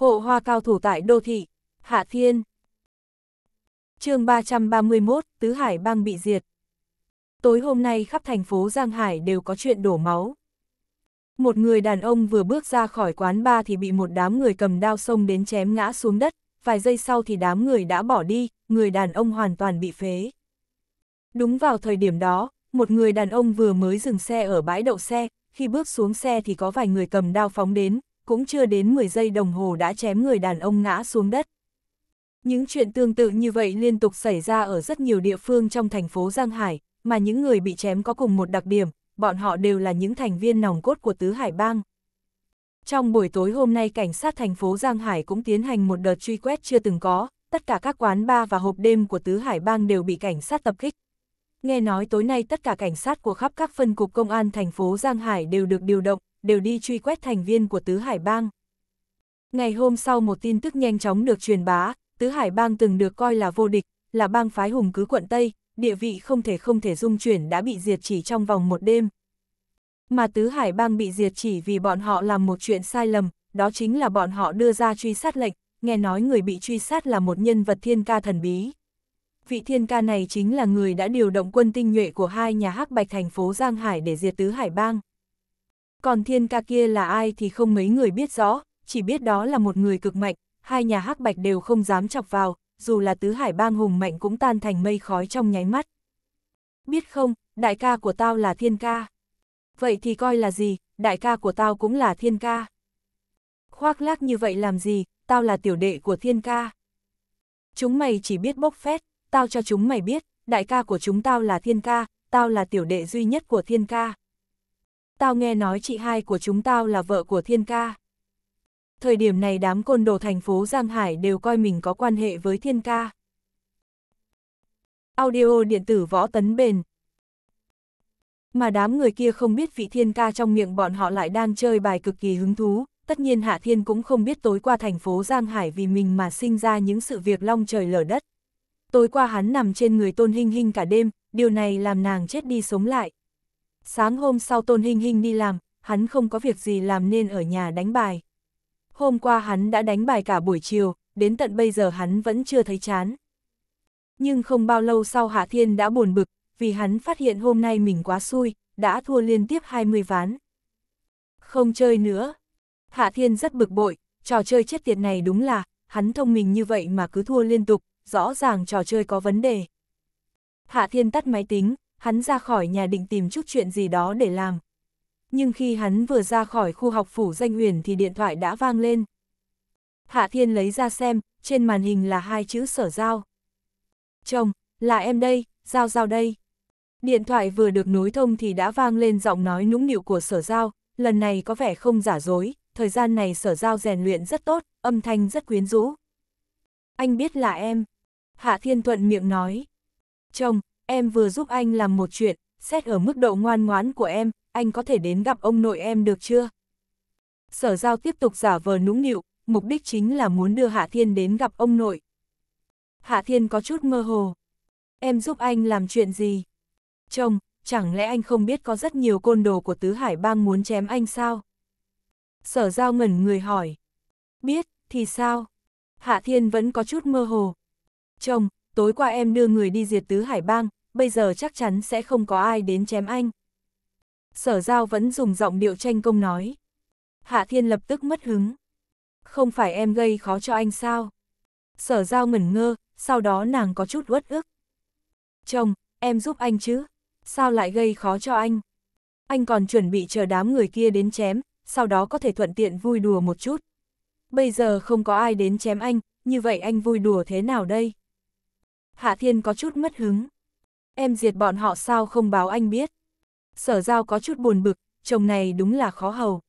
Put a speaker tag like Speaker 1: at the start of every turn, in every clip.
Speaker 1: Hộ hoa cao thủ tại đô thị, Hạ Thiên. chương 331, Tứ Hải bang bị diệt. Tối hôm nay khắp thành phố Giang Hải đều có chuyện đổ máu. Một người đàn ông vừa bước ra khỏi quán ba thì bị một đám người cầm đao xông đến chém ngã xuống đất, vài giây sau thì đám người đã bỏ đi, người đàn ông hoàn toàn bị phế. Đúng vào thời điểm đó, một người đàn ông vừa mới dừng xe ở bãi đậu xe, khi bước xuống xe thì có vài người cầm đao phóng đến, cũng chưa đến 10 giây đồng hồ đã chém người đàn ông ngã xuống đất. Những chuyện tương tự như vậy liên tục xảy ra ở rất nhiều địa phương trong thành phố Giang Hải, mà những người bị chém có cùng một đặc điểm, bọn họ đều là những thành viên nòng cốt của Tứ Hải Bang. Trong buổi tối hôm nay cảnh sát thành phố Giang Hải cũng tiến hành một đợt truy quét chưa từng có, tất cả các quán bar và hộp đêm của Tứ Hải Bang đều bị cảnh sát tập kích. Nghe nói tối nay tất cả cảnh sát của khắp các phân cục công an thành phố Giang Hải đều được điều động, đều đi truy quét thành viên của Tứ Hải Bang. Ngày hôm sau một tin tức nhanh chóng được truyền bá, Tứ Hải Bang từng được coi là vô địch, là bang phái hùng cứ quận Tây, địa vị không thể không thể dung chuyển đã bị diệt chỉ trong vòng một đêm. Mà Tứ Hải Bang bị diệt chỉ vì bọn họ làm một chuyện sai lầm, đó chính là bọn họ đưa ra truy sát lệnh, nghe nói người bị truy sát là một nhân vật thiên ca thần bí. Vị thiên ca này chính là người đã điều động quân tinh nhuệ của hai nhà hắc bạch thành phố Giang Hải để diệt Tứ Hải Bang còn thiên ca kia là ai thì không mấy người biết rõ, chỉ biết đó là một người cực mạnh, hai nhà hắc bạch đều không dám chọc vào, dù là tứ hải bang hùng mạnh cũng tan thành mây khói trong nháy mắt. Biết không, đại ca của tao là thiên ca. Vậy thì coi là gì, đại ca của tao cũng là thiên ca. Khoác lác như vậy làm gì, tao là tiểu đệ của thiên ca. Chúng mày chỉ biết bốc phét, tao cho chúng mày biết, đại ca của chúng tao là thiên ca, tao là tiểu đệ duy nhất của thiên ca tao nghe nói chị hai của chúng tao là vợ của Thiên Ca. Thời điểm này đám côn đồ thành phố Giang Hải đều coi mình có quan hệ với Thiên Ca. Audio điện tử võ tấn bền. Mà đám người kia không biết vị Thiên Ca trong miệng bọn họ lại đang chơi bài cực kỳ hứng thú. Tất nhiên Hạ Thiên cũng không biết tối qua thành phố Giang Hải vì mình mà sinh ra những sự việc long trời lở đất. Tối qua hắn nằm trên người tôn hinh hinh cả đêm, điều này làm nàng chết đi sống lại. Sáng hôm sau Tôn Hinh Hinh đi làm, hắn không có việc gì làm nên ở nhà đánh bài. Hôm qua hắn đã đánh bài cả buổi chiều, đến tận bây giờ hắn vẫn chưa thấy chán. Nhưng không bao lâu sau Hạ Thiên đã buồn bực, vì hắn phát hiện hôm nay mình quá xui, đã thua liên tiếp 20 ván. Không chơi nữa. Hạ Thiên rất bực bội, trò chơi chết tiệt này đúng là, hắn thông minh như vậy mà cứ thua liên tục, rõ ràng trò chơi có vấn đề. Hạ Thiên tắt máy tính, hắn ra khỏi nhà định tìm chút chuyện gì đó để làm. Nhưng khi hắn vừa ra khỏi khu học phủ danh huyền thì điện thoại đã vang lên. Hạ Thiên lấy ra xem, trên màn hình là hai chữ sở giao. Chồng, là em đây, giao giao đây. Điện thoại vừa được nối thông thì đã vang lên giọng nói nũng nịu của sở giao, lần này có vẻ không giả dối, thời gian này sở giao rèn luyện rất tốt, âm thanh rất quyến rũ. Anh biết là em. Hạ Thiên Thuận miệng nói. Chồng, em vừa giúp anh làm một chuyện, xét ở mức độ ngoan ngoãn của em, anh có thể đến gặp ông nội em được chưa? Sở giao tiếp tục giả vờ nũng nịu, mục đích chính là muốn đưa Hạ Thiên đến gặp ông nội. Hạ Thiên có chút mơ hồ. Em giúp anh làm chuyện gì? Chồng, chẳng lẽ anh không biết có rất nhiều côn đồ của Tứ Hải Bang muốn chém anh sao? Sở giao ngẩn người hỏi. Biết, thì sao? Hạ Thiên vẫn có chút mơ hồ. Chồng, tối qua em đưa người đi diệt Tứ Hải Bang, bây giờ chắc chắn sẽ không có ai đến chém anh. Sở giao vẫn dùng giọng điệu tranh công nói. Hạ thiên lập tức mất hứng. Không phải em gây khó cho anh sao? Sở giao ngẩn ngơ, sau đó nàng có chút uất ức. Chồng, em giúp anh chứ, sao lại gây khó cho anh? Anh còn chuẩn bị chờ đám người kia đến chém, sau đó có thể thuận tiện vui đùa một chút. Bây giờ không có ai đến chém anh, như vậy anh vui đùa thế nào đây? Hạ Thiên có chút mất hứng em diệt bọn họ sao không báo anh biết. Sở giao có chút buồn bực, chồng này đúng là khó hầu.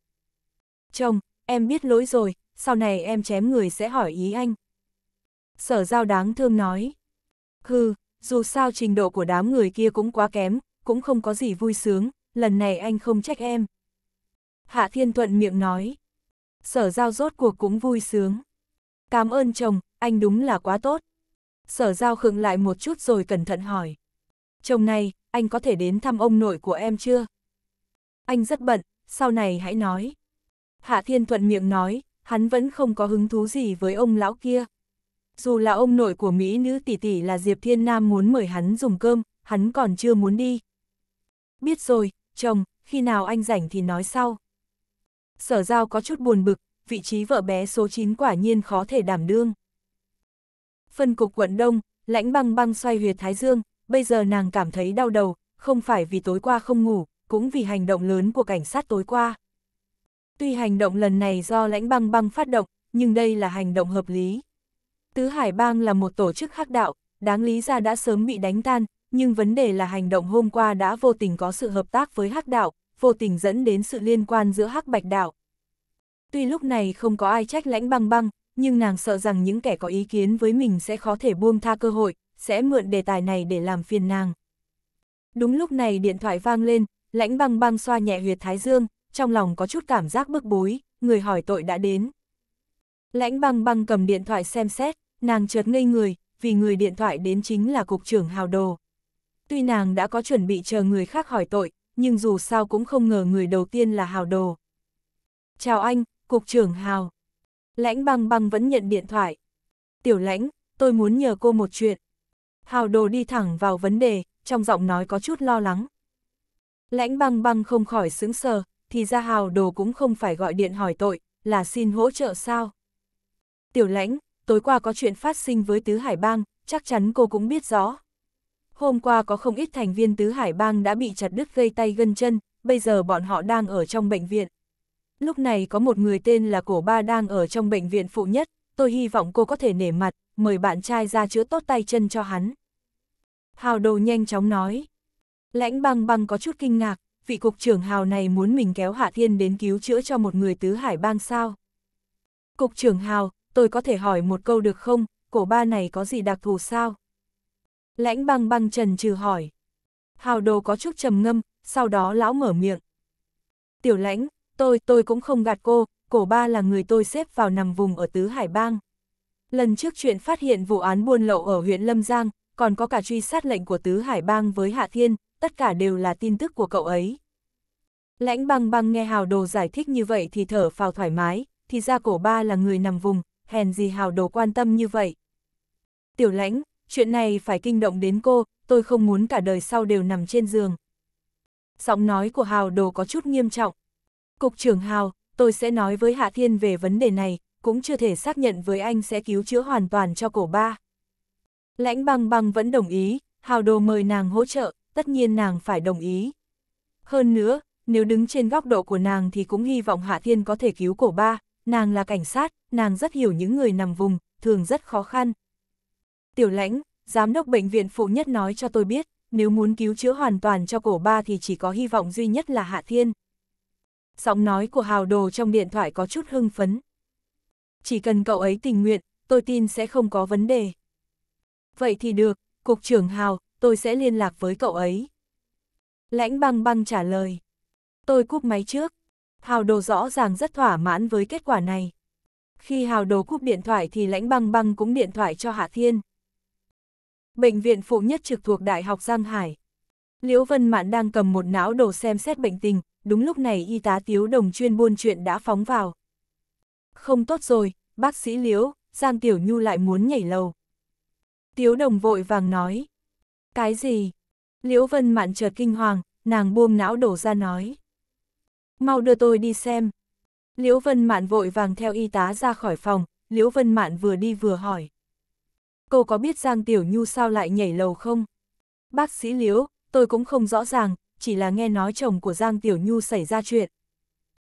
Speaker 1: Chồng, em biết lỗi rồi, sau này em chém người sẽ hỏi ý anh. Sở giao đáng thương nói. Hừ, dù sao trình độ của đám người kia cũng quá kém, cũng không có gì vui sướng, lần này anh không trách em. Hạ Thiên Thuận miệng nói. Sở giao rốt cuộc cũng vui sướng. Cảm ơn chồng, anh đúng là quá tốt. Sở giao khựng lại một chút rồi cẩn thận hỏi chồng này, anh có thể đến thăm ông nội của em chưa? Anh rất bận, sau này hãy nói. Hạ Thiên thuận miệng nói, hắn vẫn không có hứng thú gì với ông lão kia. Dù là ông nội của Mỹ nữ tỷ tỷ là Diệp Thiên Nam muốn mời hắn dùng cơm, hắn còn chưa muốn đi. Biết rồi, chồng, khi nào anh rảnh thì nói sau. Sở giao có chút buồn bực, vị trí vợ bé số 9 quả nhiên khó thể đảm đương. Phân cục quận Đông, lãnh băng băng xoay huyệt Thái Dương, bây giờ nàng cảm thấy đau đầu, không phải vì tối qua không ngủ, cũng vì hành động lớn của cảnh sát tối qua. Tuy hành động lần này do lãnh băng băng phát động, nhưng đây là hành động hợp lý. Tứ Hải Bang là một tổ chức hắc đạo, đáng lý ra đã sớm bị đánh tan, nhưng vấn đề là hành động hôm qua đã vô tình có sự hợp tác với hắc đạo, vô tình dẫn đến sự liên quan giữa hắc bạch đạo. Tuy lúc này không có ai trách lãnh băng băng, nhưng nàng sợ rằng những kẻ có ý kiến với mình sẽ khó thể buông tha cơ hội, sẽ mượn đề tài này để làm phiền nàng. Đúng lúc này điện thoại vang lên, lãnh băng băng xoa nhẹ huyệt thái dương, trong lòng có chút cảm giác bức bối, người hỏi tội đã đến. Lãnh băng băng cầm điện thoại xem xét, nàng chợt ngây người, vì người điện thoại đến chính là cục trưởng hào đồ. Tuy nàng đã có chuẩn bị chờ người khác hỏi tội, nhưng dù sao cũng không ngờ người đầu tiên là hào đồ. Chào anh, cục trưởng hào. Lãnh băng băng vẫn nhận điện thoại. Tiểu lãnh, tôi muốn nhờ cô một chuyện. Hào đồ đi thẳng vào vấn đề, trong giọng nói có chút lo lắng. Lãnh băng băng không khỏi sững sờ, thì ra hào đồ cũng không phải gọi điện hỏi tội, là xin hỗ trợ sao. Tiểu lãnh, tối qua có chuyện phát sinh với Tứ Hải Bang, chắc chắn cô cũng biết rõ. Hôm qua có không ít thành viên Tứ Hải Bang đã bị chặt đứt gây tay gân chân, bây giờ bọn họ đang ở trong bệnh viện. Lúc này có một người tên là Cổ Ba đang ở trong bệnh viện phụ nhất, tôi hy vọng cô có thể nể mặt, mời bạn trai ra chữa tốt tay chân cho hắn. Hào đồ nhanh chóng nói. Lãnh băng băng có chút kinh ngạc, vị cục trưởng hào này muốn mình kéo Hạ Thiên đến cứu chữa cho một người tứ hải bang sao. Cục trưởng hào, tôi có thể hỏi một câu được không, cổ ba này có gì đặc thù sao? Lãnh băng băng trần trừ hỏi. Hào đồ có chút trầm ngâm, sau đó lão mở miệng. Tiểu lãnh, tôi, tôi cũng không gạt cô, cổ ba là người tôi xếp vào nằm vùng ở tứ hải bang. Lần trước chuyện phát hiện vụ án buôn lậu ở huyện Lâm Giang, còn có cả truy sát lệnh của Tứ Hải Bang với Hạ Thiên, tất cả đều là tin tức của cậu ấy. Lãnh băng băng nghe Hào Đồ giải thích như vậy thì thở phào thoải mái, thì ra cổ ba là người nằm vùng, hèn gì Hào Đồ quan tâm như vậy. Tiểu lãnh, chuyện này phải kinh động đến cô, tôi không muốn cả đời sau đều nằm trên giường. Giọng nói của Hào Đồ có chút nghiêm trọng. Cục trưởng Hào, tôi sẽ nói với Hạ Thiên về vấn đề này, cũng chưa thể xác nhận với anh sẽ cứu chữa hoàn toàn cho cổ ba. Lãnh băng băng vẫn đồng ý, hào đồ mời nàng hỗ trợ, tất nhiên nàng phải đồng ý. Hơn nữa, nếu đứng trên góc độ của nàng thì cũng hy vọng Hạ Thiên có thể cứu cổ ba, nàng là cảnh sát, nàng rất hiểu những người nằm vùng, thường rất khó khăn. Tiểu lãnh, giám đốc bệnh viện phụ nhất nói cho tôi biết, nếu muốn cứu chữa hoàn toàn cho cổ ba thì chỉ có hy vọng duy nhất là Hạ Thiên. Giọng nói của Hào Đồ trong điện thoại có chút hưng phấn chỉ cần cậu ấy tình nguyện, tôi tin sẽ không có vấn đề. Vậy thì được, Cục trưởng Hào, tôi sẽ liên lạc với cậu ấy. Lãnh băng băng trả lời. Tôi cúp máy trước. Hào đồ rõ ràng rất thỏa mãn với kết quả này. Khi Hào đồ cúp điện thoại thì lãnh băng băng cũng điện thoại cho Hạ Thiên. Bệnh viện phụ nhất trực thuộc Đại học Giang Hải. Liễu Vân Mạn đang cầm một não đồ xem xét bệnh tình, đúng lúc này y tá Tiếu Đồng chuyên buôn chuyện đã phóng vào. Không tốt rồi, bác sĩ Liễu, Giang Tiểu Nhu lại muốn nhảy lầu. Tiếu đồng vội vàng nói. Cái gì? Liễu Vân mạn chợt kinh hoàng, nàng buông não đổ ra nói. Mau đưa tôi đi xem. Liễu Vân mạn vội vàng theo y tá ra khỏi phòng, Liễu Vân mạn vừa đi vừa hỏi. Cô có biết Giang Tiểu Nhu sao lại nhảy lầu không? Bác sĩ Liễu, tôi cũng không rõ ràng, chỉ là nghe nói chồng của Giang Tiểu Nhu xảy ra chuyện.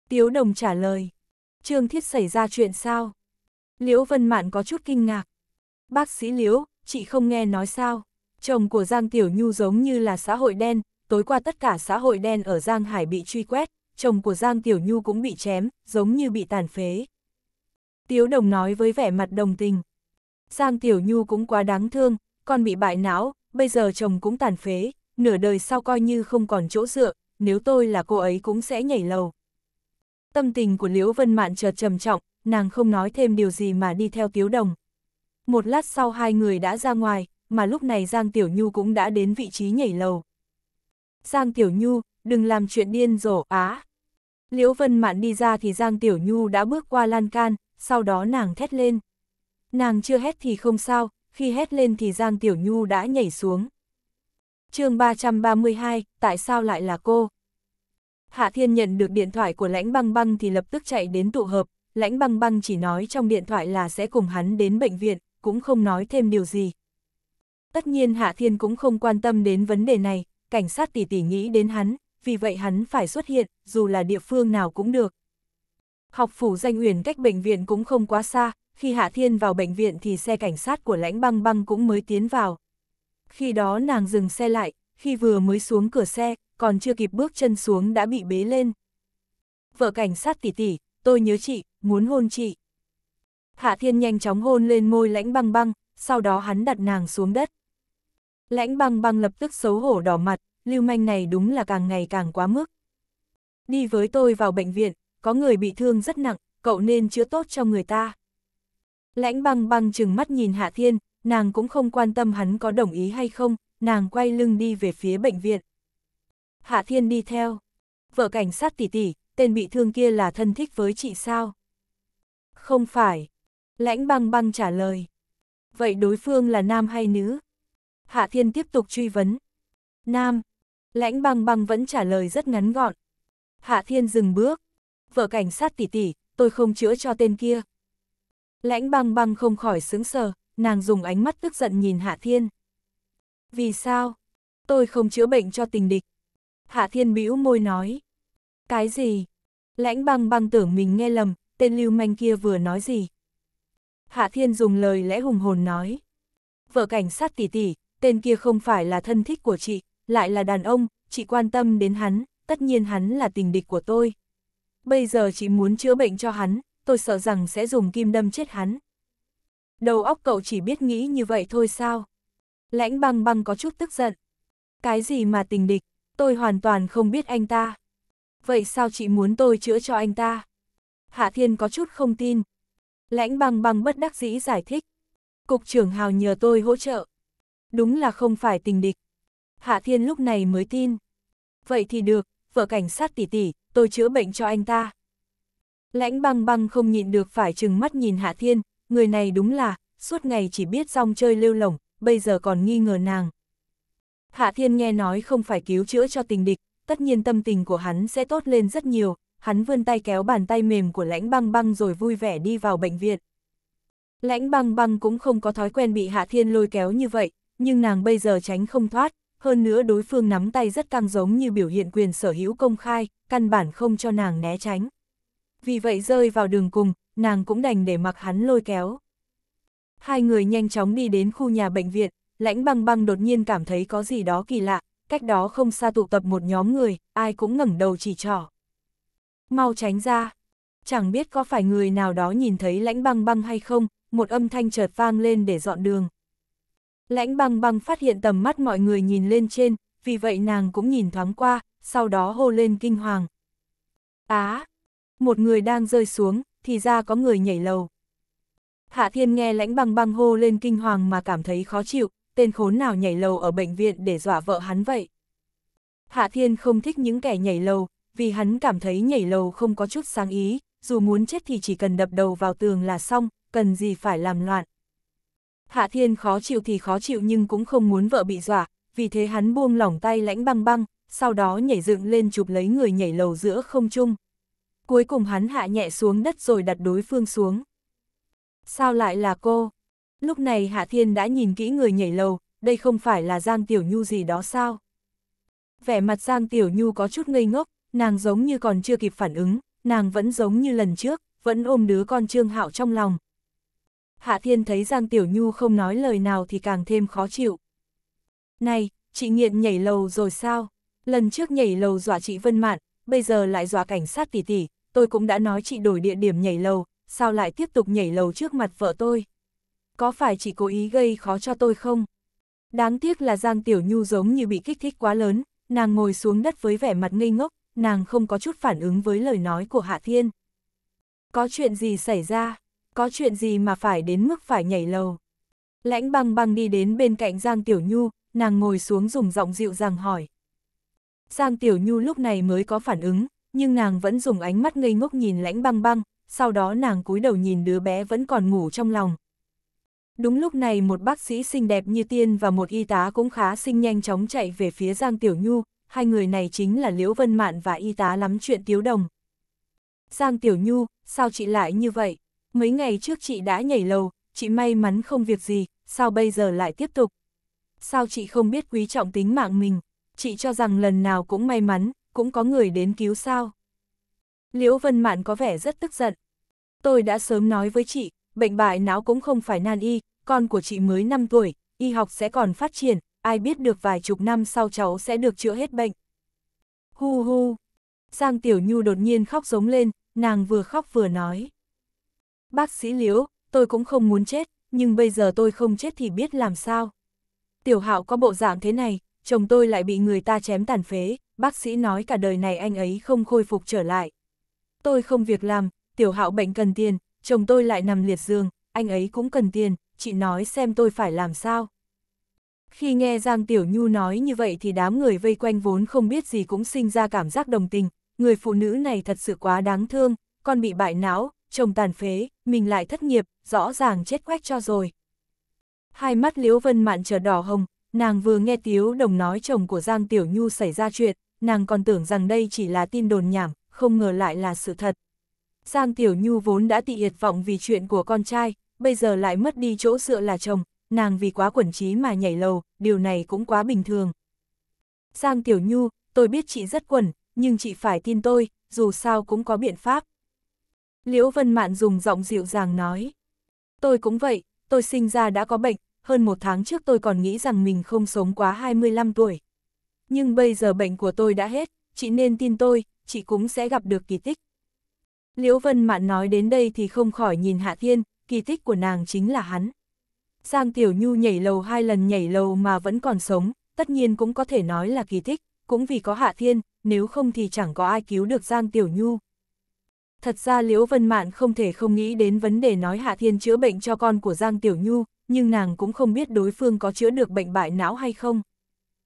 Speaker 1: Tiếu đồng trả lời. Trương Thiết xảy ra chuyện sao? Liễu Vân Mạn có chút kinh ngạc. Bác sĩ Liễu, chị không nghe nói sao? Chồng của Giang Tiểu Nhu giống như là xã hội đen, tối qua tất cả xã hội đen ở Giang Hải bị truy quét, chồng của Giang Tiểu Nhu cũng bị chém, giống như bị tàn phế. Tiếu Đồng nói với vẻ mặt đồng tình. Giang Tiểu Nhu cũng quá đáng thương, còn bị bại não, bây giờ chồng cũng tàn phế, nửa đời sau coi như không còn chỗ dựa, nếu tôi là cô ấy cũng sẽ nhảy lầu. Tâm tình của Liễu Vân Mạn chợt trầm trọng, nàng không nói thêm điều gì mà đi theo Tiếu Đồng. Một lát sau hai người đã ra ngoài, mà lúc này Giang Tiểu Nhu cũng đã đến vị trí nhảy lầu. Giang Tiểu Nhu, đừng làm chuyện điên rồ á. Liễu Vân Mạn đi ra thì Giang Tiểu Nhu đã bước qua lan can, sau đó nàng thét lên. Nàng chưa hét thì không sao, khi hét lên thì Giang Tiểu Nhu đã nhảy xuống. chương 332, tại sao lại là cô? Hạ Thiên nhận được điện thoại của lãnh băng băng thì lập tức chạy đến tụ hợp, lãnh băng băng chỉ nói trong điện thoại là sẽ cùng hắn đến bệnh viện, cũng không nói thêm điều gì. Tất nhiên Hạ Thiên cũng không quan tâm đến vấn đề này, cảnh sát tỉ tỉ nghĩ đến hắn, vì vậy hắn phải xuất hiện, dù là địa phương nào cũng được. Học phủ danh uyển cách bệnh viện cũng không quá xa, khi Hạ Thiên vào bệnh viện thì xe cảnh sát của lãnh băng băng cũng mới tiến vào. Khi đó nàng dừng xe lại, khi vừa mới xuống cửa xe, còn chưa kịp bước chân xuống đã bị bế lên. Vợ cảnh sát tỉ tỉ, tôi nhớ chị, muốn hôn chị. Hạ Thiên nhanh chóng hôn lên môi lãnh băng băng, sau đó hắn đặt nàng xuống đất. Lãnh băng băng lập tức xấu hổ đỏ mặt, lưu manh này đúng là càng ngày càng quá mức. Đi với tôi vào bệnh viện, có người bị thương rất nặng, cậu nên chữa tốt cho người ta. Lãnh băng băng chừng mắt nhìn Hạ Thiên, nàng cũng không quan tâm hắn có đồng ý hay không, nàng quay lưng đi về phía bệnh viện. Hạ Thiên đi theo. Vợ cảnh sát tỷ tỷ, tên bị thương kia là thân thích với chị sao? Không phải. Lãnh băng băng trả lời. Vậy đối phương là nam hay nữ? Hạ Thiên tiếp tục truy vấn. Nam. Lãnh băng băng vẫn trả lời rất ngắn gọn. Hạ Thiên dừng bước. Vợ cảnh sát tỷ tỷ, tôi không chữa cho tên kia. Lãnh băng băng không khỏi sướng sờ, nàng dùng ánh mắt tức giận nhìn Hạ Thiên. Vì sao? Tôi không chữa bệnh cho tình địch. Hạ Thiên bĩu môi nói. Cái gì? Lãnh băng băng tưởng mình nghe lầm, tên lưu manh kia vừa nói gì? Hạ Thiên dùng lời lẽ hùng hồn nói. Vợ cảnh sát tỷ tỷ, tên kia không phải là thân thích của chị, lại là đàn ông, chị quan tâm đến hắn, tất nhiên hắn là tình địch của tôi. Bây giờ chị muốn chữa bệnh cho hắn, tôi sợ rằng sẽ dùng kim đâm chết hắn. Đầu óc cậu chỉ biết nghĩ như vậy thôi sao? Lãnh băng băng có chút tức giận. Cái gì mà tình địch, tôi hoàn toàn không biết anh ta vậy sao chị muốn tôi chữa cho anh ta? Hạ Thiên có chút không tin. Lãnh băng băng bất đắc dĩ giải thích. Cục trưởng Hào nhờ tôi hỗ trợ. Đúng là không phải tình địch. Hạ Thiên lúc này mới tin. Vậy thì được, vợ cảnh sát tỷ tỷ, tôi chữa bệnh cho anh ta. Lãnh băng băng không nhịn được phải chừng mắt nhìn Hạ Thiên, người này đúng là, suốt ngày chỉ biết rong chơi lêu lỏng, bây giờ còn nghi ngờ nàng. Hạ Thiên nghe nói không phải cứu chữa cho tình địch, tất nhiên tâm tình của hắn sẽ tốt lên rất nhiều, hắn vươn tay kéo bàn tay mềm của lãnh băng băng rồi vui vẻ đi vào bệnh viện. Lãnh băng băng cũng không có thói quen bị Hạ Thiên lôi kéo như vậy, nhưng nàng bây giờ tránh không thoát, hơn nữa đối phương nắm tay rất căng giống như biểu hiện quyền sở hữu công khai, căn bản không cho nàng né tránh. Vì vậy rơi vào đường cùng, nàng cũng đành để mặc hắn lôi kéo. Hai người nhanh chóng đi đến khu nhà bệnh viện, lãnh băng băng đột nhiên cảm thấy có gì đó kỳ lạ, cách đó không xa tụ tập một nhóm người, ai cũng ngẩng đầu chỉ trỏ. Mau tránh ra, chẳng biết có phải người nào đó nhìn thấy lãnh băng băng hay không, một âm thanh chợt vang lên để dọn đường. Lãnh băng băng phát hiện tầm mắt mọi người nhìn lên trên, vì vậy nàng cũng nhìn thoáng qua, sau đó hô lên kinh hoàng. Á! một người đang rơi xuống, thì ra có người nhảy lầu. Hạ thiên nghe lãnh băng băng hô lên kinh hoàng mà cảm thấy khó chịu, tên khốn nào nhảy lầu ở bệnh viện để dọa vợ hắn vậy. Hạ Thiên không thích những kẻ nhảy lầu, vì hắn cảm thấy nhảy lầu không có chút sáng ý, dù muốn chết thì chỉ cần đập đầu vào tường là xong, cần gì phải làm loạn. Hạ Thiên khó chịu thì khó chịu nhưng cũng không muốn vợ bị dọa, vì thế hắn buông lỏng tay lãnh băng băng, sau đó nhảy dựng lên chụp lấy người nhảy lầu giữa không trung. Cuối cùng hắn hạ nhẹ xuống đất rồi đặt đối phương xuống. Sao lại là cô? Lúc này Hạ Thiên đã nhìn kỹ người nhảy lầu, đây không phải là Giang Tiểu Nhu gì đó sao? Vẻ mặt Giang Tiểu Nhu có chút ngây ngốc, nàng giống như còn chưa kịp phản ứng, nàng vẫn giống như lần trước, vẫn ôm đứa con Trương Hạo trong lòng. Hạ Thiên thấy Giang Tiểu Nhu không nói lời nào thì càng thêm khó chịu. Này, chị nghiện nhảy lầu rồi sao? Lần trước nhảy lầu dọa chị Vân Mạn, bây giờ lại dọa cảnh sát tỷ tỷ, tôi cũng đã nói chị đổi địa điểm nhảy lầu, sao lại tiếp tục nhảy lầu trước mặt vợ tôi? có phải chỉ cố ý gây khó cho tôi không? Đáng tiếc là Giang Tiểu Nhu giống như bị kích thích quá lớn, nàng ngồi xuống đất với vẻ mặt ngây ngốc, nàng không có chút phản ứng với lời nói của Hạ Thiên. Có chuyện gì xảy ra? Có chuyện gì mà phải đến mức phải nhảy lầu? Lãnh băng băng đi đến bên cạnh Giang Tiểu Nhu, nàng ngồi xuống dùng giọng dịu dàng hỏi. Giang Tiểu Nhu lúc này mới có phản ứng, nhưng nàng vẫn dùng ánh mắt ngây ngốc nhìn lãnh băng băng, sau đó nàng cúi đầu nhìn đứa bé vẫn còn ngủ trong lòng, Đúng lúc này một bác sĩ xinh đẹp như tiên và một y tá cũng khá xinh nhanh chóng chạy về phía Giang Tiểu Nhu, hai người này chính là Liễu Vân Mạn và y tá lắm chuyện Tiếu Đồng. Giang Tiểu Nhu, sao chị lại như vậy? Mấy ngày trước chị đã nhảy lầu, chị may mắn không việc gì, sao bây giờ lại tiếp tục? Sao chị không biết quý trọng tính mạng mình? Chị cho rằng lần nào cũng may mắn, cũng có người đến cứu sao? Liễu Vân Mạn có vẻ rất tức giận. Tôi đã sớm nói với chị, bệnh bại não cũng không phải nan y, con của chị mới 5 tuổi, y học sẽ còn phát triển, ai biết được vài chục năm sau cháu sẽ được chữa hết bệnh. Hu hu, Giang Tiểu Nhu đột nhiên khóc giống lên, nàng vừa khóc vừa nói. Bác sĩ Liễu, tôi cũng không muốn chết, nhưng bây giờ tôi không chết thì biết làm sao. Tiểu Hạo có bộ dạng thế này, chồng tôi lại bị người ta chém tàn phế, bác sĩ nói cả đời này anh ấy không khôi phục trở lại. Tôi không việc làm, Tiểu Hạo bệnh cần tiền, chồng tôi lại nằm liệt giường, anh ấy cũng cần tiền, chị nói xem tôi phải làm sao. Khi nghe Giang Tiểu Nhu nói như vậy thì đám người vây quanh vốn không biết gì cũng sinh ra cảm giác đồng tình, người phụ nữ này thật sự quá đáng thương, con bị bại não, chồng tàn phế, mình lại thất nghiệp, rõ ràng chết quách cho rồi. Hai mắt Liễu Vân Mạn trở đỏ hồng, nàng vừa nghe Tiếu Đồng nói chồng của Giang Tiểu Nhu xảy ra chuyện, nàng còn tưởng rằng đây chỉ là tin đồn nhảm, không ngờ lại là sự thật. Giang Tiểu Nhu vốn đã tị hiệt vọng vì chuyện của con trai, bây giờ lại mất đi chỗ dựa là chồng, nàng vì quá quẩn trí mà nhảy lầu, điều này cũng quá bình thường. Giang Tiểu Nhu, tôi biết chị rất quẩn, nhưng chị phải tin tôi, dù sao cũng có biện pháp. Liễu Vân Mạn dùng giọng dịu dàng nói. Tôi cũng vậy, tôi sinh ra đã có bệnh, hơn một tháng trước tôi còn nghĩ rằng mình không sống quá 25 tuổi. Nhưng bây giờ bệnh của tôi đã hết, chị nên tin tôi, chị cũng sẽ gặp được kỳ tích. Liễu Vân Mạn nói đến đây thì không khỏi nhìn Hạ Thiên, kỳ tích của nàng chính là hắn. Giang Tiểu Nhu nhảy lầu hai lần nhảy lầu mà vẫn còn sống, tất nhiên cũng có thể nói là kỳ tích, cũng vì có Hạ Thiên, nếu không thì chẳng có ai cứu được Giang Tiểu Nhu. Thật ra Liễu Vân Mạn không thể không nghĩ đến vấn đề nói Hạ Thiên chữa bệnh cho con của Giang Tiểu Nhu, nhưng nàng cũng không biết đối phương có chữa được bệnh bại não hay không.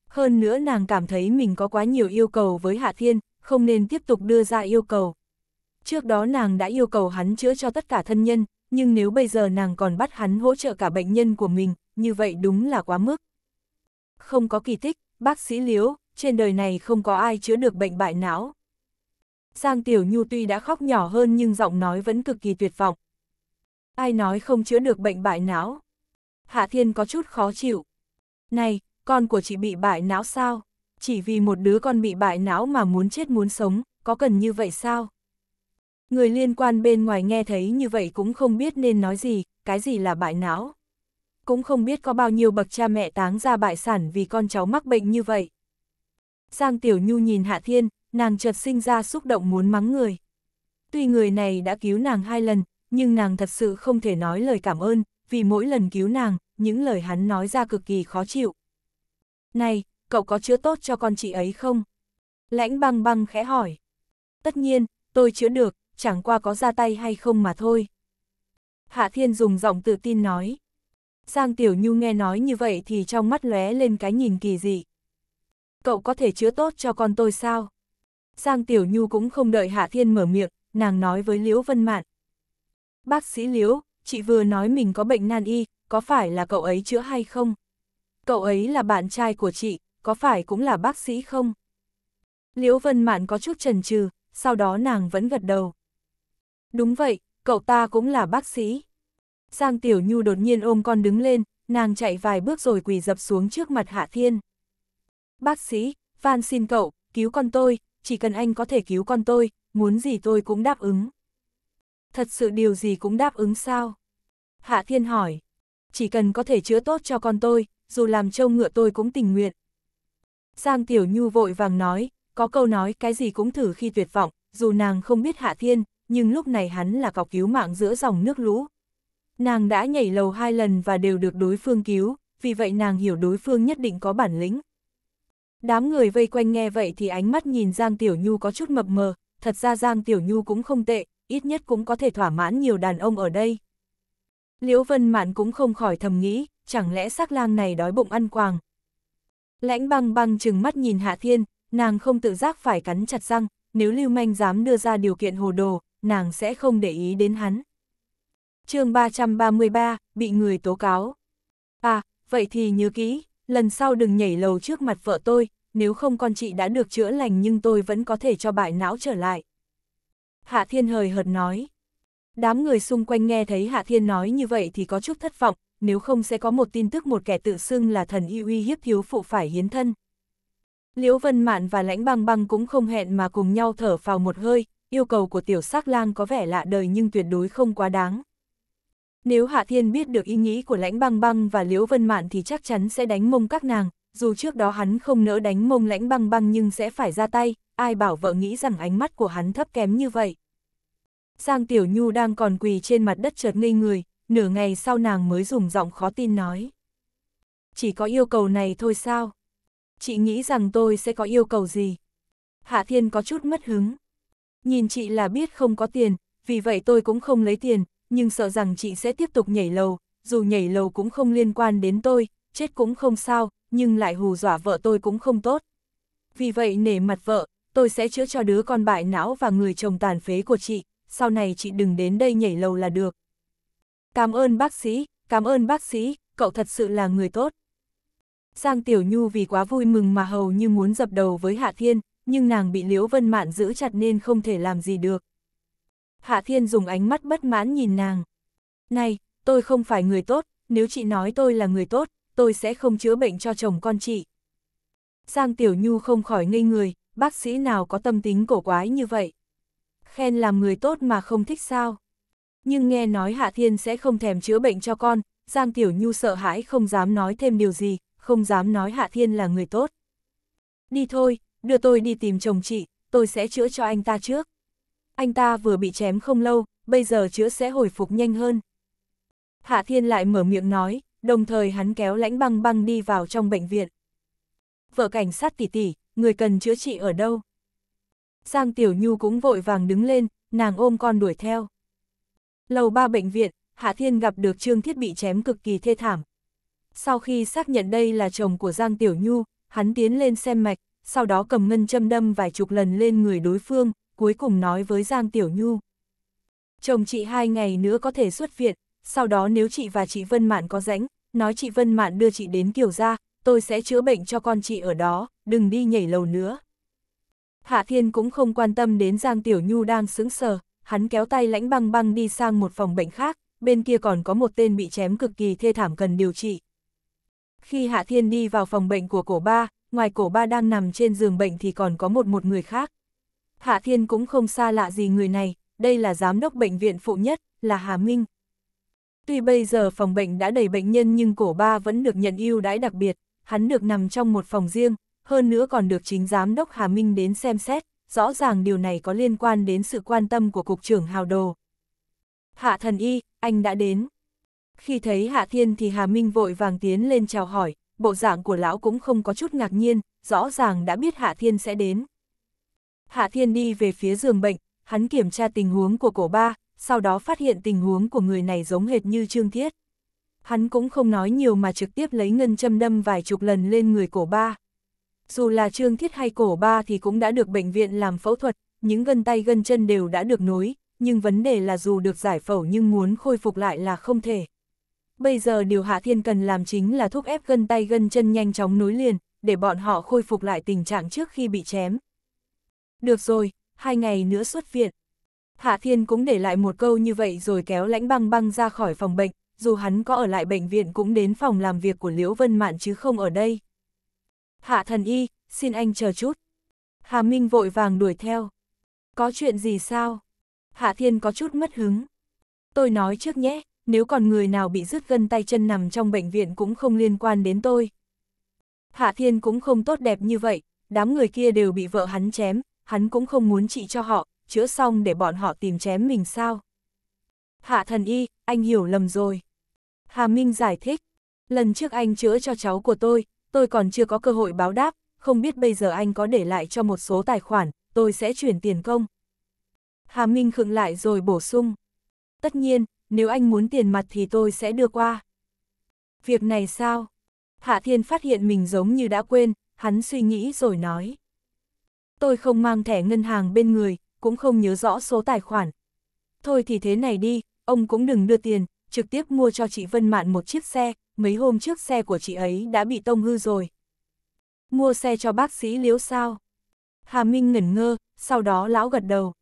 Speaker 1: Hơn nữa nàng cảm thấy mình có quá nhiều yêu cầu với Hạ Thiên, không nên tiếp tục đưa ra yêu cầu. Trước đó nàng đã yêu cầu hắn chữa cho tất cả thân nhân, nhưng nếu bây giờ nàng còn bắt hắn hỗ trợ cả bệnh nhân của mình, như vậy đúng là quá mức. Không có kỳ tích, bác sĩ liếu, trên đời này không có ai chữa được bệnh bại não. Giang Tiểu Nhu tuy đã khóc nhỏ hơn nhưng giọng nói vẫn cực kỳ tuyệt vọng. Ai nói không chữa được bệnh bại não? Hạ Thiên có chút khó chịu. Này, con của chị bị bại não sao? Chỉ vì một đứa con bị bại não mà muốn chết muốn sống, có cần như vậy sao? Người liên quan bên ngoài nghe thấy như vậy cũng không biết nên nói gì, cái gì là bại não. Cũng không biết có bao nhiêu bậc cha mẹ táng ra bại sản vì con cháu mắc bệnh như vậy. Giang Tiểu Nhu nhìn Hạ Thiên, nàng chợt sinh ra xúc động muốn mắng người. Tuy người này đã cứu nàng hai lần, nhưng nàng thật sự không thể nói lời cảm ơn, vì mỗi lần cứu nàng, những lời hắn nói ra cực kỳ khó chịu. Này, cậu có chữa tốt cho con chị ấy không? Lãnh băng băng khẽ hỏi. Tất nhiên, tôi chữa được, chẳng qua có ra tay hay không mà thôi. Hạ Thiên dùng giọng tự tin nói. Giang Tiểu Nhu nghe nói như vậy thì trong mắt lóe lên cái nhìn kỳ dị. Cậu có thể chữa tốt cho con tôi sao? Giang Tiểu Nhu cũng không đợi Hạ Thiên mở miệng, nàng nói với Liễu Vân Mạn. Bác sĩ Liễu, chị vừa nói mình có bệnh nan y, có phải là cậu ấy chữa hay không? Cậu ấy là bạn trai của chị, có phải cũng là bác sĩ không? Liễu Vân Mạn có chút chần chừ, sau đó nàng vẫn gật đầu. Đúng vậy, cậu ta cũng là bác sĩ. Giang Tiểu Nhu đột nhiên ôm con đứng lên, nàng chạy vài bước rồi quỳ dập xuống trước mặt Hạ Thiên. Bác sĩ, van xin cậu, cứu con tôi, chỉ cần anh có thể cứu con tôi, muốn gì tôi cũng đáp ứng. Thật sự điều gì cũng đáp ứng sao? Hạ Thiên hỏi. Chỉ cần có thể chữa tốt cho con tôi, dù làm trâu ngựa tôi cũng tình nguyện. Giang Tiểu Nhu vội vàng nói, có câu nói cái gì cũng thử khi tuyệt vọng, dù nàng không biết Hạ Thiên, nhưng lúc này hắn là cọc cứu mạng giữa dòng nước lũ. Nàng đã nhảy lầu hai lần và đều được đối phương cứu, vì vậy nàng hiểu đối phương nhất định có bản lĩnh. Đám người vây quanh nghe vậy thì ánh mắt nhìn Giang Tiểu Nhu có chút mập mờ, thật ra Giang Tiểu Nhu cũng không tệ, ít nhất cũng có thể thỏa mãn nhiều đàn ông ở đây. Liễu Vân Mạn cũng không khỏi thầm nghĩ, chẳng lẽ sắc lang này đói bụng ăn quàng. Lãnh băng băng chừng mắt nhìn Hạ Thiên, nàng không tự giác phải cắn chặt răng, nếu Lưu Manh dám đưa ra điều kiện hồ đồ, nàng sẽ không để ý đến hắn. chương 333, bị người tố cáo. À, vậy thì nhớ kỹ, lần sau đừng nhảy lầu trước mặt vợ tôi, nếu không con chị đã được chữa lành nhưng tôi vẫn có thể cho bại não trở lại. Hạ Thiên hời hợt nói. Đám người xung quanh nghe thấy Hạ Thiên nói như vậy thì có chút thất vọng, nếu không sẽ có một tin tức một kẻ tự xưng là thần y uy hiếp thiếu phụ phải hiến thân. Liễu Vân Mạn và Lãnh Băng Băng cũng không hẹn mà cùng nhau thở vào một hơi, yêu cầu của tiểu sắc lang có vẻ lạ đời nhưng tuyệt đối không quá đáng. Nếu Hạ Thiên biết được ý nghĩ của lãnh băng băng và Liễu Vân Mạn thì chắc chắn sẽ đánh mông các nàng, dù trước đó hắn không nỡ đánh mông lãnh băng băng nhưng sẽ phải ra tay, ai bảo vợ nghĩ rằng ánh mắt của hắn thấp kém như vậy. sang Tiểu Nhu đang còn quỳ trên mặt đất chợt ngây người, nửa ngày sau nàng mới dùng giọng khó tin nói. Chỉ có yêu cầu này thôi sao? Chị nghĩ rằng tôi sẽ có yêu cầu gì? Hạ Thiên có chút mất hứng. Nhìn chị là biết không có tiền, vì vậy tôi cũng không lấy tiền, nhưng sợ rằng chị sẽ tiếp tục nhảy lầu, dù nhảy lầu cũng không liên quan đến tôi, chết cũng không sao, nhưng lại hù dọa vợ tôi cũng không tốt. Vì vậy nể mặt vợ, tôi sẽ chữa cho đứa con bại não và người chồng tàn phế của chị, sau này chị đừng đến đây nhảy lầu là được. Cảm ơn bác sĩ, cảm ơn bác sĩ, cậu thật sự là người tốt. Giang Tiểu Nhu vì quá vui mừng mà hầu như muốn dập đầu với Hạ Thiên, nhưng nàng bị Liễu Vân Mạn giữ chặt nên không thể làm gì được. Hạ Thiên dùng ánh mắt bất mãn nhìn nàng. Này, tôi không phải người tốt, nếu chị nói tôi là người tốt, tôi sẽ không chữa bệnh cho chồng con chị. Giang Tiểu Nhu không khỏi ngây người, bác sĩ nào có tâm tính cổ quái như vậy. Khen làm người tốt mà không thích sao. Nhưng nghe nói Hạ Thiên sẽ không thèm chữa bệnh cho con, Giang Tiểu Nhu sợ hãi không dám nói thêm điều gì, không dám nói Hạ Thiên là người tốt. Đi thôi, đưa tôi đi tìm chồng chị, tôi sẽ chữa cho anh ta trước. Anh ta vừa bị chém không lâu, bây giờ chữa sẽ hồi phục nhanh hơn. Hạ Thiên lại mở miệng nói, đồng thời hắn kéo lãnh băng băng đi vào trong bệnh viện. Vợ cảnh sát tỷ tỷ, người cần chữa trị ở đâu? Giang Tiểu Nhu cũng vội vàng đứng lên, nàng ôm con đuổi theo. Lầu ba bệnh viện, Hạ Thiên gặp được Trương Thiết bị chém cực kỳ thê thảm. Sau khi xác nhận đây là chồng của Giang Tiểu Nhu, hắn tiến lên xem mạch, sau đó cầm ngân châm đâm vài chục lần lên người đối phương, cuối cùng nói với Giang Tiểu Nhu. Chồng chị hai ngày nữa có thể xuất viện, sau đó nếu chị và chị Vân Mạn có rãnh, nói chị Vân Mạn đưa chị đến Kiều Gia, tôi sẽ chữa bệnh cho con chị ở đó, đừng đi nhảy lầu nữa. Hạ Thiên cũng không quan tâm đến Giang Tiểu Nhu đang sững sờ, hắn kéo tay lãnh băng băng đi sang một phòng bệnh khác, bên kia còn có một tên bị chém cực kỳ thê thảm cần điều trị. Khi Hạ Thiên đi vào phòng bệnh của cổ ba, ngoài cổ ba đang nằm trên giường bệnh thì còn có một một người khác. Hạ Thiên cũng không xa lạ gì người này, đây là giám đốc bệnh viện phụ nhất, là Hà Minh. Tuy bây giờ phòng bệnh đã đầy bệnh nhân nhưng cổ ba vẫn được nhận ưu đãi đặc biệt, hắn được nằm trong một phòng riêng, hơn nữa còn được chính giám đốc Hà Minh đến xem xét, rõ ràng điều này có liên quan đến sự quan tâm của Cục trưởng Hào Đồ. Hạ thần y, anh đã đến. Khi thấy Hạ Thiên thì Hà Minh vội vàng tiến lên chào hỏi, bộ dạng của lão cũng không có chút ngạc nhiên, rõ ràng đã biết Hạ Thiên sẽ đến. Hạ Thiên đi về phía giường bệnh, hắn kiểm tra tình huống của cổ ba, sau đó phát hiện tình huống của người này giống hệt như Trương Thiết. Hắn cũng không nói nhiều mà trực tiếp lấy ngân châm đâm vài chục lần lên người cổ ba. Dù là Trương Thiết hay cổ ba thì cũng đã được bệnh viện làm phẫu thuật, những gân tay gân chân đều đã được nối, nhưng vấn đề là dù được giải phẫu nhưng muốn khôi phục lại là không thể bây giờ điều Hạ Thiên cần làm chính là thúc ép gân tay gân chân nhanh chóng nối liền, để bọn họ khôi phục lại tình trạng trước khi bị chém. Được rồi, hai ngày nữa xuất viện. Hạ Thiên cũng để lại một câu như vậy rồi kéo lãnh băng băng ra khỏi phòng bệnh, dù hắn có ở lại bệnh viện cũng đến phòng làm việc của Liễu Vân Mạn chứ không ở đây. Hạ thần y, xin anh chờ chút. Hà Minh vội vàng đuổi theo. Có chuyện gì sao? Hạ Thiên có chút mất hứng. Tôi nói trước nhé, nếu còn người nào bị rứt gân tay chân nằm trong bệnh viện cũng không liên quan đến tôi. Hạ Thiên cũng không tốt đẹp như vậy, đám người kia đều bị vợ hắn chém, hắn cũng không muốn trị cho họ, chữa xong để bọn họ tìm chém mình sao. Hạ thần y, anh hiểu lầm rồi. Hà Minh giải thích, lần trước anh chữa cho cháu của tôi, tôi còn chưa có cơ hội báo đáp, không biết bây giờ anh có để lại cho một số tài khoản, tôi sẽ chuyển tiền công. Hà Minh khựng lại rồi bổ sung. Tất nhiên, nếu anh muốn tiền mặt thì tôi sẽ đưa qua. Việc này sao? Hạ Thiên phát hiện mình giống như đã quên, hắn suy nghĩ rồi nói. Tôi không mang thẻ ngân hàng bên người, cũng không nhớ rõ số tài khoản. Thôi thì thế này đi, ông cũng đừng đưa tiền, trực tiếp mua cho chị Vân Mạn một chiếc xe, mấy hôm trước xe của chị ấy đã bị tông hư rồi. Mua xe cho bác sĩ liếu sao? Hà Minh ngẩn ngơ, sau đó lão gật đầu.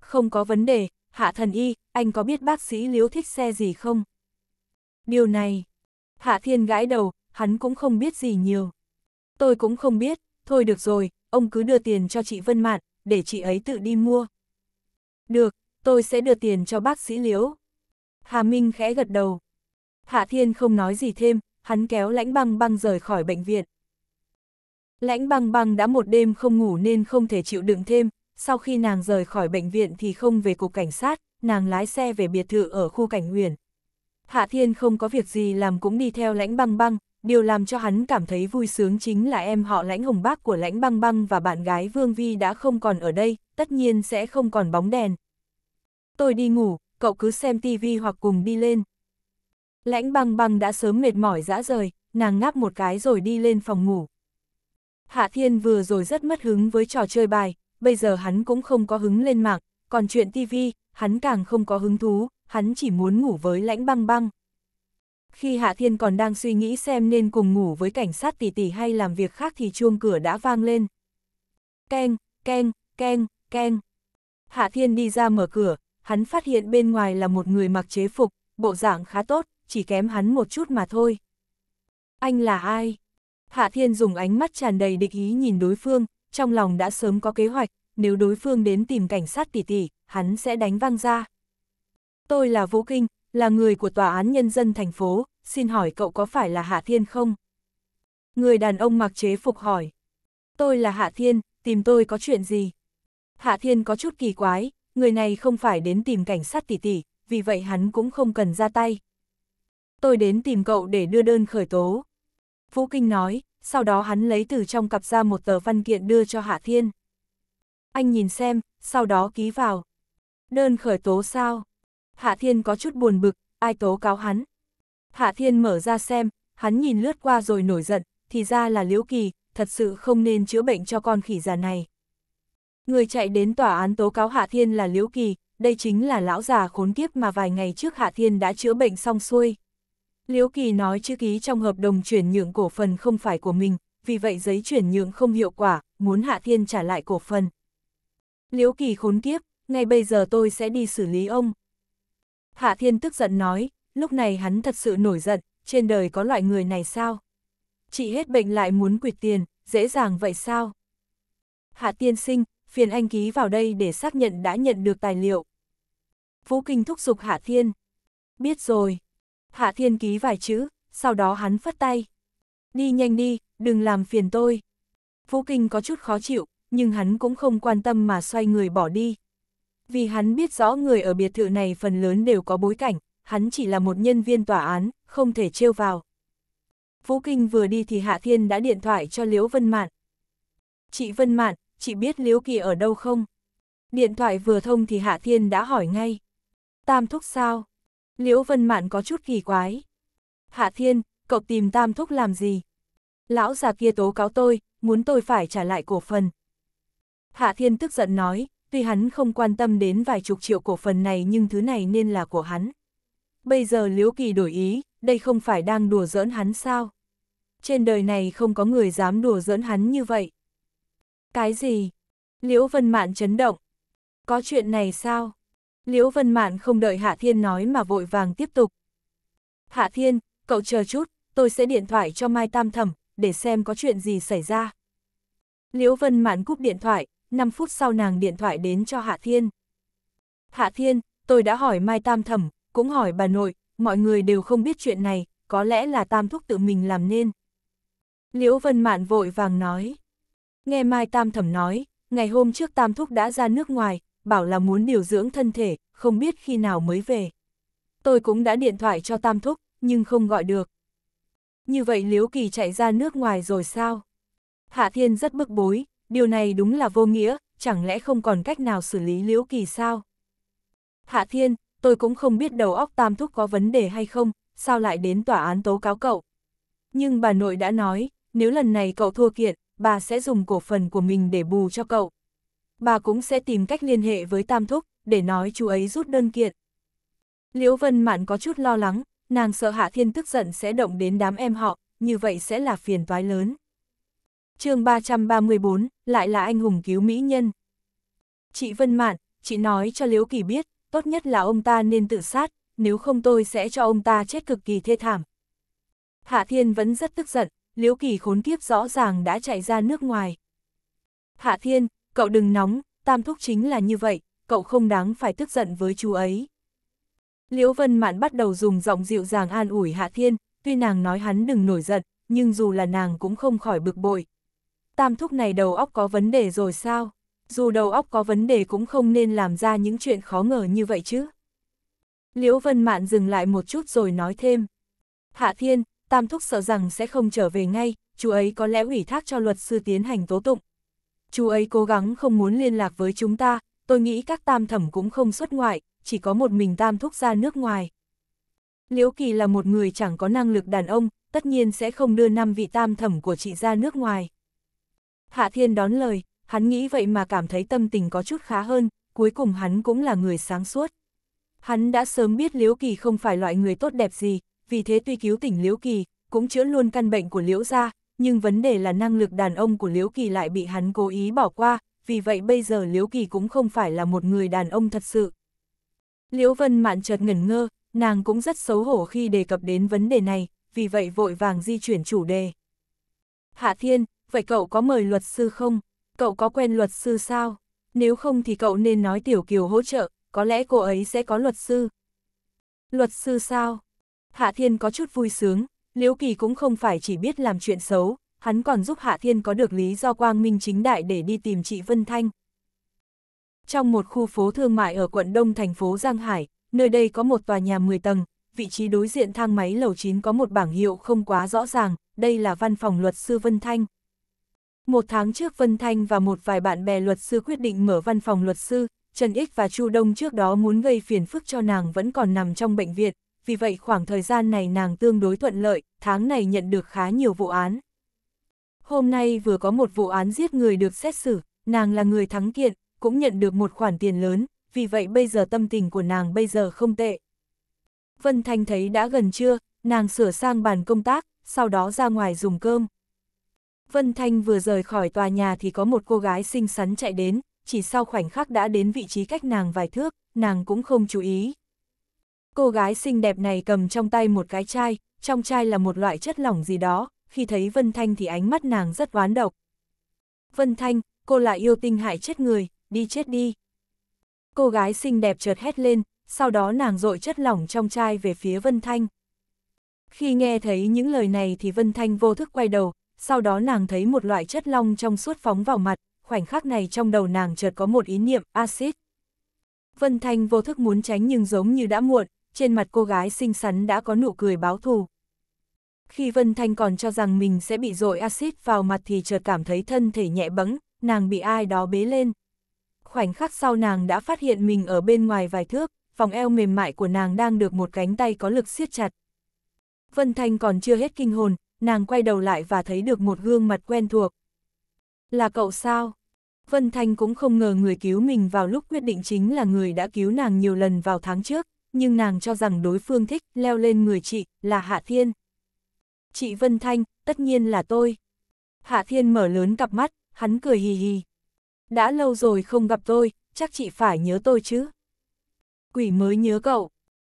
Speaker 1: Không có vấn đề, hạ thần y, anh có biết bác sĩ Liễu thích xe gì không? Điều này, Hạ Thiên gãi đầu, hắn cũng không biết gì nhiều. Tôi cũng không biết, thôi được rồi, ông cứ đưa tiền cho chị Vân Mạn, để chị ấy tự đi mua. Được, tôi sẽ đưa tiền cho bác sĩ Liễu. Hà Minh khẽ gật đầu. Hạ Thiên không nói gì thêm, hắn kéo lãnh băng băng rời khỏi bệnh viện. Lãnh băng băng đã một đêm không ngủ nên không thể chịu đựng thêm, sau khi nàng rời khỏi bệnh viện thì không về cục cảnh sát, nàng lái xe về biệt thự ở khu cảnh huyền. Hạ Thiên không có việc gì làm cũng đi theo lãnh băng băng, điều làm cho hắn cảm thấy vui sướng chính là em họ lãnh hồng bác của lãnh băng băng và bạn gái Vương Vi đã không còn ở đây, tất nhiên sẽ không còn bóng đèn. Tôi đi ngủ, cậu cứ xem tivi hoặc cùng đi lên. Lãnh băng băng đã sớm mệt mỏi dã rời, nàng ngáp một cái rồi đi lên phòng ngủ. Hạ Thiên vừa rồi rất mất hứng với trò chơi bài, bây giờ hắn cũng không có hứng lên mạng, còn chuyện tivi, hắn càng không có hứng thú, hắn chỉ muốn ngủ với lãnh băng băng. Khi Hạ Thiên còn đang suy nghĩ xem nên cùng ngủ với cảnh sát tỷ tỷ hay làm việc khác thì chuông cửa đã vang lên. Keng, keng, keng, keng. Hạ Thiên đi ra mở cửa, hắn phát hiện bên ngoài là một người mặc chế phục, bộ dạng khá tốt, chỉ kém hắn một chút mà thôi. Anh là ai? Hạ Thiên dùng ánh mắt tràn đầy địch ý nhìn đối phương, trong lòng đã sớm có kế hoạch, nếu đối phương đến tìm cảnh sát tỷ tỷ, hắn sẽ đánh văng ra. Tôi là Vũ Kinh, là người của Tòa án Nhân dân thành phố, xin hỏi cậu có phải là Hạ Thiên không? Người đàn ông mặc chế phục hỏi. Tôi là Hạ Thiên, tìm tôi có chuyện gì? Hạ Thiên có chút kỳ quái, người này không phải đến tìm cảnh sát tỷ tỷ, vì vậy hắn cũng không cần ra tay. Tôi đến tìm cậu để đưa đơn khởi tố. Vũ Kinh nói, sau đó hắn lấy từ trong cặp ra một tờ văn kiện đưa cho Hạ Thiên anh nhìn xem, sau đó ký vào. Đơn khởi tố sao? Hạ Thiên có chút buồn bực, ai tố cáo hắn? Hạ Thiên mở ra xem, hắn nhìn lướt qua rồi nổi giận, thì ra là Liễu Kỳ, thật sự không nên chữa bệnh cho con khỉ già này. Người chạy đến tòa án tố cáo Hạ Thiên là Liễu Kỳ, đây chính là lão già khốn kiếp mà vài ngày trước Hạ Thiên đã chữa bệnh xong xuôi. Liễu Kỳ nói chữ ký trong hợp đồng chuyển nhượng cổ phần không phải của mình, vì vậy giấy chuyển nhượng không hiệu quả, muốn Hạ Thiên trả lại cổ phần. Liễu Kỳ khốn kiếp, ngay bây giờ tôi sẽ đi xử lý ông. Hạ Thiên tức giận nói, lúc này hắn thật sự nổi giận, trên đời có loại người này sao? Chị hết bệnh lại muốn quyệt tiền, dễ dàng vậy sao? Hạ Tiên sinh, phiền anh ký vào đây để xác nhận đã nhận được tài liệu. Vũ Kinh thúc giục Hạ Thiên. Biết rồi. Hạ Thiên ký vài chữ, sau đó hắn phất tay. Đi nhanh đi, đừng làm phiền tôi. Vũ Kinh có chút khó chịu, nhưng hắn cũng không quan tâm mà xoay người bỏ đi. Vì hắn biết rõ người ở biệt thự này phần lớn đều có bối cảnh, hắn chỉ là một nhân viên tòa án, không thể trêu vào. Vũ Kinh vừa đi thì Hạ Thiên đã điện thoại cho Liễu Vân Mạn. Chị Vân Mạn, chị biết Liễu Kỳ ở đâu không? Điện thoại vừa thông thì Hạ Thiên đã hỏi ngay. Tam Thúc sao? Liễu Vân Mạn có chút kỳ quái. Hạ Thiên, cậu tìm Tam Thúc làm gì? Lão già kia tố cáo tôi, muốn tôi phải trả lại cổ phần. Hạ Thiên tức giận nói, tuy hắn không quan tâm đến vài chục triệu cổ phần này nhưng thứ này nên là của hắn. Bây giờ Liễu Kỳ đổi ý, đây không phải đang đùa giỡn hắn sao? Trên đời này không có người dám đùa giỡn hắn như vậy. Cái gì? Liễu Vân Mạn chấn động. Có chuyện này sao? Liễu Vân Mạn không đợi Hạ Thiên nói mà vội vàng tiếp tục. Hạ Thiên, cậu chờ chút, tôi sẽ điện thoại cho Mai Tam Thẩm, để xem có chuyện gì xảy ra. Liễu Vân Mạn cúp điện thoại, 5 phút sau nàng điện thoại đến cho Hạ Thiên. Hạ Thiên, tôi đã hỏi Mai Tam Thẩm, cũng hỏi bà nội, mọi người đều không biết chuyện này, có lẽ là Tam Thúc tự mình làm nên. Liễu Vân Mạn vội vàng nói. Nghe Mai Tam Thẩm nói, ngày hôm trước Tam Thúc đã ra nước ngoài, bảo là muốn điều dưỡng thân thể, không biết khi nào mới về. Tôi cũng đã điện thoại cho Tam Thúc, nhưng không gọi được. Như vậy Liễu Kỳ chạy ra nước ngoài rồi sao? Hạ Thiên rất bức bối, điều này đúng là vô nghĩa, chẳng lẽ không còn cách nào xử lý Liễu Kỳ sao? Hạ Thiên, tôi cũng không biết đầu óc Tam Thúc có vấn đề hay không, sao lại đến tòa án tố cáo cậu? Nhưng bà nội đã nói, nếu lần này cậu thua kiện, bà sẽ dùng cổ phần của mình để bù cho cậu. Bà cũng sẽ tìm cách liên hệ với Tam Thúc, để nói chú ấy rút đơn kiện. Liễu Vân Mạn có chút lo lắng, nàng sợ Hạ Thiên tức giận sẽ động đến đám em họ, như vậy sẽ là phiền toái lớn chương 334, lại là anh hùng cứu mỹ nhân. Chị Vân Mạn, chị nói cho Liễu Kỳ biết, tốt nhất là ông ta nên tự sát, nếu không tôi sẽ cho ông ta chết cực kỳ thê thảm. Hạ Thiên vẫn rất tức giận, Liễu Kỳ khốn kiếp rõ ràng đã chạy ra nước ngoài. Hạ Thiên, cậu đừng nóng, tam thúc chính là như vậy, cậu không đáng phải tức giận với chú ấy. Liễu Vân Mạn bắt đầu dùng giọng dịu dàng an ủi Hạ Thiên, tuy nàng nói hắn đừng nổi giận, nhưng dù là nàng cũng không khỏi bực bội, tam thúc này đầu óc có vấn đề rồi sao? Dù đầu óc có vấn đề cũng không nên làm ra những chuyện khó ngờ như vậy chứ. Liễu Vân Mạn dừng lại một chút rồi nói thêm. Hạ Thiên, Tam Thúc sợ rằng sẽ không trở về ngay, chú ấy có lẽ ủy thác cho luật sư tiến hành tố tụng. Chú ấy cố gắng không muốn liên lạc với chúng ta, tôi nghĩ các tam thẩm cũng không xuất ngoại, chỉ có một mình Tam Thúc ra nước ngoài. Liễu Kỳ là một người chẳng có năng lực đàn ông, tất nhiên sẽ không đưa năm vị tam thẩm của chị ra nước ngoài. Hạ Thiên đón lời, hắn nghĩ vậy mà cảm thấy tâm tình có chút khá hơn, cuối cùng hắn cũng là người sáng suốt. Hắn đã sớm biết Liễu Kỳ không phải loại người tốt đẹp gì, vì thế tuy cứu tỉnh Liễu Kỳ, cũng chữa luôn căn bệnh của Liễu gia, nhưng vấn đề là năng lực đàn ông của Liễu Kỳ lại bị hắn cố ý bỏ qua, vì vậy bây giờ Liễu Kỳ cũng không phải là một người đàn ông thật sự. Liễu Vân Mạn chợt ngẩn ngơ, nàng cũng rất xấu hổ khi đề cập đến vấn đề này, vì vậy vội vàng di chuyển chủ đề. Hạ Thiên, vậy cậu có mời luật sư không? Cậu có quen luật sư sao? Nếu không thì cậu nên nói Tiểu Kiều hỗ trợ, có lẽ cô ấy sẽ có luật sư. Luật sư sao? Hạ Thiên có chút vui sướng, Liễu Kỳ cũng không phải chỉ biết làm chuyện xấu, hắn còn giúp Hạ Thiên có được lý do quang minh chính đại để đi tìm chị Vân Thanh. Trong một khu phố thương mại ở quận Đông thành phố Giang Hải, nơi đây có một tòa nhà 10 tầng, vị trí đối diện thang máy lầu 9 có một bảng hiệu không quá rõ ràng, đây là văn phòng luật sư Vân Thanh. Một tháng trước Vân Thanh và một vài bạn bè luật sư quyết định mở văn phòng luật sư, Trần Ích và Chu Đông trước đó muốn gây phiền phức cho nàng vẫn còn nằm trong bệnh viện, vì vậy khoảng thời gian này nàng tương đối thuận lợi, tháng này nhận được khá nhiều vụ án. Hôm nay vừa có một vụ án giết người được xét xử, nàng là người thắng kiện, cũng nhận được một khoản tiền lớn, vì vậy bây giờ tâm tình của nàng bây giờ không tệ. Vân Thanh thấy đã gần trưa, nàng sửa sang bàn công tác, sau đó ra ngoài dùng cơm. Vân Thanh vừa rời khỏi tòa nhà thì có một cô gái xinh xắn chạy đến, chỉ sau khoảnh khắc đã đến vị trí cách nàng vài thước, nàng cũng không chú ý. Cô gái xinh đẹp này cầm trong tay một cái chai, trong chai là một loại chất lỏng gì đó, khi thấy Vân Thanh thì ánh mắt nàng rất oán độc. Vân Thanh, cô lại yêu tinh hại chết người, đi chết đi. Cô gái xinh đẹp chợt hét lên, sau đó nàng dội chất lỏng trong chai về phía Vân Thanh. Khi nghe thấy những lời này thì Vân Thanh vô thức quay đầu, sau đó nàng thấy một loại chất long trong suốt phóng vào mặt, khoảnh khắc này trong đầu nàng chợt có một ý niệm, axit. Vân Thanh vô thức muốn tránh nhưng giống như đã muộn, trên mặt cô gái xinh xắn đã có nụ cười báo thù. Khi Vân Thanh còn cho rằng mình sẽ bị dội axit vào mặt thì chợt cảm thấy thân thể nhẹ bẫng, nàng bị ai đó bế lên. Khoảnh khắc sau nàng đã phát hiện mình ở bên ngoài vài thước, vòng eo mềm mại của nàng đang được một cánh tay có lực siết chặt. Vân Thanh còn chưa hết kinh hồn, nàng quay đầu lại và thấy được một gương mặt quen thuộc. Là cậu sao? Vân Thanh cũng không ngờ người cứu mình vào lúc quyết định chính là người đã cứu nàng nhiều lần vào tháng trước, nhưng nàng cho rằng đối phương thích leo lên người chị, là Hạ Thiên. Chị Vân Thanh, tất nhiên là tôi. Hạ Thiên mở lớn cặp mắt, hắn cười hì hì. Đã lâu rồi không gặp tôi, chắc chị phải nhớ tôi chứ. Quỷ mới nhớ cậu.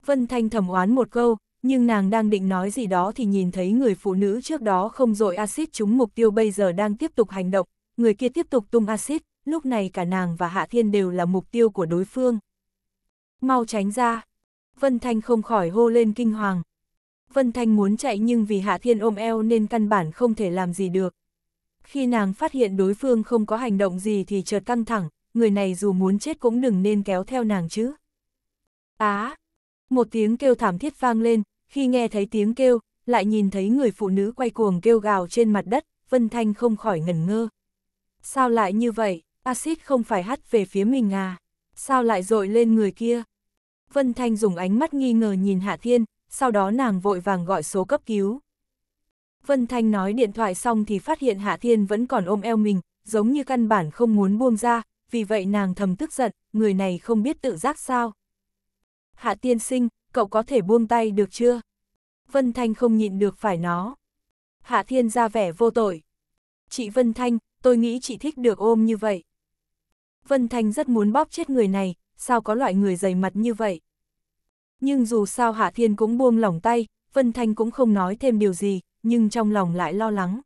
Speaker 1: Vân Thanh thầm oán một câu, nhưng nàng đang định nói gì đó thì nhìn thấy người phụ nữ trước đó không dội axit chúng mục tiêu bây giờ đang tiếp tục hành động, người kia tiếp tục tung axit, lúc này cả nàng và Hạ Thiên đều là mục tiêu của đối phương. Mau tránh ra. Vân Thanh không khỏi hô lên kinh hoàng. Vân Thanh muốn chạy nhưng vì Hạ Thiên ôm eo nên căn bản không thể làm gì được. Khi nàng phát hiện đối phương không có hành động gì thì chợt căng thẳng, người này dù muốn chết cũng đừng nên kéo theo nàng chứ. Á! một tiếng kêu thảm thiết vang lên, khi nghe thấy tiếng kêu, lại nhìn thấy người phụ nữ quay cuồng kêu gào trên mặt đất, Vân Thanh không khỏi ngẩn ngơ. Sao lại như vậy, axit không phải hắt về phía mình à? Sao lại dội lên người kia? Vân Thanh dùng ánh mắt nghi ngờ nhìn Hạ Thiên, sau đó nàng vội vàng gọi số cấp cứu. Vân Thanh nói điện thoại xong thì phát hiện Hạ Thiên vẫn còn ôm eo mình, giống như căn bản không muốn buông ra, vì vậy nàng thầm tức giận, người này không biết tự giác sao. Hạ tiên sinh, cậu có thể buông tay được chưa? Vân Thanh không nhịn được phải nó. Hạ Thiên ra vẻ vô tội. Chị Vân Thanh, tôi nghĩ chị thích được ôm như vậy. Vân Thanh rất muốn bóp chết người này, sao có loại người dày mặt như vậy? Nhưng dù sao Hạ Thiên cũng buông lỏng tay, Vân Thanh cũng không nói thêm điều gì, nhưng trong lòng lại lo lắng.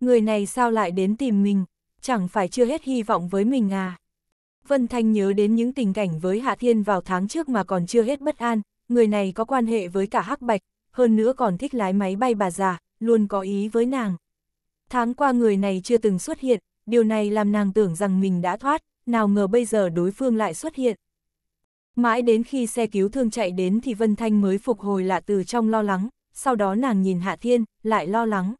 Speaker 1: Người này sao lại đến tìm mình, chẳng phải chưa hết hy vọng với mình à? Vân Thanh nhớ đến những tình cảnh với Hạ Thiên vào tháng trước mà còn chưa hết bất an, người này có quan hệ với cả Hắc Bạch, hơn nữa còn thích lái máy bay bà già, luôn có ý với nàng. Tháng qua người này chưa từng xuất hiện, điều này làm nàng tưởng rằng mình đã thoát, nào ngờ bây giờ đối phương lại xuất hiện. Mãi đến khi xe cứu thương chạy đến thì Vân Thanh mới phục hồi lạ từ trong lo lắng, sau đó nàng nhìn Hạ Thiên, lại lo lắng.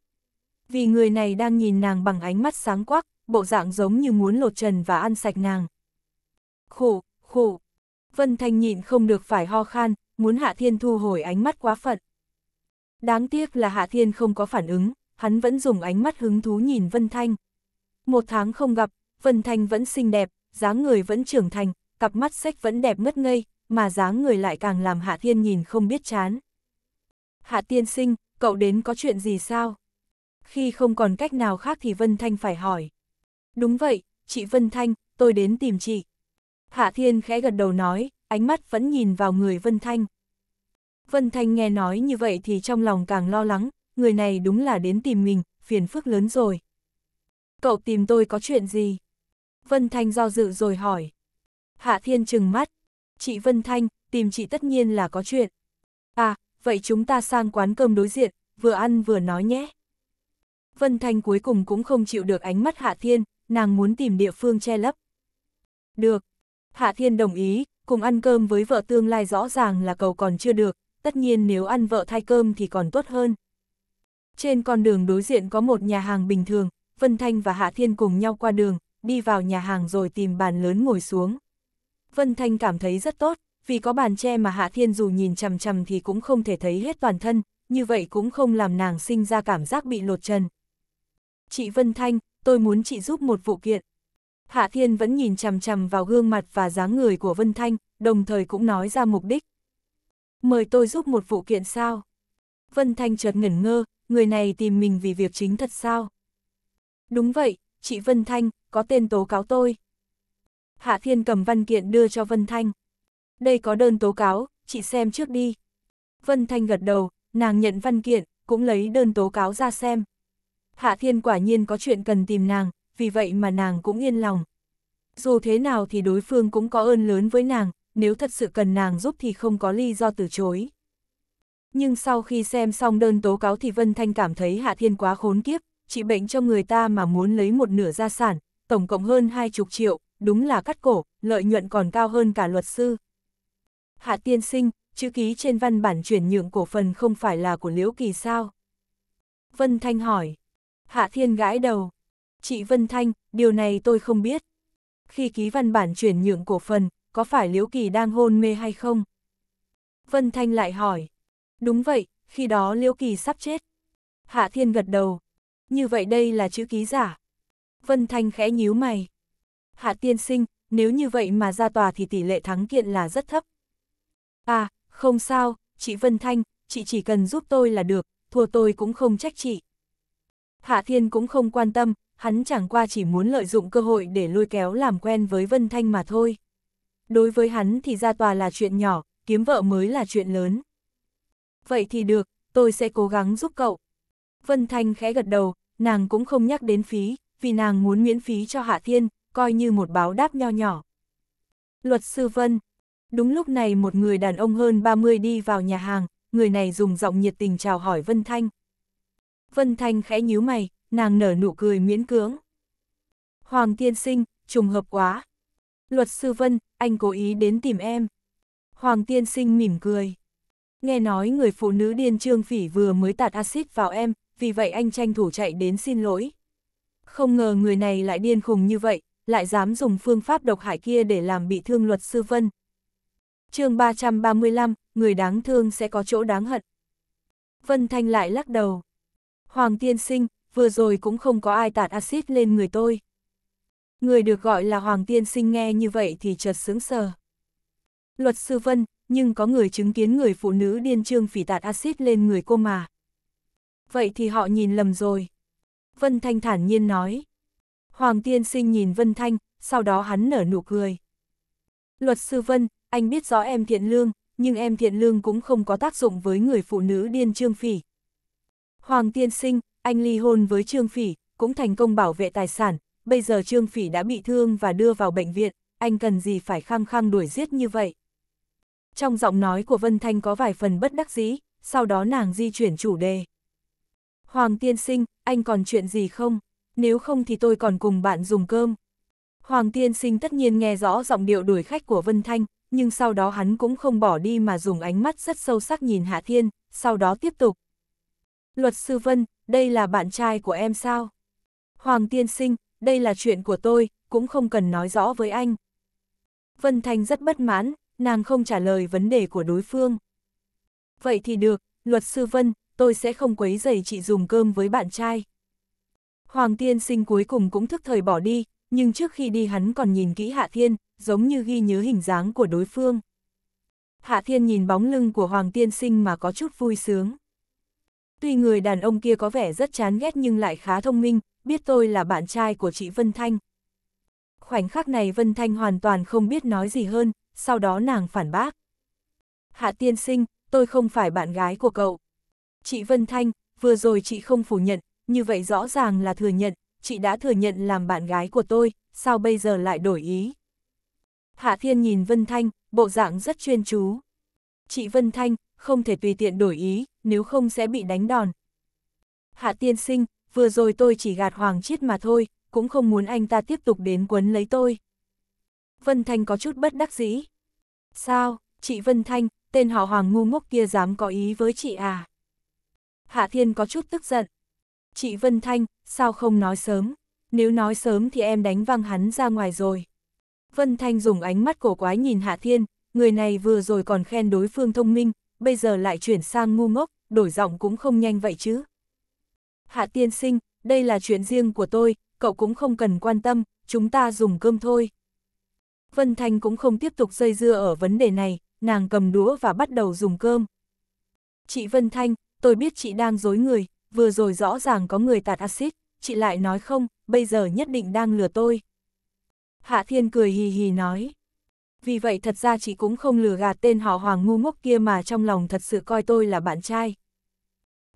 Speaker 1: Vì người này đang nhìn nàng bằng ánh mắt sáng quắc, bộ dạng giống như muốn lột trần và ăn sạch nàng. Khổ, khổ. Vân Thanh nhịn không được phải ho khan, muốn Hạ Thiên thu hồi ánh mắt quá phận. Đáng tiếc là Hạ Thiên không có phản ứng, hắn vẫn dùng ánh mắt hứng thú nhìn Vân Thanh. Một tháng không gặp, Vân Thanh vẫn xinh đẹp, dáng người vẫn trưởng thành, cặp mắt sách vẫn đẹp ngất ngây, mà dáng người lại càng làm Hạ Thiên nhìn không biết chán. Hạ Tiên sinh, cậu đến có chuyện gì sao? Khi không còn cách nào khác thì Vân Thanh phải hỏi. Đúng vậy, chị Vân Thanh, tôi đến tìm chị. Hạ Thiên khẽ gật đầu nói, ánh mắt vẫn nhìn vào người Vân Thanh. Vân Thanh nghe nói như vậy thì trong lòng càng lo lắng, người này đúng là đến tìm mình, phiền phức lớn rồi. Cậu tìm tôi có chuyện gì? Vân Thanh do dự rồi hỏi. Hạ Thiên trừng mắt. Chị Vân Thanh, tìm chị tất nhiên là có chuyện. À, vậy chúng ta sang quán cơm đối diện, vừa ăn vừa nói nhé. Vân Thanh cuối cùng cũng không chịu được ánh mắt Hạ Thiên, nàng muốn tìm địa phương che lấp. Được. Hạ Thiên đồng ý, cùng ăn cơm với vợ tương lai rõ ràng là cầu còn chưa được, tất nhiên nếu ăn vợ thay cơm thì còn tốt hơn. Trên con đường đối diện có một nhà hàng bình thường, Vân Thanh và Hạ Thiên cùng nhau qua đường, đi vào nhà hàng rồi tìm bàn lớn ngồi xuống. Vân Thanh cảm thấy rất tốt, vì có bàn che mà Hạ Thiên dù nhìn chằm chằm thì cũng không thể thấy hết toàn thân, như vậy cũng không làm nàng sinh ra cảm giác bị lột trần. Chị Vân Thanh, tôi muốn chị giúp một vụ kiện. Hạ Thiên vẫn nhìn chằm chằm vào gương mặt và dáng người của Vân Thanh, đồng thời cũng nói ra mục đích. Mời tôi giúp một vụ kiện sao? Vân Thanh chợt ngẩn ngơ, người này tìm mình vì việc chính thật sao? Đúng vậy, chị Vân Thanh, có tên tố cáo tôi. Hạ Thiên cầm văn kiện đưa cho Vân Thanh. Đây có đơn tố cáo, chị xem trước đi. Vân Thanh gật đầu, nàng nhận văn kiện, cũng lấy đơn tố cáo ra xem. Hạ Thiên quả nhiên có chuyện cần tìm nàng, vì vậy mà nàng cũng yên lòng. Dù thế nào thì đối phương cũng có ơn lớn với nàng, nếu thật sự cần nàng giúp thì không có lý do từ chối. Nhưng sau khi xem xong đơn tố cáo thì Vân Thanh cảm thấy Hạ Thiên quá khốn kiếp, trị bệnh cho người ta mà muốn lấy một nửa gia sản, tổng cộng hơn hai chục triệu, đúng là cắt cổ, lợi nhuận còn cao hơn cả luật sư. Hạ tiên sinh, chữ ký trên văn bản chuyển nhượng cổ phần không phải là của Liễu Kỳ sao? Vân Thanh hỏi. Hạ Thiên gãi đầu. Chị Vân Thanh, điều này tôi không biết. Khi ký văn bản chuyển nhượng cổ phần, có phải Liễu Kỳ đang hôn mê hay không? Vân Thanh lại hỏi. Đúng vậy, khi đó Liễu Kỳ sắp chết. Hạ Thiên gật đầu. Như vậy đây là chữ ký giả. Vân Thanh khẽ nhíu mày. Hạ Tiên sinh, nếu như vậy mà ra tòa thì tỷ lệ thắng kiện là rất thấp. À, không sao, chị Vân Thanh, chị chỉ cần giúp tôi là được, thua tôi cũng không trách chị. Hạ Thiên cũng không quan tâm, hắn chẳng qua chỉ muốn lợi dụng cơ hội để lôi kéo làm quen với Vân Thanh mà thôi. Đối với hắn thì ra tòa là chuyện nhỏ, kiếm vợ mới là chuyện lớn. Vậy thì được, tôi sẽ cố gắng giúp cậu. Vân Thanh khẽ gật đầu, nàng cũng không nhắc đến phí, vì nàng muốn miễn phí cho Hạ Thiên, coi như một báo đáp nho nhỏ. Luật sư Vân Đúng lúc này một người đàn ông hơn 30 đi vào nhà hàng, người này dùng giọng nhiệt tình chào hỏi Vân Thanh. Vân Thanh khẽ nhíu mày, nàng nở nụ cười miễn cưỡng. Hoàng tiên sinh, trùng hợp quá. Luật sư Vân, anh cố ý đến tìm em. Hoàng tiên sinh mỉm cười. Nghe nói người phụ nữ điên trương phỉ vừa mới tạt axit vào em, vì vậy anh tranh thủ chạy đến xin lỗi. Không ngờ người này lại điên khùng như vậy, lại dám dùng phương pháp độc hại kia để làm bị thương luật sư Vân. chương 335, người đáng thương sẽ có chỗ đáng hận. Vân Thanh lại lắc đầu. Hoàng tiên sinh, vừa rồi cũng không có ai tạt axit lên người tôi. Người được gọi là Hoàng Tiên Sinh nghe như vậy thì chợt sướng sờ. Luật sư Vân, nhưng có người chứng kiến người phụ nữ điên trương phỉ tạt axit lên người cô mà. Vậy thì họ nhìn lầm rồi. Vân Thanh thản nhiên nói. Hoàng Tiên Sinh nhìn Vân Thanh, sau đó hắn nở nụ cười. Luật sư Vân, anh biết rõ em thiện lương, nhưng em thiện lương cũng không có tác dụng với người phụ nữ điên trương phỉ. Hoàng Tiên Sinh, anh ly hôn với Trương Phỉ, cũng thành công bảo vệ tài sản, bây giờ Trương Phỉ đã bị thương và đưa vào bệnh viện, anh cần gì phải khăng khăng đuổi giết như vậy. Trong giọng nói của Vân Thanh có vài phần bất đắc dĩ, sau đó nàng di chuyển chủ đề. Hoàng tiên sinh, anh còn chuyện gì không? Nếu không thì tôi còn cùng bạn dùng cơm. Hoàng tiên sinh tất nhiên nghe rõ giọng điệu đuổi khách của Vân Thanh, nhưng sau đó hắn cũng không bỏ đi mà dùng ánh mắt rất sâu sắc nhìn Hạ Thiên, sau đó tiếp tục. Luật sư Vân, đây là bạn trai của em sao? Hoàng tiên sinh, đây là chuyện của tôi, cũng không cần nói rõ với anh. Vân Thanh rất bất mãn, nàng không trả lời vấn đề của đối phương. Vậy thì được, luật sư Vân, tôi sẽ không quấy giày chị dùng cơm với bạn trai. Hoàng tiên sinh cuối cùng cũng thức thời bỏ đi, nhưng trước khi đi hắn còn nhìn kỹ Hạ Thiên, giống như ghi nhớ hình dáng của đối phương. Hạ Thiên nhìn bóng lưng của Hoàng tiên sinh mà có chút vui sướng. Tuy người đàn ông kia có vẻ rất chán ghét nhưng lại khá thông minh, biết tôi là bạn trai của chị Vân Thanh. Khoảnh khắc này Vân Thanh hoàn toàn không biết nói gì hơn, sau đó nàng phản bác. Hạ tiên sinh, tôi không phải bạn gái của cậu. Chị Vân Thanh, vừa rồi chị không phủ nhận, như vậy rõ ràng là thừa nhận, chị đã thừa nhận làm bạn gái của tôi, sao bây giờ lại đổi ý? Hạ Thiên nhìn Vân Thanh, bộ dạng rất chuyên chú. Chị Vân Thanh, không thể tùy tiện đổi ý, nếu không sẽ bị đánh đòn. Hạ tiên sinh, vừa rồi tôi chỉ gạt Hoàng Chiết mà thôi, cũng không muốn anh ta tiếp tục đến quấn lấy tôi. Vân Thanh có chút bất đắc dĩ. Sao, chị Vân Thanh, tên họ Hoàng ngu ngốc kia dám có ý với chị à? Hạ Thiên có chút tức giận. Chị Vân Thanh, sao không nói sớm? Nếu nói sớm thì em đánh văng hắn ra ngoài rồi. Vân Thanh dùng ánh mắt cổ quái nhìn Hạ Thiên, người này vừa rồi còn khen đối phương thông minh, bây giờ lại chuyển sang ngu ngốc, đổi giọng cũng không nhanh vậy chứ. Hạ tiên sinh, đây là chuyện riêng của tôi, cậu cũng không cần quan tâm, chúng ta dùng cơm thôi. Vân Thanh cũng không tiếp tục dây dưa ở vấn đề này, nàng cầm đũa và bắt đầu dùng cơm. Chị Vân Thanh, tôi biết chị đang dối người, vừa rồi rõ ràng có người tạt axit, chị lại nói không, bây giờ nhất định đang lừa tôi. Hạ Thiên cười hì hì nói vì vậy thật ra chị cũng không lừa gạt tên họ hoàng ngu ngốc kia mà trong lòng thật sự coi tôi là bạn trai.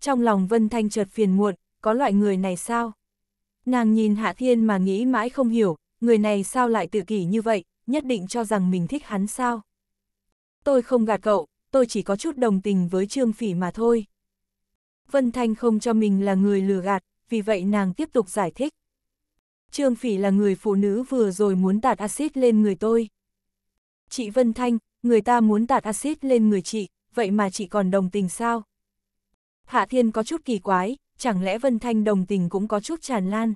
Speaker 1: Trong lòng Vân Thanh chợt phiền muộn, có loại người này sao? Nàng nhìn Hạ Thiên mà nghĩ mãi không hiểu, người này sao lại tự kỷ như vậy, nhất định cho rằng mình thích hắn sao? Tôi không gạt cậu, tôi chỉ có chút đồng tình với Trương Phỉ mà thôi. Vân Thanh không cho mình là người lừa gạt, vì vậy nàng tiếp tục giải thích. Trương Phỉ là người phụ nữ vừa rồi muốn tạt axit lên người tôi. Chị Vân Thanh, người ta muốn tạt axit lên người chị, vậy mà chị còn đồng tình sao? Hạ Thiên có chút kỳ quái, chẳng lẽ Vân Thanh đồng tình cũng có chút tràn lan?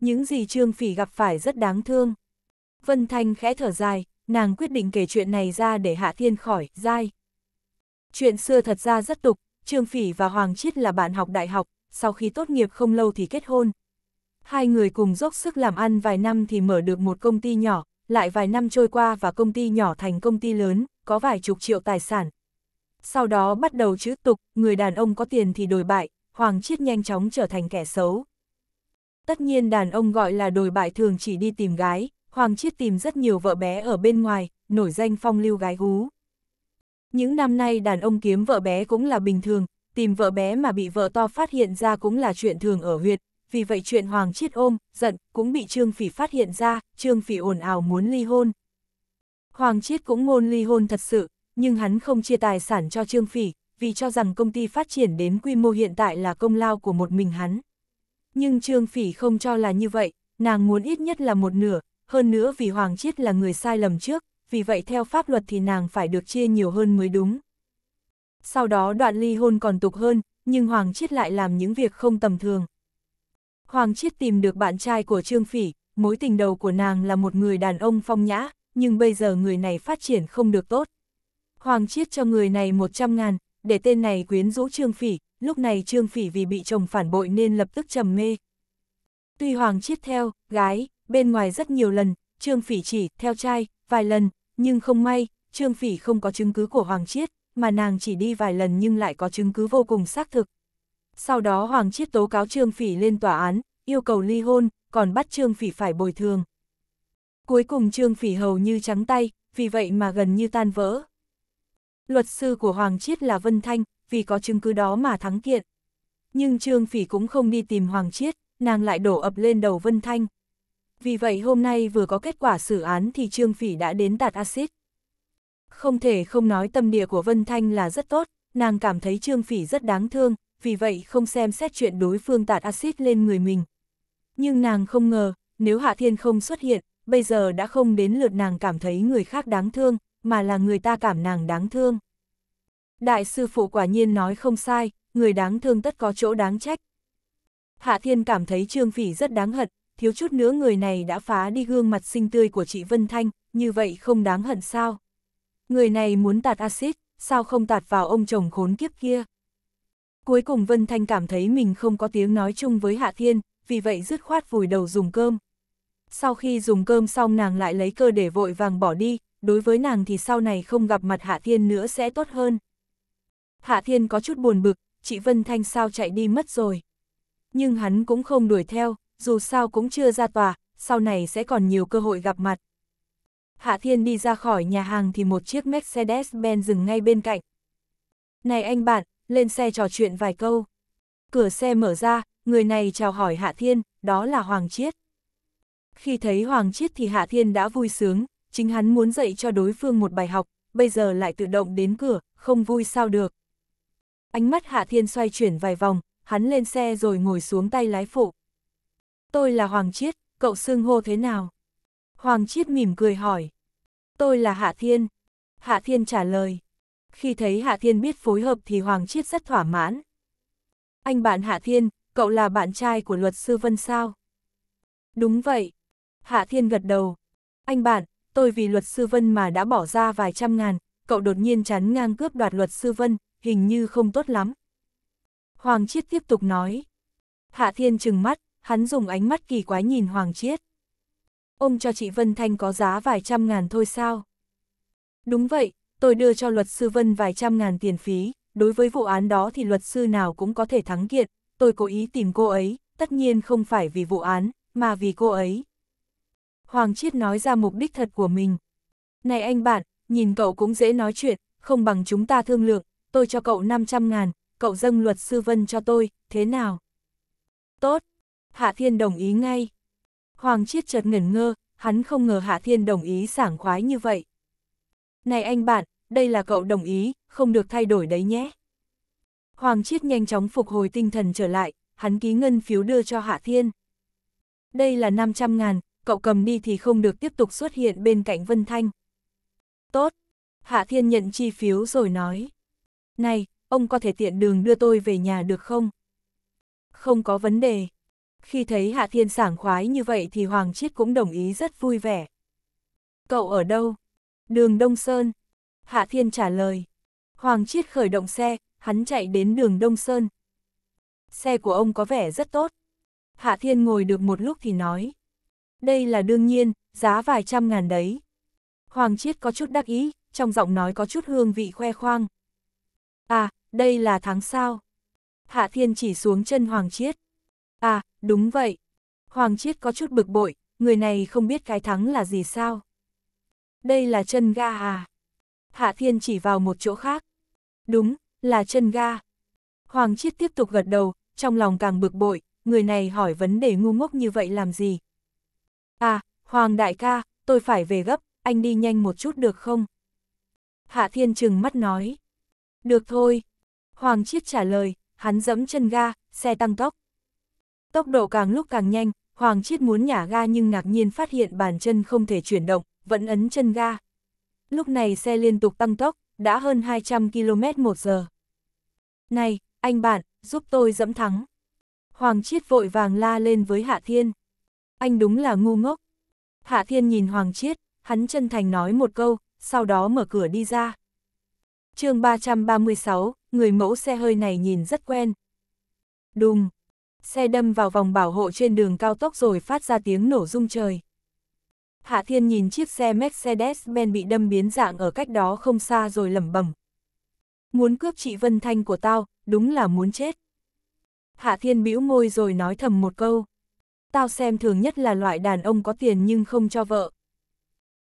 Speaker 1: Những gì Trương Phỉ gặp phải rất đáng thương. Vân Thanh khẽ thở dài, nàng quyết định kể chuyện này ra để Hạ Thiên khỏi, dai. Chuyện xưa thật ra rất tục, Trương Phỉ và Hoàng Chiết là bạn học đại học, sau khi tốt nghiệp không lâu thì kết hôn. Hai người cùng dốc sức làm ăn vài năm thì mở được một công ty nhỏ, lại vài năm trôi qua và công ty nhỏ thành công ty lớn, có vài chục triệu tài sản. Sau đó bắt đầu chữ tục, người đàn ông có tiền thì đổi bại, Hoàng Chiết nhanh chóng trở thành kẻ xấu. Tất nhiên đàn ông gọi là đổi bại thường chỉ đi tìm gái, Hoàng Chiết tìm rất nhiều vợ bé ở bên ngoài, nổi danh phong lưu gái hú. Những năm nay đàn ông kiếm vợ bé cũng là bình thường, tìm vợ bé mà bị vợ to phát hiện ra cũng là chuyện thường ở huyệt, vì vậy chuyện Hoàng Chiết ôm, giận, cũng bị Trương Phỉ phát hiện ra, Trương Phỉ ồn ào muốn ly hôn. Hoàng Chiết cũng ngôn ly hôn thật sự, nhưng hắn không chia tài sản cho Trương Phỉ, vì cho rằng công ty phát triển đến quy mô hiện tại là công lao của một mình hắn. Nhưng Trương Phỉ không cho là như vậy, nàng muốn ít nhất là một nửa, hơn nữa vì Hoàng Chiết là người sai lầm trước, vì vậy theo pháp luật thì nàng phải được chia nhiều hơn mới đúng. Sau đó đoạn ly hôn còn tục hơn, nhưng Hoàng Chiết lại làm những việc không tầm thường, Hoàng Chiết tìm được bạn trai của Trương Phỉ, mối tình đầu của nàng là một người đàn ông phong nhã, nhưng bây giờ người này phát triển không được tốt. Hoàng Chiết cho người này 100 ngàn, để tên này quyến rũ Trương Phỉ, lúc này Trương Phỉ vì bị chồng phản bội nên lập tức trầm mê. Tuy Hoàng Chiết theo, gái, bên ngoài rất nhiều lần, Trương Phỉ chỉ theo trai, vài lần, nhưng không may, Trương Phỉ không có chứng cứ của Hoàng Chiết, mà nàng chỉ đi vài lần nhưng lại có chứng cứ vô cùng xác thực. Sau đó Hoàng Chiết tố cáo Trương Phỉ lên tòa án, yêu cầu ly hôn, còn bắt Trương Phỉ phải bồi thường. Cuối cùng Trương Phỉ hầu như trắng tay, vì vậy mà gần như tan vỡ. Luật sư của Hoàng Chiết là Vân Thanh, vì có chứng cứ đó mà thắng kiện. Nhưng Trương Phỉ cũng không đi tìm Hoàng Chiết, nàng lại đổ ập lên đầu Vân Thanh. Vì vậy hôm nay vừa có kết quả xử án thì Trương Phỉ đã đến tạt axit. Không thể không nói tâm địa của Vân Thanh là rất tốt, nàng cảm thấy Trương Phỉ rất đáng thương, vì vậy không xem xét chuyện đối phương tạt axit lên người mình. Nhưng nàng không ngờ, nếu Hạ Thiên không xuất hiện, bây giờ đã không đến lượt nàng cảm thấy người khác đáng thương, mà là người ta cảm nàng đáng thương. Đại sư phụ quả nhiên nói không sai, người đáng thương tất có chỗ đáng trách. Hạ Thiên cảm thấy Trương Phỉ rất đáng hận, thiếu chút nữa người này đã phá đi gương mặt xinh tươi của chị Vân Thanh, như vậy không đáng hận sao? Người này muốn tạt axit, sao không tạt vào ông chồng khốn kiếp kia? Cuối cùng Vân Thanh cảm thấy mình không có tiếng nói chung với Hạ Thiên, vì vậy dứt khoát vùi đầu dùng cơm. Sau khi dùng cơm xong nàng lại lấy cơ để vội vàng bỏ đi, đối với nàng thì sau này không gặp mặt Hạ Thiên nữa sẽ tốt hơn. Hạ Thiên có chút buồn bực, chị Vân Thanh sao chạy đi mất rồi. Nhưng hắn cũng không đuổi theo, dù sao cũng chưa ra tòa, sau này sẽ còn nhiều cơ hội gặp mặt. Hạ Thiên đi ra khỏi nhà hàng thì một chiếc Mercedes-Benz dừng ngay bên cạnh. Này anh bạn, lên xe trò chuyện vài câu. Cửa xe mở ra, người này chào hỏi Hạ Thiên, đó là Hoàng Chiết. Khi thấy Hoàng Chiết thì Hạ Thiên đã vui sướng, chính hắn muốn dạy cho đối phương một bài học, bây giờ lại tự động đến cửa, không vui sao được. Ánh mắt Hạ Thiên xoay chuyển vài vòng, hắn lên xe rồi ngồi xuống tay lái phụ. Tôi là Hoàng Chiết, cậu xưng hô thế nào? Hoàng Chiết mỉm cười hỏi. Tôi là Hạ Thiên. Hạ Thiên trả lời khi thấy Hạ Thiên biết phối hợp thì Hoàng Chiết rất thỏa mãn. Anh bạn Hạ Thiên, cậu là bạn trai của luật sư Vân sao? Đúng vậy. Hạ Thiên gật đầu. Anh bạn, tôi vì luật sư Vân mà đã bỏ ra vài trăm ngàn, cậu đột nhiên chắn ngang cướp đoạt luật sư Vân, hình như không tốt lắm. Hoàng Chiết tiếp tục nói. Hạ Thiên trừng mắt, hắn dùng ánh mắt kỳ quái nhìn Hoàng Chiết. Ông cho chị Vân Thanh có giá vài trăm ngàn thôi sao? Đúng vậy, tôi đưa cho luật sư Vân vài trăm ngàn tiền phí, đối với vụ án đó thì luật sư nào cũng có thể thắng kiện, tôi cố ý tìm cô ấy, tất nhiên không phải vì vụ án, mà vì cô ấy. Hoàng Chiết nói ra mục đích thật của mình. Này anh bạn, nhìn cậu cũng dễ nói chuyện, không bằng chúng ta thương lượng, tôi cho cậu 500 ngàn, cậu dâng luật sư Vân cho tôi, thế nào? Tốt, Hạ Thiên đồng ý ngay. Hoàng Chiết chợt ngẩn ngơ, hắn không ngờ Hạ Thiên đồng ý sảng khoái như vậy. Này anh bạn, đây là cậu đồng ý, không được thay đổi đấy nhé. Hoàng Chiết nhanh chóng phục hồi tinh thần trở lại, hắn ký ngân phiếu đưa cho Hạ Thiên. Đây là 500 ngàn, cậu cầm đi thì không được tiếp tục xuất hiện bên cạnh Vân Thanh. Tốt, Hạ Thiên nhận chi phiếu rồi nói. Này, ông có thể tiện đường đưa tôi về nhà được không? Không có vấn đề. Khi thấy Hạ Thiên sảng khoái như vậy thì Hoàng Chiết cũng đồng ý rất vui vẻ. Cậu ở đâu? Đường Đông Sơn. Hạ Thiên trả lời. Hoàng Chiết khởi động xe, hắn chạy đến đường Đông Sơn. Xe của ông có vẻ rất tốt. Hạ Thiên ngồi được một lúc thì nói. Đây là đương nhiên, giá vài trăm ngàn đấy. Hoàng Chiết có chút đắc ý, trong giọng nói có chút hương vị khoe khoang. À, đây là tháng sao. Hạ Thiên chỉ xuống chân Hoàng Chiết. À, đúng vậy. Hoàng Chiết có chút bực bội, người này không biết cái thắng là gì sao đây là chân ga à? Hạ Thiên chỉ vào một chỗ khác. Đúng, là chân ga. Hoàng Chiết tiếp tục gật đầu, trong lòng càng bực bội, người này hỏi vấn đề ngu ngốc như vậy làm gì? À, Hoàng đại ca, tôi phải về gấp, anh đi nhanh một chút được không? Hạ Thiên chừng mắt nói. Được thôi. Hoàng Chiết trả lời, hắn dẫm chân ga, xe tăng tốc. Tốc độ càng lúc càng nhanh, Hoàng Chiết muốn nhả ga nhưng ngạc nhiên phát hiện bàn chân không thể chuyển động, vẫn ấn chân ga. Lúc này xe liên tục tăng tốc, đã hơn 200 km một giờ. Này, anh bạn, giúp tôi dẫm thắng. Hoàng Chiết vội vàng la lên với Hạ Thiên. Anh đúng là ngu ngốc. Hạ Thiên nhìn Hoàng Chiết, hắn chân thành nói một câu, sau đó mở cửa đi ra. chương 336, người mẫu xe hơi này nhìn rất quen. Đùng! Xe đâm vào vòng bảo hộ trên đường cao tốc rồi phát ra tiếng nổ rung trời. Hạ Thiên nhìn chiếc xe Mercedes-Benz bị đâm biến dạng ở cách đó không xa rồi lẩm bẩm. Muốn cướp chị Vân Thanh của tao, đúng là muốn chết. Hạ Thiên bĩu môi rồi nói thầm một câu. Tao xem thường nhất là loại đàn ông có tiền nhưng không cho vợ.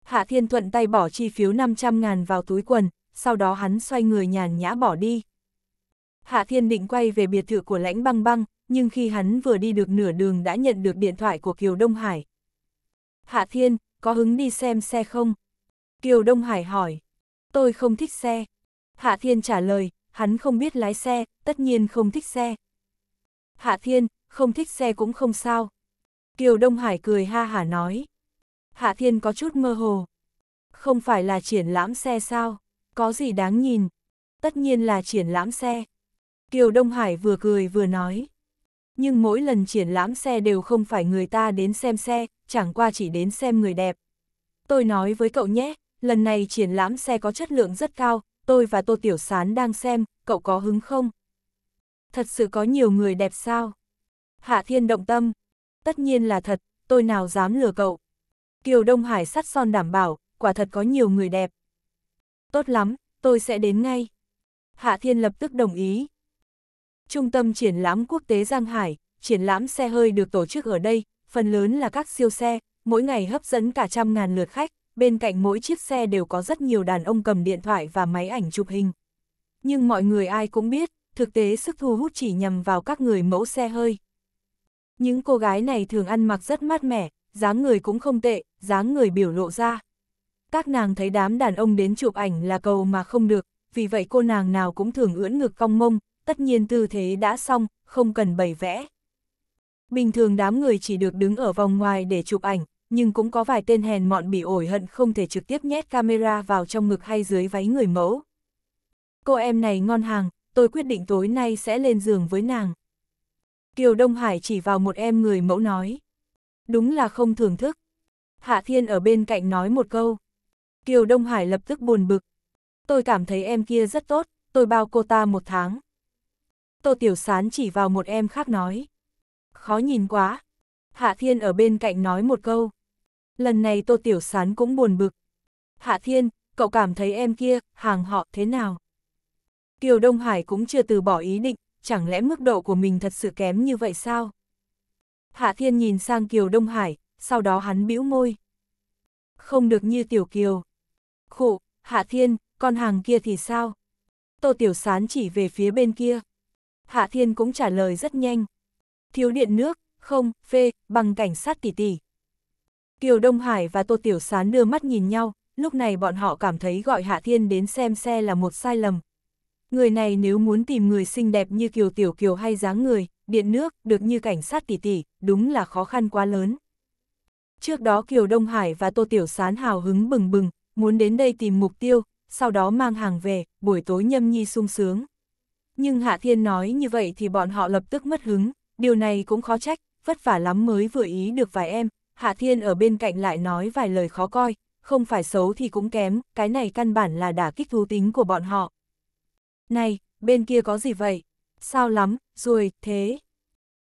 Speaker 1: Hạ Thiên thuận tay bỏ chi phiếu 500 ngàn vào túi quần, sau đó hắn xoay người nhàn nhã bỏ đi. Hạ Thiên định quay về biệt thự của lãnh băng băng, nhưng khi hắn vừa đi được nửa đường đã nhận được điện thoại của Kiều Đông Hải. Hạ Thiên, có hứng đi xem xe không? Kiều Đông Hải hỏi. Tôi không thích xe. Hạ Thiên trả lời, hắn không biết lái xe, tất nhiên không thích xe. Hạ Thiên, không thích xe cũng không sao. Kiều Đông Hải cười ha hả nói. Hạ Thiên có chút mơ hồ. Không phải là triển lãm xe sao? Có gì đáng nhìn? Tất nhiên là triển lãm xe. Kiều Đông Hải vừa cười vừa nói. Nhưng mỗi lần triển lãm xe đều không phải người ta đến xem xe, chẳng qua chỉ đến xem người đẹp. Tôi nói với cậu nhé, lần này triển lãm xe có chất lượng rất cao, tôi và Tô Tiểu Sán đang xem, cậu có hứng không? Thật sự có nhiều người đẹp sao? Hạ Thiên động tâm. Tất nhiên là thật, tôi nào dám lừa cậu. Kiều Đông Hải sắt son đảm bảo, quả thật có nhiều người đẹp. Tốt lắm, tôi sẽ đến ngay. Hạ Thiên lập tức đồng ý. Trung tâm triển lãm quốc tế Giang Hải, triển lãm xe hơi được tổ chức ở đây, phần lớn là các siêu xe, mỗi ngày hấp dẫn cả trăm ngàn lượt khách, bên cạnh mỗi chiếc xe đều có rất nhiều đàn ông cầm điện thoại và máy ảnh chụp hình. Nhưng mọi người ai cũng biết, thực tế sức thu hút chỉ nhằm vào các người mẫu xe hơi. Những cô gái này thường ăn mặc rất mát mẻ, dáng người cũng không tệ, dáng người biểu lộ ra. Các nàng thấy đám đàn ông đến chụp ảnh là cầu mà không được, vì vậy cô nàng nào cũng thường ưỡn ngực cong mông, tất nhiên tư thế đã xong, không cần bày vẽ. Bình thường đám người chỉ được đứng ở vòng ngoài để chụp ảnh, nhưng cũng có vài tên hèn mọn bị ổi hận không thể trực tiếp nhét camera vào trong ngực hay dưới váy người mẫu. Cô em này ngon hàng, tôi quyết định tối nay sẽ lên giường với nàng. Kiều Đông Hải chỉ vào một em người mẫu nói. Đúng là không thưởng thức. Hạ Thiên ở bên cạnh nói một câu. Kiều Đông Hải lập tức buồn bực. Tôi cảm thấy em kia rất tốt, tôi bao cô ta một tháng. Tô Tiểu Sán chỉ vào một em khác nói. Khó nhìn quá. Hạ Thiên ở bên cạnh nói một câu. Lần này Tô Tiểu Sán cũng buồn bực. Hạ Thiên, cậu cảm thấy em kia, hàng họ thế nào? Kiều Đông Hải cũng chưa từ bỏ ý định, chẳng lẽ mức độ của mình thật sự kém như vậy sao? Hạ Thiên nhìn sang Kiều Đông Hải, sau đó hắn bĩu môi. Không được như Tiểu Kiều. Khụ, Hạ Thiên, con hàng kia thì sao? Tô Tiểu Sán chỉ về phía bên kia. Hạ Thiên cũng trả lời rất nhanh. Thiếu điện nước, không, phê, bằng cảnh sát tỷ tỷ. Kiều Đông Hải và Tô Tiểu Sán đưa mắt nhìn nhau, lúc này bọn họ cảm thấy gọi Hạ Thiên đến xem xe là một sai lầm. Người này nếu muốn tìm người xinh đẹp như Kiều Tiểu Kiều hay dáng người, điện nước, được như cảnh sát tỷ tỷ, đúng là khó khăn quá lớn. Trước đó Kiều Đông Hải và Tô Tiểu Sán hào hứng bừng bừng, muốn đến đây tìm mục tiêu, sau đó mang hàng về, buổi tối nhâm nhi sung sướng nhưng Hạ Thiên nói như vậy thì bọn họ lập tức mất hứng, điều này cũng khó trách, vất vả lắm mới vừa ý được vài em, Hạ Thiên ở bên cạnh lại nói vài lời khó coi, không phải xấu thì cũng kém, cái này căn bản là đả kích thú tính của bọn họ. Này, bên kia có gì vậy? Sao lắm, rồi, thế?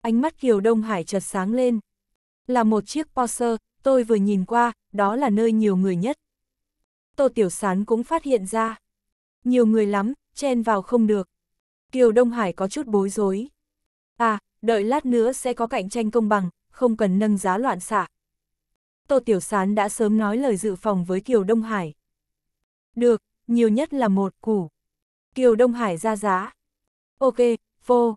Speaker 1: Ánh mắt Kiều Đông Hải chợt sáng lên. Là một chiếc Porsche, tôi vừa nhìn qua, đó là nơi nhiều người nhất. Tô Tiểu Sán cũng phát hiện ra. Nhiều người lắm, chen vào không được. Kiều Đông Hải có chút bối rối. À, đợi lát nữa sẽ có cạnh tranh công bằng, không cần nâng giá loạn xạ. Tô Tiểu Sán đã sớm nói lời dự phòng với Kiều Đông Hải. Được, nhiều nhất là một củ. Kiều Đông Hải ra giá. Ok, vô.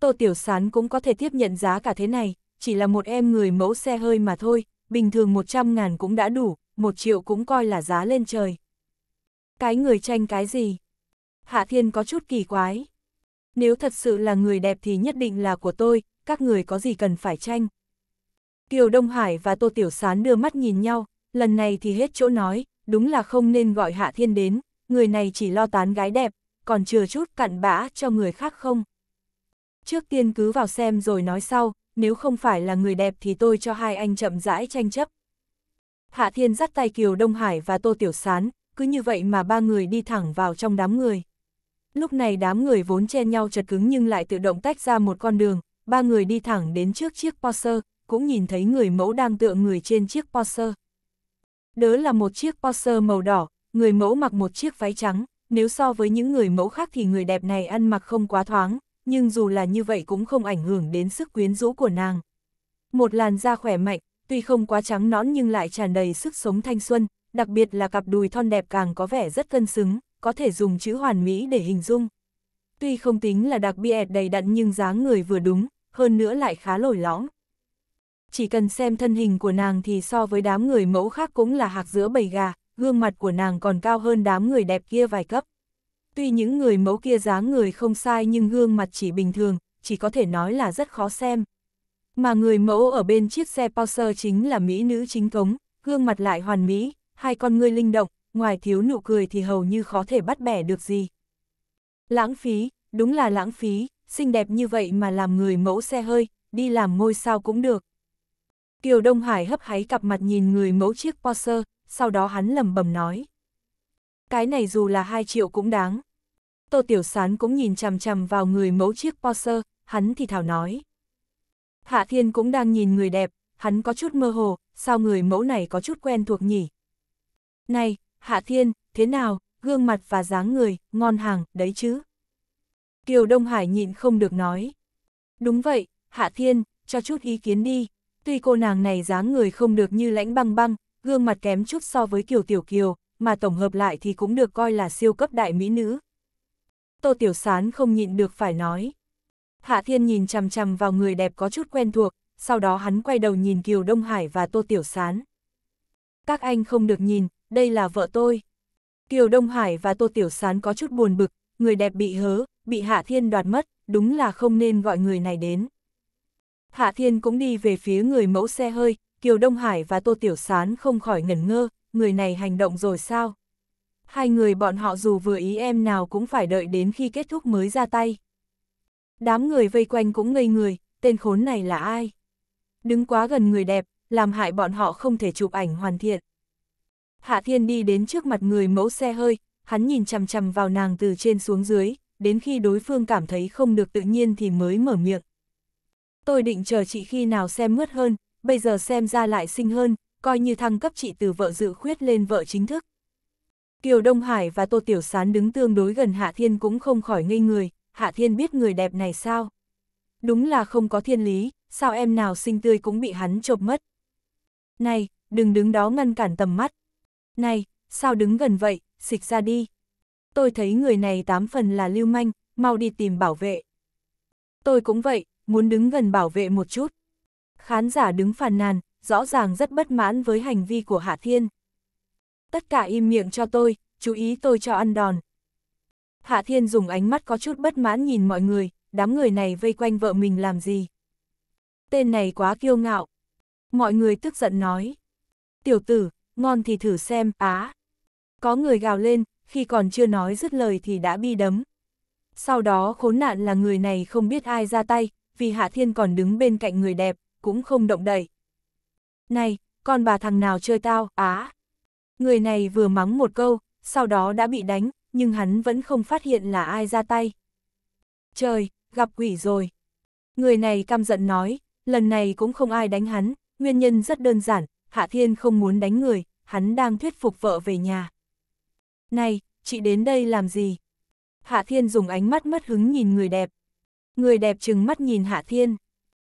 Speaker 1: Tô Tiểu Sán cũng có thể tiếp nhận giá cả thế này, chỉ là một em người mẫu xe hơi mà thôi, bình thường 100 ngàn cũng đã đủ, một triệu cũng coi là giá lên trời. Cái người tranh cái gì? Hạ Thiên có chút kỳ quái. Nếu thật sự là người đẹp thì nhất định là của tôi, các người có gì cần phải tranh. Kiều Đông Hải và Tô Tiểu Sán đưa mắt nhìn nhau, lần này thì hết chỗ nói, đúng là không nên gọi Hạ Thiên đến, người này chỉ lo tán gái đẹp, còn chừa chút cặn bã cho người khác không. Trước tiên cứ vào xem rồi nói sau, nếu không phải là người đẹp thì tôi cho hai anh chậm rãi tranh chấp. Hạ Thiên dắt tay Kiều Đông Hải và Tô Tiểu Sán, cứ như vậy mà ba người đi thẳng vào trong đám người lúc này đám người vốn chen nhau chật cứng nhưng lại tự động tách ra một con đường, ba người đi thẳng đến trước chiếc Porsche, cũng nhìn thấy người mẫu đang tựa người trên chiếc Porsche. Đó là một chiếc Porsche màu đỏ, người mẫu mặc một chiếc váy trắng, nếu so với những người mẫu khác thì người đẹp này ăn mặc không quá thoáng, nhưng dù là như vậy cũng không ảnh hưởng đến sức quyến rũ của nàng. Một làn da khỏe mạnh, tuy không quá trắng nõn nhưng lại tràn đầy sức sống thanh xuân, đặc biệt là cặp đùi thon đẹp càng có vẻ rất cân xứng, có thể dùng chữ hoàn mỹ để hình dung. Tuy không tính là đặc biệt đầy đặn nhưng dáng người vừa đúng, hơn nữa lại khá lồi lõng. Chỉ cần xem thân hình của nàng thì so với đám người mẫu khác cũng là hạc giữa bầy gà, gương mặt của nàng còn cao hơn đám người đẹp kia vài cấp. Tuy những người mẫu kia dáng người không sai nhưng gương mặt chỉ bình thường, chỉ có thể nói là rất khó xem. Mà người mẫu ở bên chiếc xe Porsche chính là mỹ nữ chính cống, gương mặt lại hoàn mỹ, hai con ngươi linh động, ngoài thiếu nụ cười thì hầu như khó thể bắt bẻ được gì. Lãng phí, đúng là lãng phí, xinh đẹp như vậy mà làm người mẫu xe hơi, đi làm ngôi sao cũng được. Kiều Đông Hải hấp háy cặp mặt nhìn người mẫu chiếc Porsche, sau đó hắn lầm bầm nói. Cái này dù là 2 triệu cũng đáng. Tô Tiểu Sán cũng nhìn chằm chằm vào người mẫu chiếc Porsche, hắn thì thảo nói. Hạ Thiên cũng đang nhìn người đẹp, hắn có chút mơ hồ, sao người mẫu này có chút quen thuộc nhỉ? Này, Hạ Thiên, thế nào, gương mặt và dáng người, ngon hàng, đấy chứ. Kiều Đông Hải nhịn không được nói. Đúng vậy, Hạ Thiên, cho chút ý kiến đi. Tuy cô nàng này dáng người không được như lãnh băng băng, gương mặt kém chút so với Kiều Tiểu Kiều, mà tổng hợp lại thì cũng được coi là siêu cấp đại mỹ nữ. Tô Tiểu Sán không nhịn được phải nói. Hạ Thiên nhìn chằm chằm vào người đẹp có chút quen thuộc, sau đó hắn quay đầu nhìn Kiều Đông Hải và Tô Tiểu Sán. Các anh không được nhìn, đây là vợ tôi. Kiều Đông Hải và Tô Tiểu Sán có chút buồn bực, người đẹp bị hớ, bị Hạ Thiên đoạt mất, đúng là không nên gọi người này đến. Hạ Thiên cũng đi về phía người mẫu xe hơi, Kiều Đông Hải và Tô Tiểu Sán không khỏi ngẩn ngơ, người này hành động rồi sao? Hai người bọn họ dù vừa ý em nào cũng phải đợi đến khi kết thúc mới ra tay. Đám người vây quanh cũng ngây người, tên khốn này là ai? Đứng quá gần người đẹp, làm hại bọn họ không thể chụp ảnh hoàn thiện. Hạ Thiên đi đến trước mặt người mẫu xe hơi, hắn nhìn chằm chằm vào nàng từ trên xuống dưới, đến khi đối phương cảm thấy không được tự nhiên thì mới mở miệng. Tôi định chờ chị khi nào xem mướt hơn, bây giờ xem ra lại xinh hơn, coi như thăng cấp chị từ vợ dự khuyết lên vợ chính thức. Kiều Đông Hải và Tô Tiểu Sán đứng tương đối gần Hạ Thiên cũng không khỏi ngây người, Hạ Thiên biết người đẹp này sao? Đúng là không có thiên lý, sao em nào xinh tươi cũng bị hắn chộp mất. Này, đừng đứng đó ngăn cản tầm mắt, này, sao đứng gần vậy, xịch ra đi. Tôi thấy người này tám phần là lưu manh, mau đi tìm bảo vệ. Tôi cũng vậy, muốn đứng gần bảo vệ một chút. Khán giả đứng phàn nàn, rõ ràng rất bất mãn với hành vi của Hạ Thiên. Tất cả im miệng cho tôi, chú ý tôi cho ăn đòn. Hạ Thiên dùng ánh mắt có chút bất mãn nhìn mọi người, đám người này vây quanh vợ mình làm gì. Tên này quá kiêu ngạo. Mọi người tức giận nói. Tiểu tử, ngon thì thử xem, á. Có người gào lên, khi còn chưa nói dứt lời thì đã bi đấm. Sau đó khốn nạn là người này không biết ai ra tay, vì Hạ Thiên còn đứng bên cạnh người đẹp, cũng không động đậy. Này, con bà thằng nào chơi tao, á. Người này vừa mắng một câu, sau đó đã bị đánh, nhưng hắn vẫn không phát hiện là ai ra tay. Trời, gặp quỷ rồi. Người này căm giận nói, lần này cũng không ai đánh hắn, nguyên nhân rất đơn giản, Hạ Thiên không muốn đánh người, hắn đang thuyết phục vợ về nhà. Này, chị đến đây làm gì? Hạ Thiên dùng ánh mắt mất hứng nhìn người đẹp. Người đẹp trừng mắt nhìn Hạ Thiên.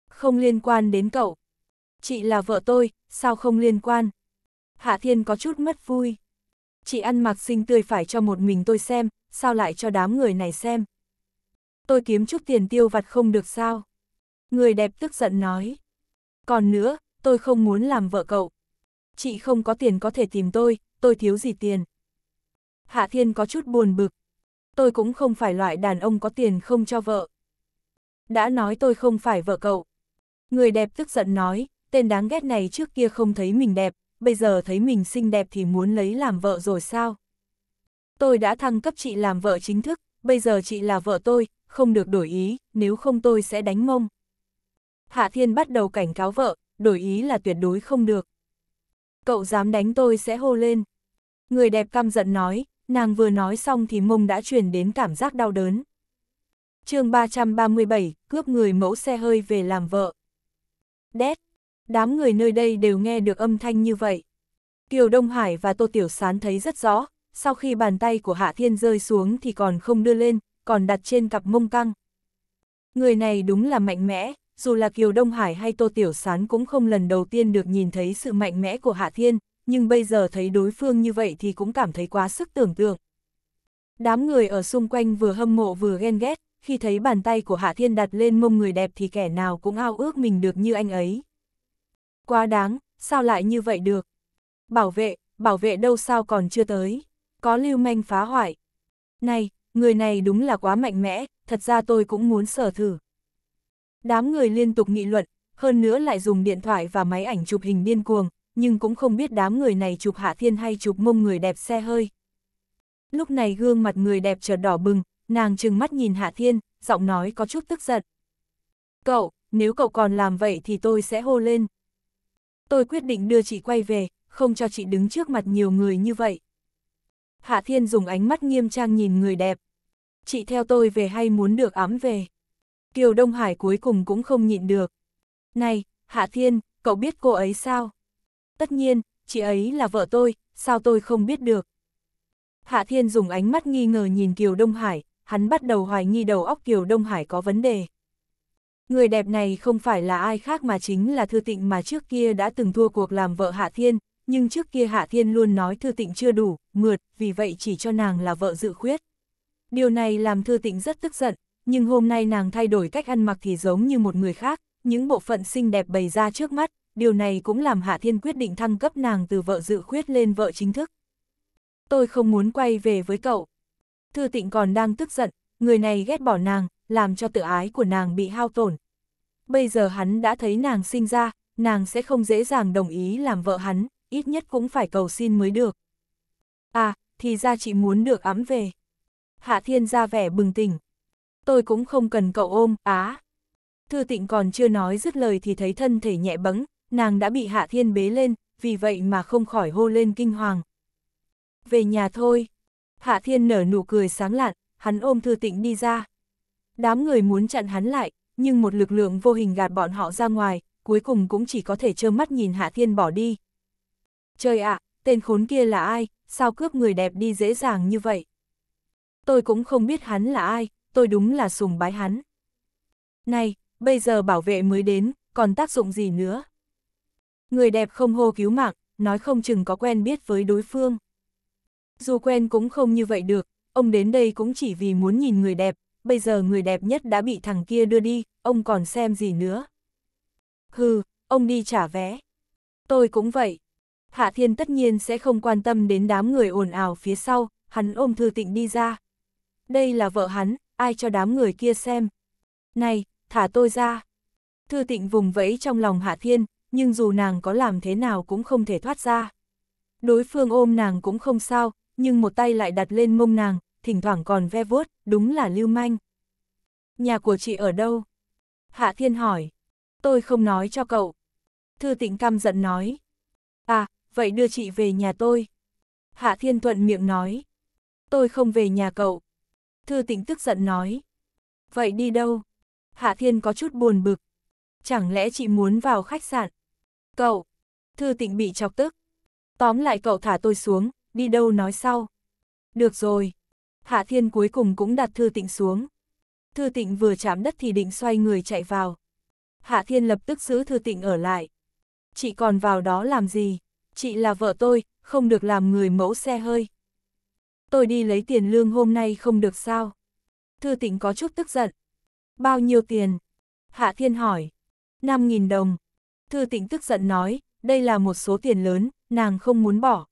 Speaker 1: Không liên quan đến cậu. Chị là vợ tôi, sao không liên quan? Hạ Thiên có chút mất vui. Chị ăn mặc xinh tươi phải cho một mình tôi xem, sao lại cho đám người này xem? Tôi kiếm chút tiền tiêu vặt không được sao? Người đẹp tức giận nói. Còn nữa, tôi không muốn làm vợ cậu chị không có tiền có thể tìm tôi, tôi thiếu gì tiền. Hạ Thiên có chút buồn bực. Tôi cũng không phải loại đàn ông có tiền không cho vợ. Đã nói tôi không phải vợ cậu. Người đẹp tức giận nói, tên đáng ghét này trước kia không thấy mình đẹp, bây giờ thấy mình xinh đẹp thì muốn lấy làm vợ rồi sao? Tôi đã thăng cấp chị làm vợ chính thức, bây giờ chị là vợ tôi, không được đổi ý, nếu không tôi sẽ đánh mông. Hạ Thiên bắt đầu cảnh cáo vợ, đổi ý là tuyệt đối không được cậu dám đánh tôi sẽ hô lên. Người đẹp căm giận nói, nàng vừa nói xong thì mông đã truyền đến cảm giác đau đớn. chương 337, cướp người mẫu xe hơi về làm vợ. Đét, đám người nơi đây đều nghe được âm thanh như vậy. Kiều Đông Hải và Tô Tiểu Sán thấy rất rõ, sau khi bàn tay của Hạ Thiên rơi xuống thì còn không đưa lên, còn đặt trên cặp mông căng. Người này đúng là mạnh mẽ, dù là Kiều Đông Hải hay Tô Tiểu Sán cũng không lần đầu tiên được nhìn thấy sự mạnh mẽ của Hạ Thiên, nhưng bây giờ thấy đối phương như vậy thì cũng cảm thấy quá sức tưởng tượng. Đám người ở xung quanh vừa hâm mộ vừa ghen ghét, khi thấy bàn tay của Hạ Thiên đặt lên mông người đẹp thì kẻ nào cũng ao ước mình được như anh ấy. Quá đáng, sao lại như vậy được? Bảo vệ, bảo vệ đâu sao còn chưa tới, có lưu manh phá hoại. Này, người này đúng là quá mạnh mẽ, thật ra tôi cũng muốn sở thử. Đám người liên tục nghị luận, hơn nữa lại dùng điện thoại và máy ảnh chụp hình điên cuồng, nhưng cũng không biết đám người này chụp Hạ Thiên hay chụp mông người đẹp xe hơi. Lúc này gương mặt người đẹp chợt đỏ bừng, nàng trừng mắt nhìn Hạ Thiên, giọng nói có chút tức giận. Cậu, nếu cậu còn làm vậy thì tôi sẽ hô lên. Tôi quyết định đưa chị quay về, không cho chị đứng trước mặt nhiều người như vậy. Hạ Thiên dùng ánh mắt nghiêm trang nhìn người đẹp. Chị theo tôi về hay muốn được ám về? Kiều Đông Hải cuối cùng cũng không nhịn được. Này, Hạ Thiên, cậu biết cô ấy sao? Tất nhiên, chị ấy là vợ tôi, sao tôi không biết được? Hạ Thiên dùng ánh mắt nghi ngờ nhìn Kiều Đông Hải, hắn bắt đầu hoài nghi đầu óc Kiều Đông Hải có vấn đề. Người đẹp này không phải là ai khác mà chính là Thư Tịnh mà trước kia đã từng thua cuộc làm vợ Hạ Thiên, nhưng trước kia Hạ Thiên luôn nói Thư Tịnh chưa đủ, mượt, vì vậy chỉ cho nàng là vợ dự khuyết. Điều này làm Thư Tịnh rất tức giận, nhưng hôm nay nàng thay đổi cách ăn mặc thì giống như một người khác, những bộ phận xinh đẹp bày ra trước mắt, điều này cũng làm Hạ Thiên quyết định thăng cấp nàng từ vợ dự khuyết lên vợ chính thức. Tôi không muốn quay về với cậu. Thư tịnh còn đang tức giận, người này ghét bỏ nàng, làm cho tự ái của nàng bị hao tổn. Bây giờ hắn đã thấy nàng sinh ra, nàng sẽ không dễ dàng đồng ý làm vợ hắn, ít nhất cũng phải cầu xin mới được. À, thì ra chị muốn được ấm về. Hạ Thiên ra vẻ bừng tỉnh tôi cũng không cần cậu ôm, á. Thư tịnh còn chưa nói dứt lời thì thấy thân thể nhẹ bẫng, nàng đã bị Hạ Thiên bế lên, vì vậy mà không khỏi hô lên kinh hoàng. Về nhà thôi. Hạ Thiên nở nụ cười sáng lạn, hắn ôm Thư Tịnh đi ra. Đám người muốn chặn hắn lại, nhưng một lực lượng vô hình gạt bọn họ ra ngoài, cuối cùng cũng chỉ có thể trơ mắt nhìn Hạ Thiên bỏ đi. Trời ạ, tên khốn kia là ai, sao cướp người đẹp đi dễ dàng như vậy? Tôi cũng không biết hắn là ai, tôi đúng là sùng bái hắn. Này, bây giờ bảo vệ mới đến, còn tác dụng gì nữa? Người đẹp không hô cứu mạng, nói không chừng có quen biết với đối phương. Dù quen cũng không như vậy được, ông đến đây cũng chỉ vì muốn nhìn người đẹp, bây giờ người đẹp nhất đã bị thằng kia đưa đi, ông còn xem gì nữa. Hừ, ông đi trả vé. Tôi cũng vậy. Hạ Thiên tất nhiên sẽ không quan tâm đến đám người ồn ào phía sau, hắn ôm Thư Tịnh đi ra. Đây là vợ hắn, ai cho đám người kia xem. Này, thả tôi ra. Thư tịnh vùng vẫy trong lòng Hạ Thiên, nhưng dù nàng có làm thế nào cũng không thể thoát ra. Đối phương ôm nàng cũng không sao, nhưng một tay lại đặt lên mông nàng, thỉnh thoảng còn ve vuốt, đúng là lưu manh. Nhà của chị ở đâu? Hạ Thiên hỏi. Tôi không nói cho cậu. Thư tịnh căm giận nói. À, vậy đưa chị về nhà tôi. Hạ Thiên thuận miệng nói. Tôi không về nhà cậu. Thư tĩnh tức giận nói. Vậy đi đâu? Hạ Thiên có chút buồn bực. Chẳng lẽ chị muốn vào khách sạn? Cậu! Thư tịnh bị chọc tức. Tóm lại cậu thả tôi xuống, đi đâu nói sau. Được rồi. Hạ Thiên cuối cùng cũng đặt Thư tịnh xuống. Thư tịnh vừa chạm đất thì định xoay người chạy vào. Hạ Thiên lập tức giữ Thư tịnh ở lại. Chị còn vào đó làm gì? Chị là vợ tôi, không được làm người mẫu xe hơi tôi đi lấy tiền lương hôm nay không được sao? Thư tịnh có chút tức giận. Bao nhiêu tiền? Hạ Thiên hỏi. 5.000 đồng. Thư tịnh tức giận nói, đây là một số tiền lớn, nàng không muốn bỏ.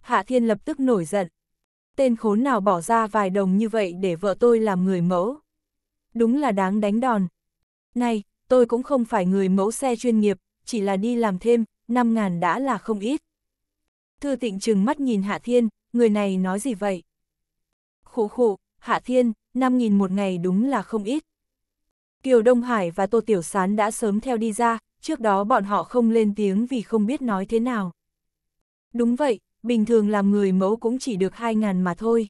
Speaker 1: Hạ Thiên lập tức nổi giận. Tên khốn nào bỏ ra vài đồng như vậy để vợ tôi làm người mẫu. Đúng là đáng đánh đòn. Này, tôi cũng không phải người mẫu xe chuyên nghiệp, chỉ là đi làm thêm, 5.000 đã là không ít. Thư tịnh trừng mắt nhìn Hạ Thiên, người này nói gì vậy? Khụ khụ, Hạ Thiên, 5.000 một ngày đúng là không ít. Kiều Đông Hải và Tô Tiểu Sán đã sớm theo đi ra, trước đó bọn họ không lên tiếng vì không biết nói thế nào. Đúng vậy, bình thường làm người mẫu cũng chỉ được 2.000 mà thôi.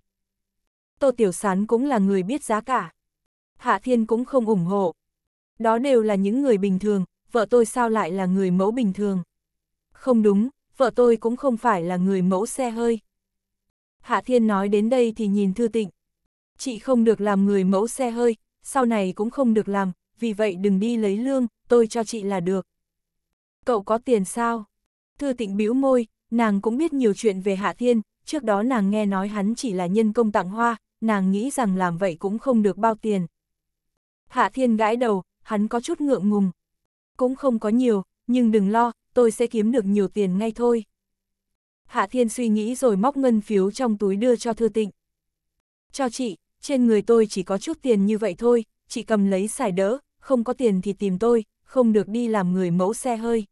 Speaker 1: Tô Tiểu Sán cũng là người biết giá cả. Hạ Thiên cũng không ủng hộ. Đó đều là những người bình thường, vợ tôi sao lại là người mẫu bình thường. Không đúng, vợ tôi cũng không phải là người mẫu xe hơi. Hạ Thiên nói đến đây thì nhìn Thư Tịnh. Chị không được làm người mẫu xe hơi, sau này cũng không được làm, vì vậy đừng đi lấy lương, tôi cho chị là được. Cậu có tiền sao? Thư Tịnh bĩu môi, nàng cũng biết nhiều chuyện về Hạ Thiên, trước đó nàng nghe nói hắn chỉ là nhân công tặng hoa, nàng nghĩ rằng làm vậy cũng không được bao tiền. Hạ Thiên gãi đầu, hắn có chút ngượng ngùng. Cũng không có nhiều, nhưng đừng lo, tôi sẽ kiếm được nhiều tiền ngay thôi. Hạ Thiên suy nghĩ rồi móc ngân phiếu trong túi đưa cho Thư Tịnh. Cho chị, trên người tôi chỉ có chút tiền như vậy thôi, chị cầm lấy xài đỡ, không có tiền thì tìm tôi, không được đi làm người mẫu xe hơi.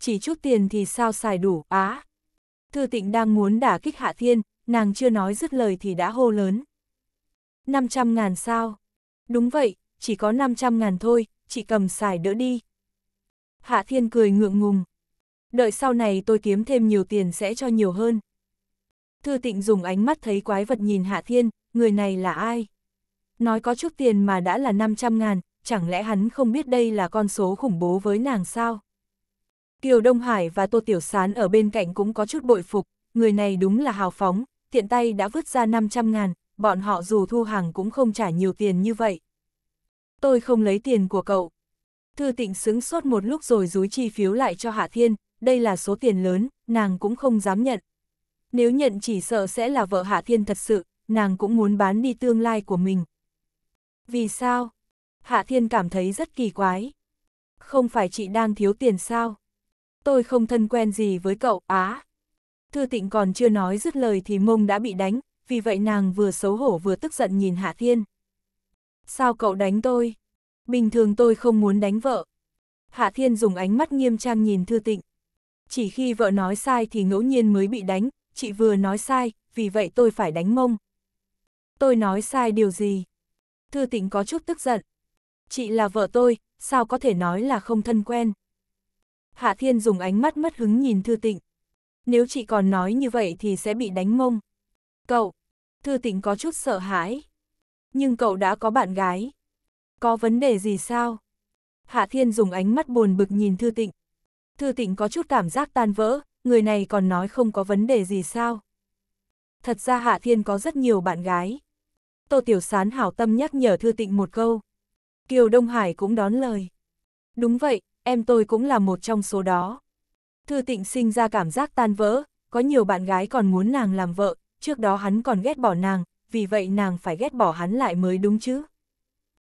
Speaker 1: Chỉ chút tiền thì sao xài đủ, á. À, Thư Tịnh đang muốn đả kích Hạ Thiên, nàng chưa nói dứt lời thì đã hô lớn. 500 ngàn sao? Đúng vậy, chỉ có 500 ngàn thôi, chị cầm xài đỡ đi. Hạ Thiên cười ngượng ngùng, đợi sau này tôi kiếm thêm nhiều tiền sẽ cho nhiều hơn. Thư tịnh dùng ánh mắt thấy quái vật nhìn Hạ Thiên, người này là ai? Nói có chút tiền mà đã là 500 ngàn, chẳng lẽ hắn không biết đây là con số khủng bố với nàng sao? Kiều Đông Hải và Tô Tiểu Sán ở bên cạnh cũng có chút bội phục, người này đúng là hào phóng, tiện tay đã vứt ra 500 ngàn, bọn họ dù thu hàng cũng không trả nhiều tiền như vậy. Tôi không lấy tiền của cậu. Thư tịnh xứng sốt một lúc rồi rúi chi phiếu lại cho Hạ Thiên, đây là số tiền lớn, nàng cũng không dám nhận. Nếu nhận chỉ sợ sẽ là vợ Hạ Thiên thật sự, nàng cũng muốn bán đi tương lai của mình. Vì sao? Hạ Thiên cảm thấy rất kỳ quái. Không phải chị đang thiếu tiền sao? Tôi không thân quen gì với cậu, á. Thư Tịnh còn chưa nói dứt lời thì mông đã bị đánh, vì vậy nàng vừa xấu hổ vừa tức giận nhìn Hạ Thiên. Sao cậu đánh tôi? Bình thường tôi không muốn đánh vợ. Hạ Thiên dùng ánh mắt nghiêm trang nhìn Thư Tịnh. Chỉ khi vợ nói sai thì ngẫu nhiên mới bị đánh, chị vừa nói sai, vì vậy tôi phải đánh mông. Tôi nói sai điều gì? Thư tịnh có chút tức giận. Chị là vợ tôi, sao có thể nói là không thân quen? Hạ Thiên dùng ánh mắt mất hứng nhìn Thư Tịnh. Nếu chị còn nói như vậy thì sẽ bị đánh mông. Cậu, Thư Tịnh có chút sợ hãi. Nhưng cậu đã có bạn gái. Có vấn đề gì sao? Hạ Thiên dùng ánh mắt buồn bực nhìn Thư Tịnh. Thư Tịnh có chút cảm giác tan vỡ, người này còn nói không có vấn đề gì sao. Thật ra Hạ Thiên có rất nhiều bạn gái. Tô Tiểu Sán hảo tâm nhắc nhở Thư Tịnh một câu. Kiều Đông Hải cũng đón lời. Đúng vậy, em tôi cũng là một trong số đó. Thư Tịnh sinh ra cảm giác tan vỡ, có nhiều bạn gái còn muốn nàng làm vợ, trước đó hắn còn ghét bỏ nàng, vì vậy nàng phải ghét bỏ hắn lại mới đúng chứ.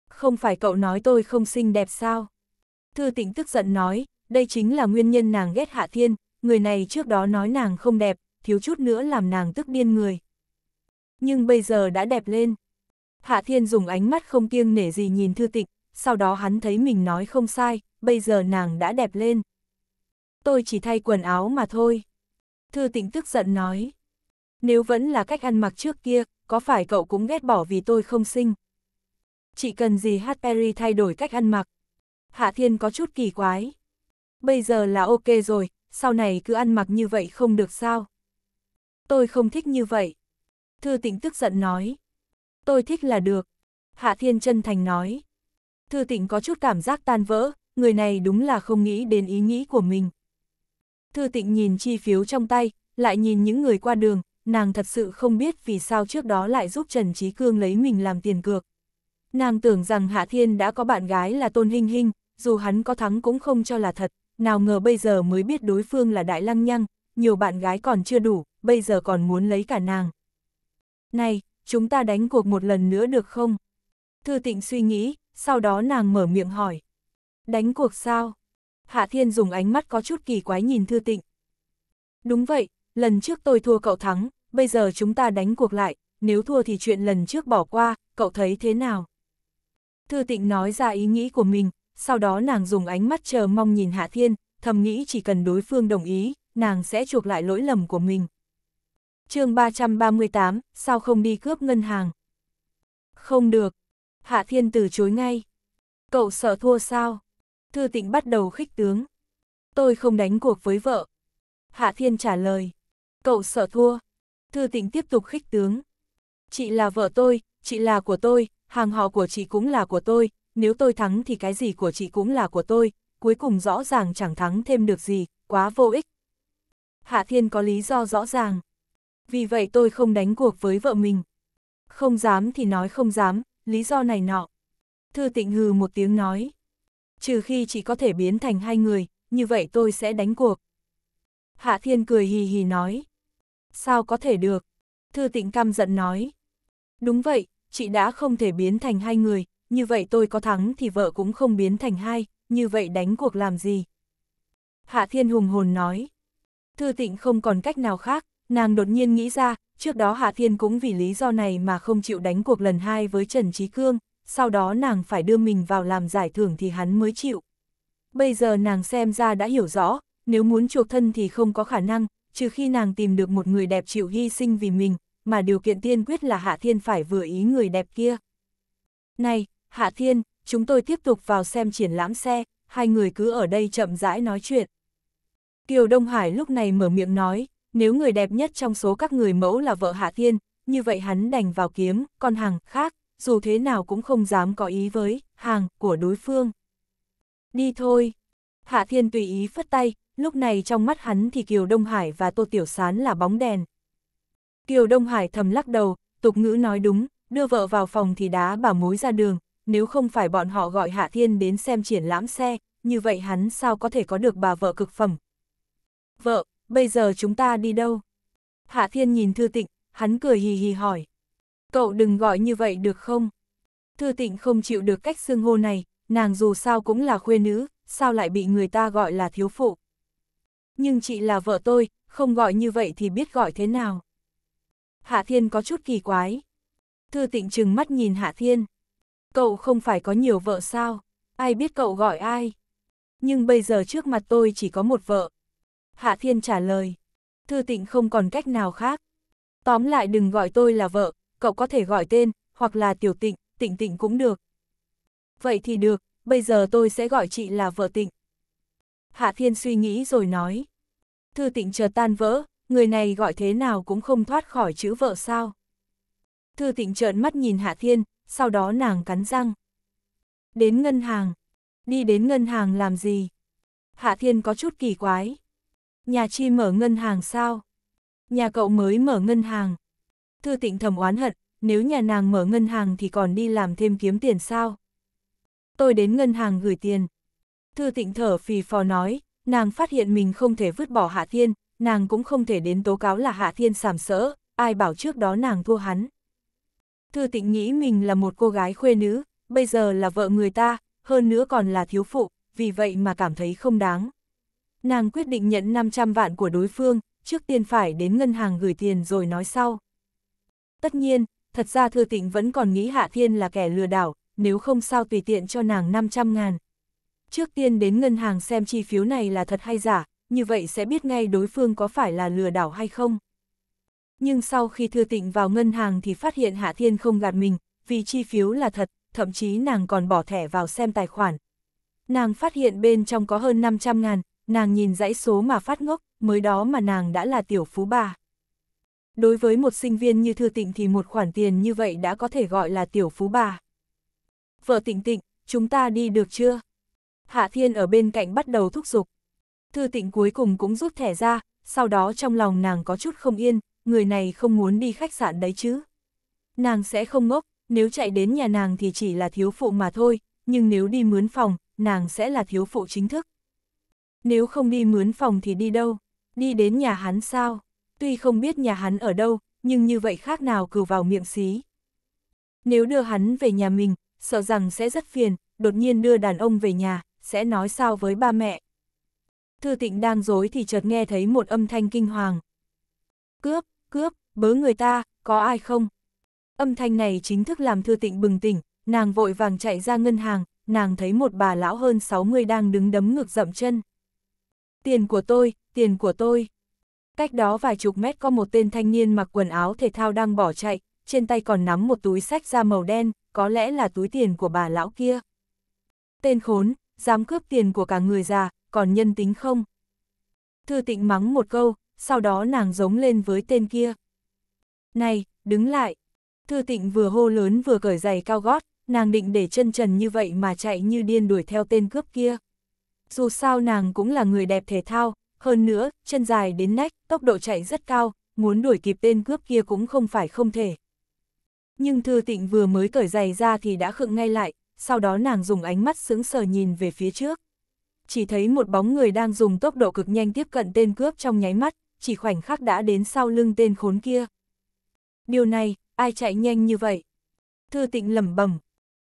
Speaker 1: Không phải cậu nói tôi không xinh đẹp sao? Thư Tịnh tức giận nói, đây chính là nguyên nhân nàng ghét Hạ Thiên, người này trước đó nói nàng không đẹp, thiếu chút nữa làm nàng tức điên người. Nhưng bây giờ đã đẹp lên. Hạ Thiên dùng ánh mắt không kiêng nể gì nhìn thư tịch, sau đó hắn thấy mình nói không sai, bây giờ nàng đã đẹp lên. Tôi chỉ thay quần áo mà thôi. Thư tịnh tức giận nói. Nếu vẫn là cách ăn mặc trước kia, có phải cậu cũng ghét bỏ vì tôi không xinh? Chỉ cần gì Hát Perry thay đổi cách ăn mặc. Hạ Thiên có chút kỳ quái bây giờ là ok rồi, sau này cứ ăn mặc như vậy không được sao. Tôi không thích như vậy. Thư tịnh tức giận nói. Tôi thích là được. Hạ Thiên chân thành nói. Thư tịnh có chút cảm giác tan vỡ, người này đúng là không nghĩ đến ý nghĩ của mình. Thư tịnh nhìn chi phiếu trong tay, lại nhìn những người qua đường, nàng thật sự không biết vì sao trước đó lại giúp Trần Trí Cương lấy mình làm tiền cược. Nàng tưởng rằng Hạ Thiên đã có bạn gái là Tôn Hinh Hinh, dù hắn có thắng cũng không cho là thật, nào ngờ bây giờ mới biết đối phương là Đại Lăng Nhăng, nhiều bạn gái còn chưa đủ, bây giờ còn muốn lấy cả nàng. Này, chúng ta đánh cuộc một lần nữa được không? Thư tịnh suy nghĩ, sau đó nàng mở miệng hỏi. Đánh cuộc sao? Hạ Thiên dùng ánh mắt có chút kỳ quái nhìn Thư Tịnh. Đúng vậy, lần trước tôi thua cậu thắng, bây giờ chúng ta đánh cuộc lại, nếu thua thì chuyện lần trước bỏ qua, cậu thấy thế nào? Thư Tịnh nói ra ý nghĩ của mình, sau đó nàng dùng ánh mắt chờ mong nhìn Hạ Thiên, thầm nghĩ chỉ cần đối phương đồng ý, nàng sẽ chuộc lại lỗi lầm của mình. chương 338, sao không đi cướp ngân hàng? Không được. Hạ Thiên từ chối ngay. Cậu sợ thua sao? Thư tịnh bắt đầu khích tướng. Tôi không đánh cuộc với vợ. Hạ Thiên trả lời. Cậu sợ thua. Thư tịnh tiếp tục khích tướng. Chị là vợ tôi, chị là của tôi, hàng họ của chị cũng là của tôi, nếu tôi thắng thì cái gì của chị cũng là của tôi, cuối cùng rõ ràng chẳng thắng thêm được gì, quá vô ích. Hạ Thiên có lý do rõ ràng. Vì vậy tôi không đánh cuộc với vợ mình. Không dám thì nói không dám, lý do này nọ. Thư tịnh hừ một tiếng nói. Trừ khi chị có thể biến thành hai người, như vậy tôi sẽ đánh cuộc. Hạ Thiên cười hì hì nói. Sao có thể được? Thư tịnh căm giận nói. Đúng vậy, chị đã không thể biến thành hai người, như vậy tôi có thắng thì vợ cũng không biến thành hai, như vậy đánh cuộc làm gì? Hạ Thiên hùng hồn nói. Thư Tịnh không còn cách nào khác, nàng đột nhiên nghĩ ra, trước đó Hạ Thiên cũng vì lý do này mà không chịu đánh cuộc lần hai với Trần Trí Cương, sau đó nàng phải đưa mình vào làm giải thưởng thì hắn mới chịu. Bây giờ nàng xem ra đã hiểu rõ, nếu muốn chuộc thân thì không có khả năng, trừ khi nàng tìm được một người đẹp chịu hy sinh vì mình, mà điều kiện tiên quyết là Hạ Thiên phải vừa ý người đẹp kia. Này, Hạ Thiên, chúng tôi tiếp tục vào xem triển lãm xe, hai người cứ ở đây chậm rãi nói chuyện. Kiều Đông Hải lúc này mở miệng nói, nếu người đẹp nhất trong số các người mẫu là vợ Hạ Thiên, như vậy hắn đành vào kiếm, còn hàng khác, dù thế nào cũng không dám có ý với hàng của đối phương. Đi thôi. Hạ Thiên tùy ý phất tay, lúc này trong mắt hắn thì Kiều Đông Hải và Tô Tiểu Sán là bóng đèn. Kiều Đông Hải thầm lắc đầu, tục ngữ nói đúng, đưa vợ vào phòng thì đá bà mối ra đường, nếu không phải bọn họ gọi Hạ Thiên đến xem triển lãm xe, như vậy hắn sao có thể có được bà vợ cực phẩm. Vợ, bây giờ chúng ta đi đâu? Hạ Thiên nhìn Thư Tịnh, hắn cười hì hì hỏi. Cậu đừng gọi như vậy được không? Thư Tịnh không chịu được cách xưng hô này, nàng dù sao cũng là khuê nữ, sao lại bị người ta gọi là thiếu phụ. Nhưng chị là vợ tôi, không gọi như vậy thì biết gọi thế nào. Hạ Thiên có chút kỳ quái. Thư Tịnh trừng mắt nhìn Hạ Thiên cậu không phải có nhiều vợ sao, ai biết cậu gọi ai. Nhưng bây giờ trước mặt tôi chỉ có một vợ. Hạ Thiên trả lời, Thư Tịnh không còn cách nào khác. Tóm lại đừng gọi tôi là vợ, cậu có thể gọi tên, hoặc là Tiểu Tịnh, Tịnh Tịnh cũng được. Vậy thì được, bây giờ tôi sẽ gọi chị là vợ Tịnh. Hạ Thiên suy nghĩ rồi nói. Thư Tịnh chợt tan vỡ, người này gọi thế nào cũng không thoát khỏi chữ vợ sao. Thư Tịnh trợn mắt nhìn Hạ Thiên, sau đó nàng cắn răng. Đến ngân hàng. Đi đến ngân hàng làm gì? Hạ Thiên có chút kỳ quái. Nhà chi mở ngân hàng sao? Nhà cậu mới mở ngân hàng. Thư tịnh thầm oán hận, nếu nhà nàng mở ngân hàng thì còn đi làm thêm kiếm tiền sao? Tôi đến ngân hàng gửi tiền. Thư tịnh thở phì phò nói, nàng phát hiện mình không thể vứt bỏ Hạ Thiên, nàng cũng không thể đến tố cáo là Hạ Thiên sàm sỡ, ai bảo trước đó nàng thua hắn. Thư Tịnh nghĩ mình là một cô gái khuê nữ, bây giờ là vợ người ta, hơn nữa còn là thiếu phụ, vì vậy mà cảm thấy không đáng. Nàng quyết định nhận 500 vạn của đối phương, trước tiên phải đến ngân hàng gửi tiền rồi nói sau. Tất nhiên, thật ra Thư Tịnh vẫn còn nghĩ Hạ Thiên là kẻ lừa đảo, nếu không sao tùy tiện cho nàng 500 ngàn. Trước tiên đến ngân hàng xem chi phiếu này là thật hay giả, như vậy sẽ biết ngay đối phương có phải là lừa đảo hay không nhưng sau khi Thư Tịnh vào ngân hàng thì phát hiện Hạ Thiên không gạt mình, vì chi phiếu là thật, thậm chí nàng còn bỏ thẻ vào xem tài khoản. Nàng phát hiện bên trong có hơn 500 ngàn, nàng nhìn dãy số mà phát ngốc, mới đó mà nàng đã là tiểu phú bà. Đối với một sinh viên như Thư Tịnh thì một khoản tiền như vậy đã có thể gọi là tiểu phú bà. Vợ Tịnh Tịnh, chúng ta đi được chưa? Hạ Thiên ở bên cạnh bắt đầu thúc giục. Thư Tịnh cuối cùng cũng rút thẻ ra, sau đó trong lòng nàng có chút không yên, người này không muốn đi khách sạn đấy chứ. Nàng sẽ không ngốc, nếu chạy đến nhà nàng thì chỉ là thiếu phụ mà thôi, nhưng nếu đi mướn phòng, nàng sẽ là thiếu phụ chính thức. Nếu không đi mướn phòng thì đi đâu? Đi đến nhà hắn sao? Tuy không biết nhà hắn ở đâu, nhưng như vậy khác nào cừu vào miệng xí. Nếu đưa hắn về nhà mình, sợ rằng sẽ rất phiền, đột nhiên đưa đàn ông về nhà, sẽ nói sao với ba mẹ. Thư tịnh đang dối thì chợt nghe thấy một âm thanh kinh hoàng. Cướp, cướp, bớ người ta, có ai không? Âm thanh này chính thức làm Thư Tịnh bừng tỉnh, nàng vội vàng chạy ra ngân hàng, nàng thấy một bà lão hơn 60 đang đứng đấm ngược dậm chân. Tiền của tôi, tiền của tôi. Cách đó vài chục mét có một tên thanh niên mặc quần áo thể thao đang bỏ chạy, trên tay còn nắm một túi sách da màu đen, có lẽ là túi tiền của bà lão kia. Tên khốn, dám cướp tiền của cả người già, còn nhân tính không? Thư tịnh mắng một câu, sau đó nàng giống lên với tên kia. Này, đứng lại! Thư tịnh vừa hô lớn vừa cởi giày cao gót, nàng định để chân trần như vậy mà chạy như điên đuổi theo tên cướp kia. Dù sao nàng cũng là người đẹp thể thao, hơn nữa, chân dài đến nách, tốc độ chạy rất cao, muốn đuổi kịp tên cướp kia cũng không phải không thể. Nhưng Thư Tịnh vừa mới cởi giày ra thì đã khựng ngay lại, sau đó nàng dùng ánh mắt sững sờ nhìn về phía trước. Chỉ thấy một bóng người đang dùng tốc độ cực nhanh tiếp cận tên cướp trong nháy mắt, chỉ khoảnh khắc đã đến sau lưng tên khốn kia. Điều này, ai chạy nhanh như vậy? Thư tịnh lẩm bẩm.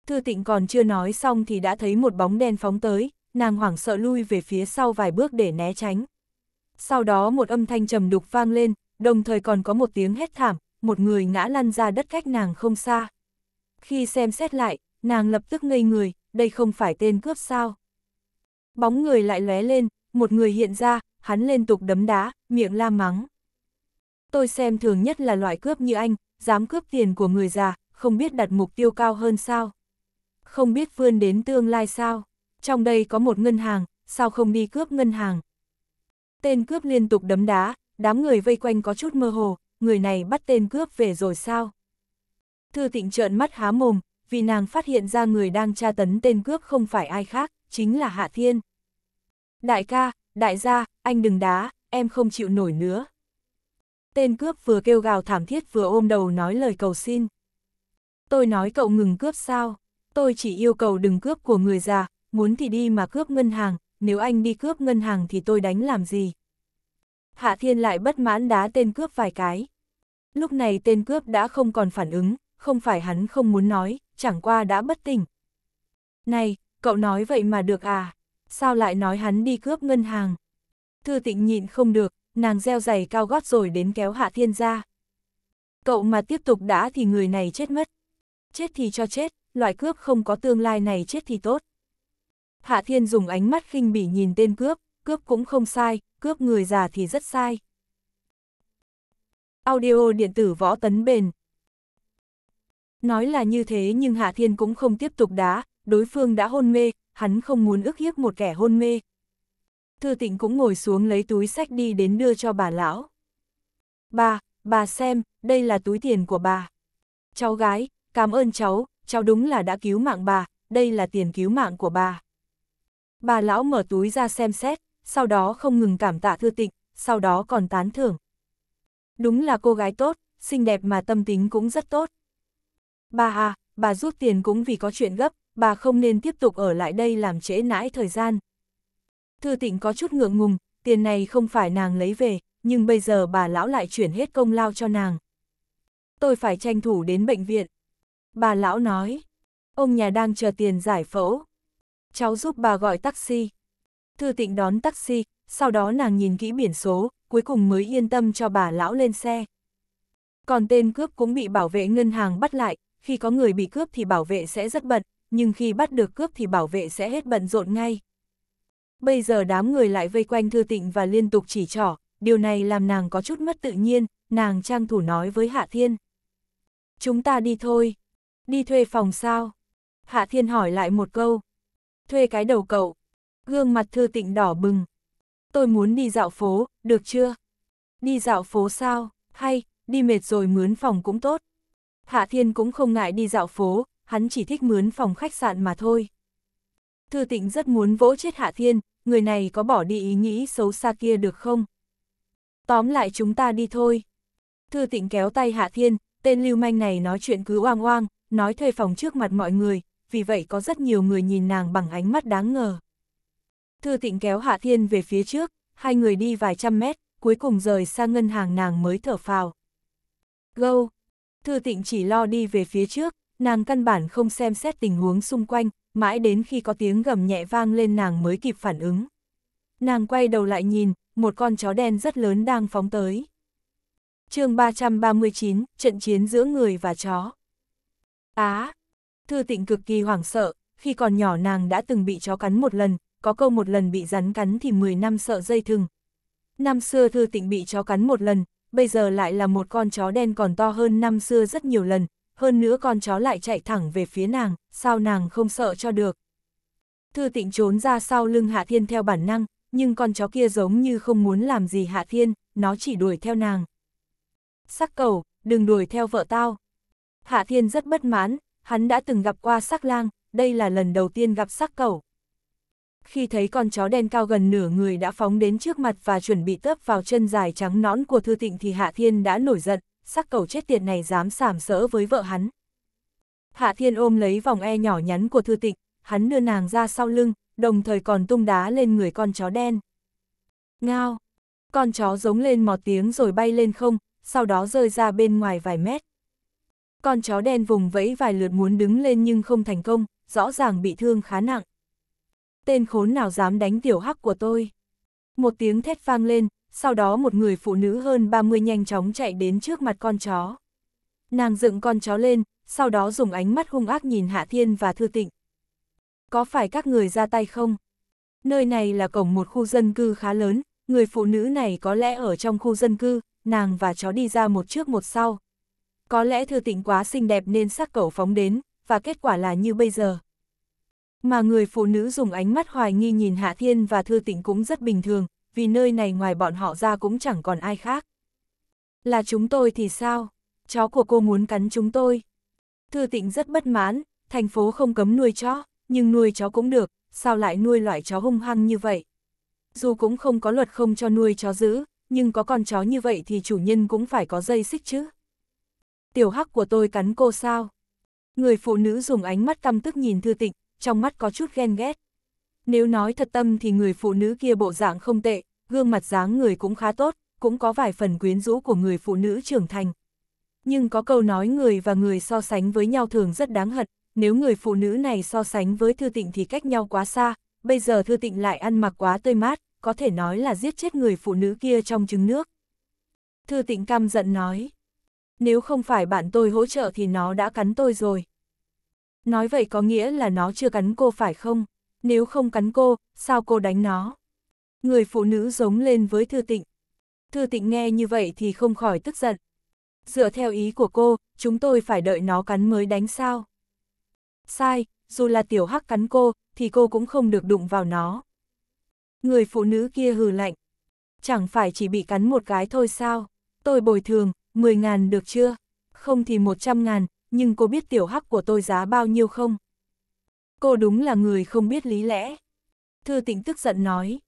Speaker 1: Thư tịnh còn chưa nói xong thì đã thấy một bóng đen phóng tới, nàng hoảng sợ lui về phía sau vài bước để né tránh. Sau đó một âm thanh trầm đục vang lên, đồng thời còn có một tiếng hét thảm, một người ngã lăn ra đất cách nàng không xa. Khi xem xét lại, nàng lập tức ngây người, đây không phải tên cướp sao. Bóng người lại lóe lên, một người hiện ra, hắn liên tục đấm đá, miệng la mắng. Tôi xem thường nhất là loại cướp như anh, dám cướp tiền của người già, không biết đặt mục tiêu cao hơn sao. Không biết vươn đến tương lai sao. Trong đây có một ngân hàng, sao không đi cướp ngân hàng. Tên cướp liên tục đấm đá, đám người vây quanh có chút mơ hồ, người này bắt tên cướp về rồi sao. Thư tịnh trợn mắt há mồm, vì nàng phát hiện ra người đang tra tấn tên cướp không phải ai khác, chính là Hạ Thiên. Đại ca, đại gia, anh đừng đá, em không chịu nổi nữa. Tên cướp vừa kêu gào thảm thiết vừa ôm đầu nói lời cầu xin. Tôi nói cậu ngừng cướp sao? Tôi chỉ yêu cầu đừng cướp của người già, muốn thì đi mà cướp ngân hàng, nếu anh đi cướp ngân hàng thì tôi đánh làm gì? Hạ Thiên lại bất mãn đá tên cướp vài cái. Lúc này tên cướp đã không còn phản ứng, không phải hắn không muốn nói, chẳng qua đã bất tỉnh. Này, cậu nói vậy mà được à? sao lại nói hắn đi cướp ngân hàng. Thư tịnh nhịn không được, nàng gieo giày cao gót rồi đến kéo Hạ Thiên ra. Cậu mà tiếp tục đã thì người này chết mất. Chết thì cho chết, loại cướp không có tương lai này chết thì tốt. Hạ Thiên dùng ánh mắt khinh bỉ nhìn tên cướp, cướp cũng không sai, cướp người già thì rất sai. Audio điện tử võ tấn bền. Nói là như thế nhưng Hạ Thiên cũng không tiếp tục đá, đối phương đã hôn mê, hắn không muốn ước hiếp một kẻ hôn mê. Thư tịnh cũng ngồi xuống lấy túi sách đi đến đưa cho bà lão. Bà, bà xem, đây là túi tiền của bà. Cháu gái, cảm ơn cháu, cháu đúng là đã cứu mạng bà, đây là tiền cứu mạng của bà. Bà lão mở túi ra xem xét, sau đó không ngừng cảm tạ thư tịnh, sau đó còn tán thưởng. Đúng là cô gái tốt, xinh đẹp mà tâm tính cũng rất tốt. Bà à, bà rút tiền cũng vì có chuyện gấp, bà không nên tiếp tục ở lại đây làm trễ nãi thời gian. Thư tịnh có chút ngượng ngùng, tiền này không phải nàng lấy về, nhưng bây giờ bà lão lại chuyển hết công lao cho nàng. Tôi phải tranh thủ đến bệnh viện. Bà lão nói, ông nhà đang chờ tiền giải phẫu. Cháu giúp bà gọi taxi. Thư tịnh đón taxi, sau đó nàng nhìn kỹ biển số, cuối cùng mới yên tâm cho bà lão lên xe. Còn tên cướp cũng bị bảo vệ ngân hàng bắt lại, khi có người bị cướp thì bảo vệ sẽ rất bận, nhưng khi bắt được cướp thì bảo vệ sẽ hết bận rộn ngay. Bây giờ đám người lại vây quanh Thư Tịnh và liên tục chỉ trỏ, điều này làm nàng có chút mất tự nhiên, nàng trang thủ nói với Hạ Thiên. Chúng ta đi thôi. Đi thuê phòng sao? Hạ Thiên hỏi lại một câu. Thuê cái đầu cậu. Gương mặt Thư Tịnh đỏ bừng. Tôi muốn đi dạo phố, được chưa? Đi dạo phố sao? Hay, đi mệt rồi mướn phòng cũng tốt. Hạ Thiên cũng không ngại đi dạo phố, hắn chỉ thích mướn phòng khách sạn mà thôi. Thư tịnh rất muốn vỗ chết Hạ Thiên, người này có bỏ đi ý nghĩ xấu xa kia được không? Tóm lại chúng ta đi thôi. Thư tịnh kéo tay Hạ Thiên, tên lưu manh này nói chuyện cứ oang oang, nói thuê phòng trước mặt mọi người, vì vậy có rất nhiều người nhìn nàng bằng ánh mắt đáng ngờ. Thư tịnh kéo Hạ Thiên về phía trước, hai người đi vài trăm mét, cuối cùng rời xa ngân hàng nàng mới thở phào. Gâu! Thư tịnh chỉ lo đi về phía trước, nàng căn bản không xem xét tình huống xung quanh, mãi đến khi có tiếng gầm nhẹ vang lên nàng mới kịp phản ứng. Nàng quay đầu lại nhìn, một con chó đen rất lớn đang phóng tới. chương 339, trận chiến giữa người và chó. Á! thư tịnh cực kỳ hoảng sợ, khi còn nhỏ nàng đã từng bị chó cắn một lần, có câu một lần bị rắn cắn thì 10 năm sợ dây thừng. Năm xưa thư tịnh bị chó cắn một lần, bây giờ lại là một con chó đen còn to hơn năm xưa rất nhiều lần, hơn nữa con chó lại chạy thẳng về phía nàng, sao nàng không sợ cho được. Thư tịnh trốn ra sau lưng Hạ Thiên theo bản năng, nhưng con chó kia giống như không muốn làm gì Hạ Thiên, nó chỉ đuổi theo nàng. Sắc cầu, đừng đuổi theo vợ tao. Hạ Thiên rất bất mãn, hắn đã từng gặp qua sắc lang, đây là lần đầu tiên gặp sắc cầu. Khi thấy con chó đen cao gần nửa người đã phóng đến trước mặt và chuẩn bị tớp vào chân dài trắng nõn của Thư Tịnh thì Hạ Thiên đã nổi giận, sắc cầu chết tiệt này dám sảm sỡ với vợ hắn. Hạ Thiên ôm lấy vòng e nhỏ nhắn của thư tịch, hắn đưa nàng ra sau lưng, đồng thời còn tung đá lên người con chó đen. Ngao! Con chó giống lên một tiếng rồi bay lên không, sau đó rơi ra bên ngoài vài mét. Con chó đen vùng vẫy vài lượt muốn đứng lên nhưng không thành công, rõ ràng bị thương khá nặng. Tên khốn nào dám đánh tiểu hắc của tôi? Một tiếng thét vang lên, sau đó một người phụ nữ hơn 30 nhanh chóng chạy đến trước mặt con chó. Nàng dựng con chó lên, sau đó dùng ánh mắt hung ác nhìn Hạ Thiên và Thư Tịnh. Có phải các người ra tay không? Nơi này là cổng một khu dân cư khá lớn, người phụ nữ này có lẽ ở trong khu dân cư, nàng và chó đi ra một trước một sau. Có lẽ Thư Tịnh quá xinh đẹp nên sắc cẩu phóng đến, và kết quả là như bây giờ. Mà người phụ nữ dùng ánh mắt hoài nghi nhìn Hạ Thiên và Thư Tịnh cũng rất bình thường, vì nơi này ngoài bọn họ ra cũng chẳng còn ai khác. Là chúng tôi thì sao? Chó của cô muốn cắn chúng tôi. Thư tịnh rất bất mãn, thành phố không cấm nuôi chó, nhưng nuôi chó cũng được, sao lại nuôi loại chó hung hăng như vậy? Dù cũng không có luật không cho nuôi chó giữ, nhưng có con chó như vậy thì chủ nhân cũng phải có dây xích chứ. Tiểu hắc của tôi cắn cô sao? Người phụ nữ dùng ánh mắt căm tức nhìn thư tịnh, trong mắt có chút ghen ghét. Nếu nói thật tâm thì người phụ nữ kia bộ dạng không tệ, gương mặt dáng người cũng khá tốt, cũng có vài phần quyến rũ của người phụ nữ trưởng thành. Nhưng có câu nói người và người so sánh với nhau thường rất đáng hận, nếu người phụ nữ này so sánh với Thư Tịnh thì cách nhau quá xa, bây giờ Thư Tịnh lại ăn mặc quá tươi mát, có thể nói là giết chết người phụ nữ kia trong trứng nước. Thư Tịnh căm giận nói, nếu không phải bạn tôi hỗ trợ thì nó đã cắn tôi rồi. Nói vậy có nghĩa là nó chưa cắn cô phải không? Nếu không cắn cô, sao cô đánh nó? Người phụ nữ giống lên với Thư Tịnh. Thư Tịnh nghe như vậy thì không khỏi tức giận. Dựa theo ý của cô, chúng tôi phải đợi nó cắn mới đánh sao. Sai, dù là tiểu hắc cắn cô, thì cô cũng không được đụng vào nó. Người phụ nữ kia hừ lạnh. Chẳng phải chỉ bị cắn một cái thôi sao? Tôi bồi thường, 10 ngàn được chưa? Không thì 100 ngàn, nhưng cô biết tiểu hắc của tôi giá bao nhiêu không? Cô đúng là người không biết lý lẽ. Thư tịnh tức giận nói.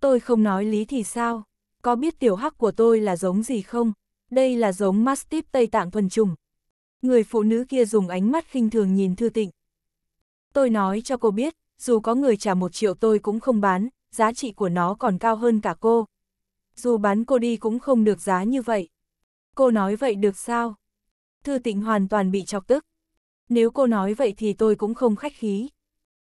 Speaker 1: Tôi không nói lý thì sao? Có biết tiểu hắc của tôi là giống gì không? Đây là giống Mastiff Tây Tạng thuần trùng. Người phụ nữ kia dùng ánh mắt khinh thường nhìn Thư Tịnh. Tôi nói cho cô biết, dù có người trả một triệu tôi cũng không bán, giá trị của nó còn cao hơn cả cô. Dù bán cô đi cũng không được giá như vậy. Cô nói vậy được sao? Thư Tịnh hoàn toàn bị chọc tức. Nếu cô nói vậy thì tôi cũng không khách khí.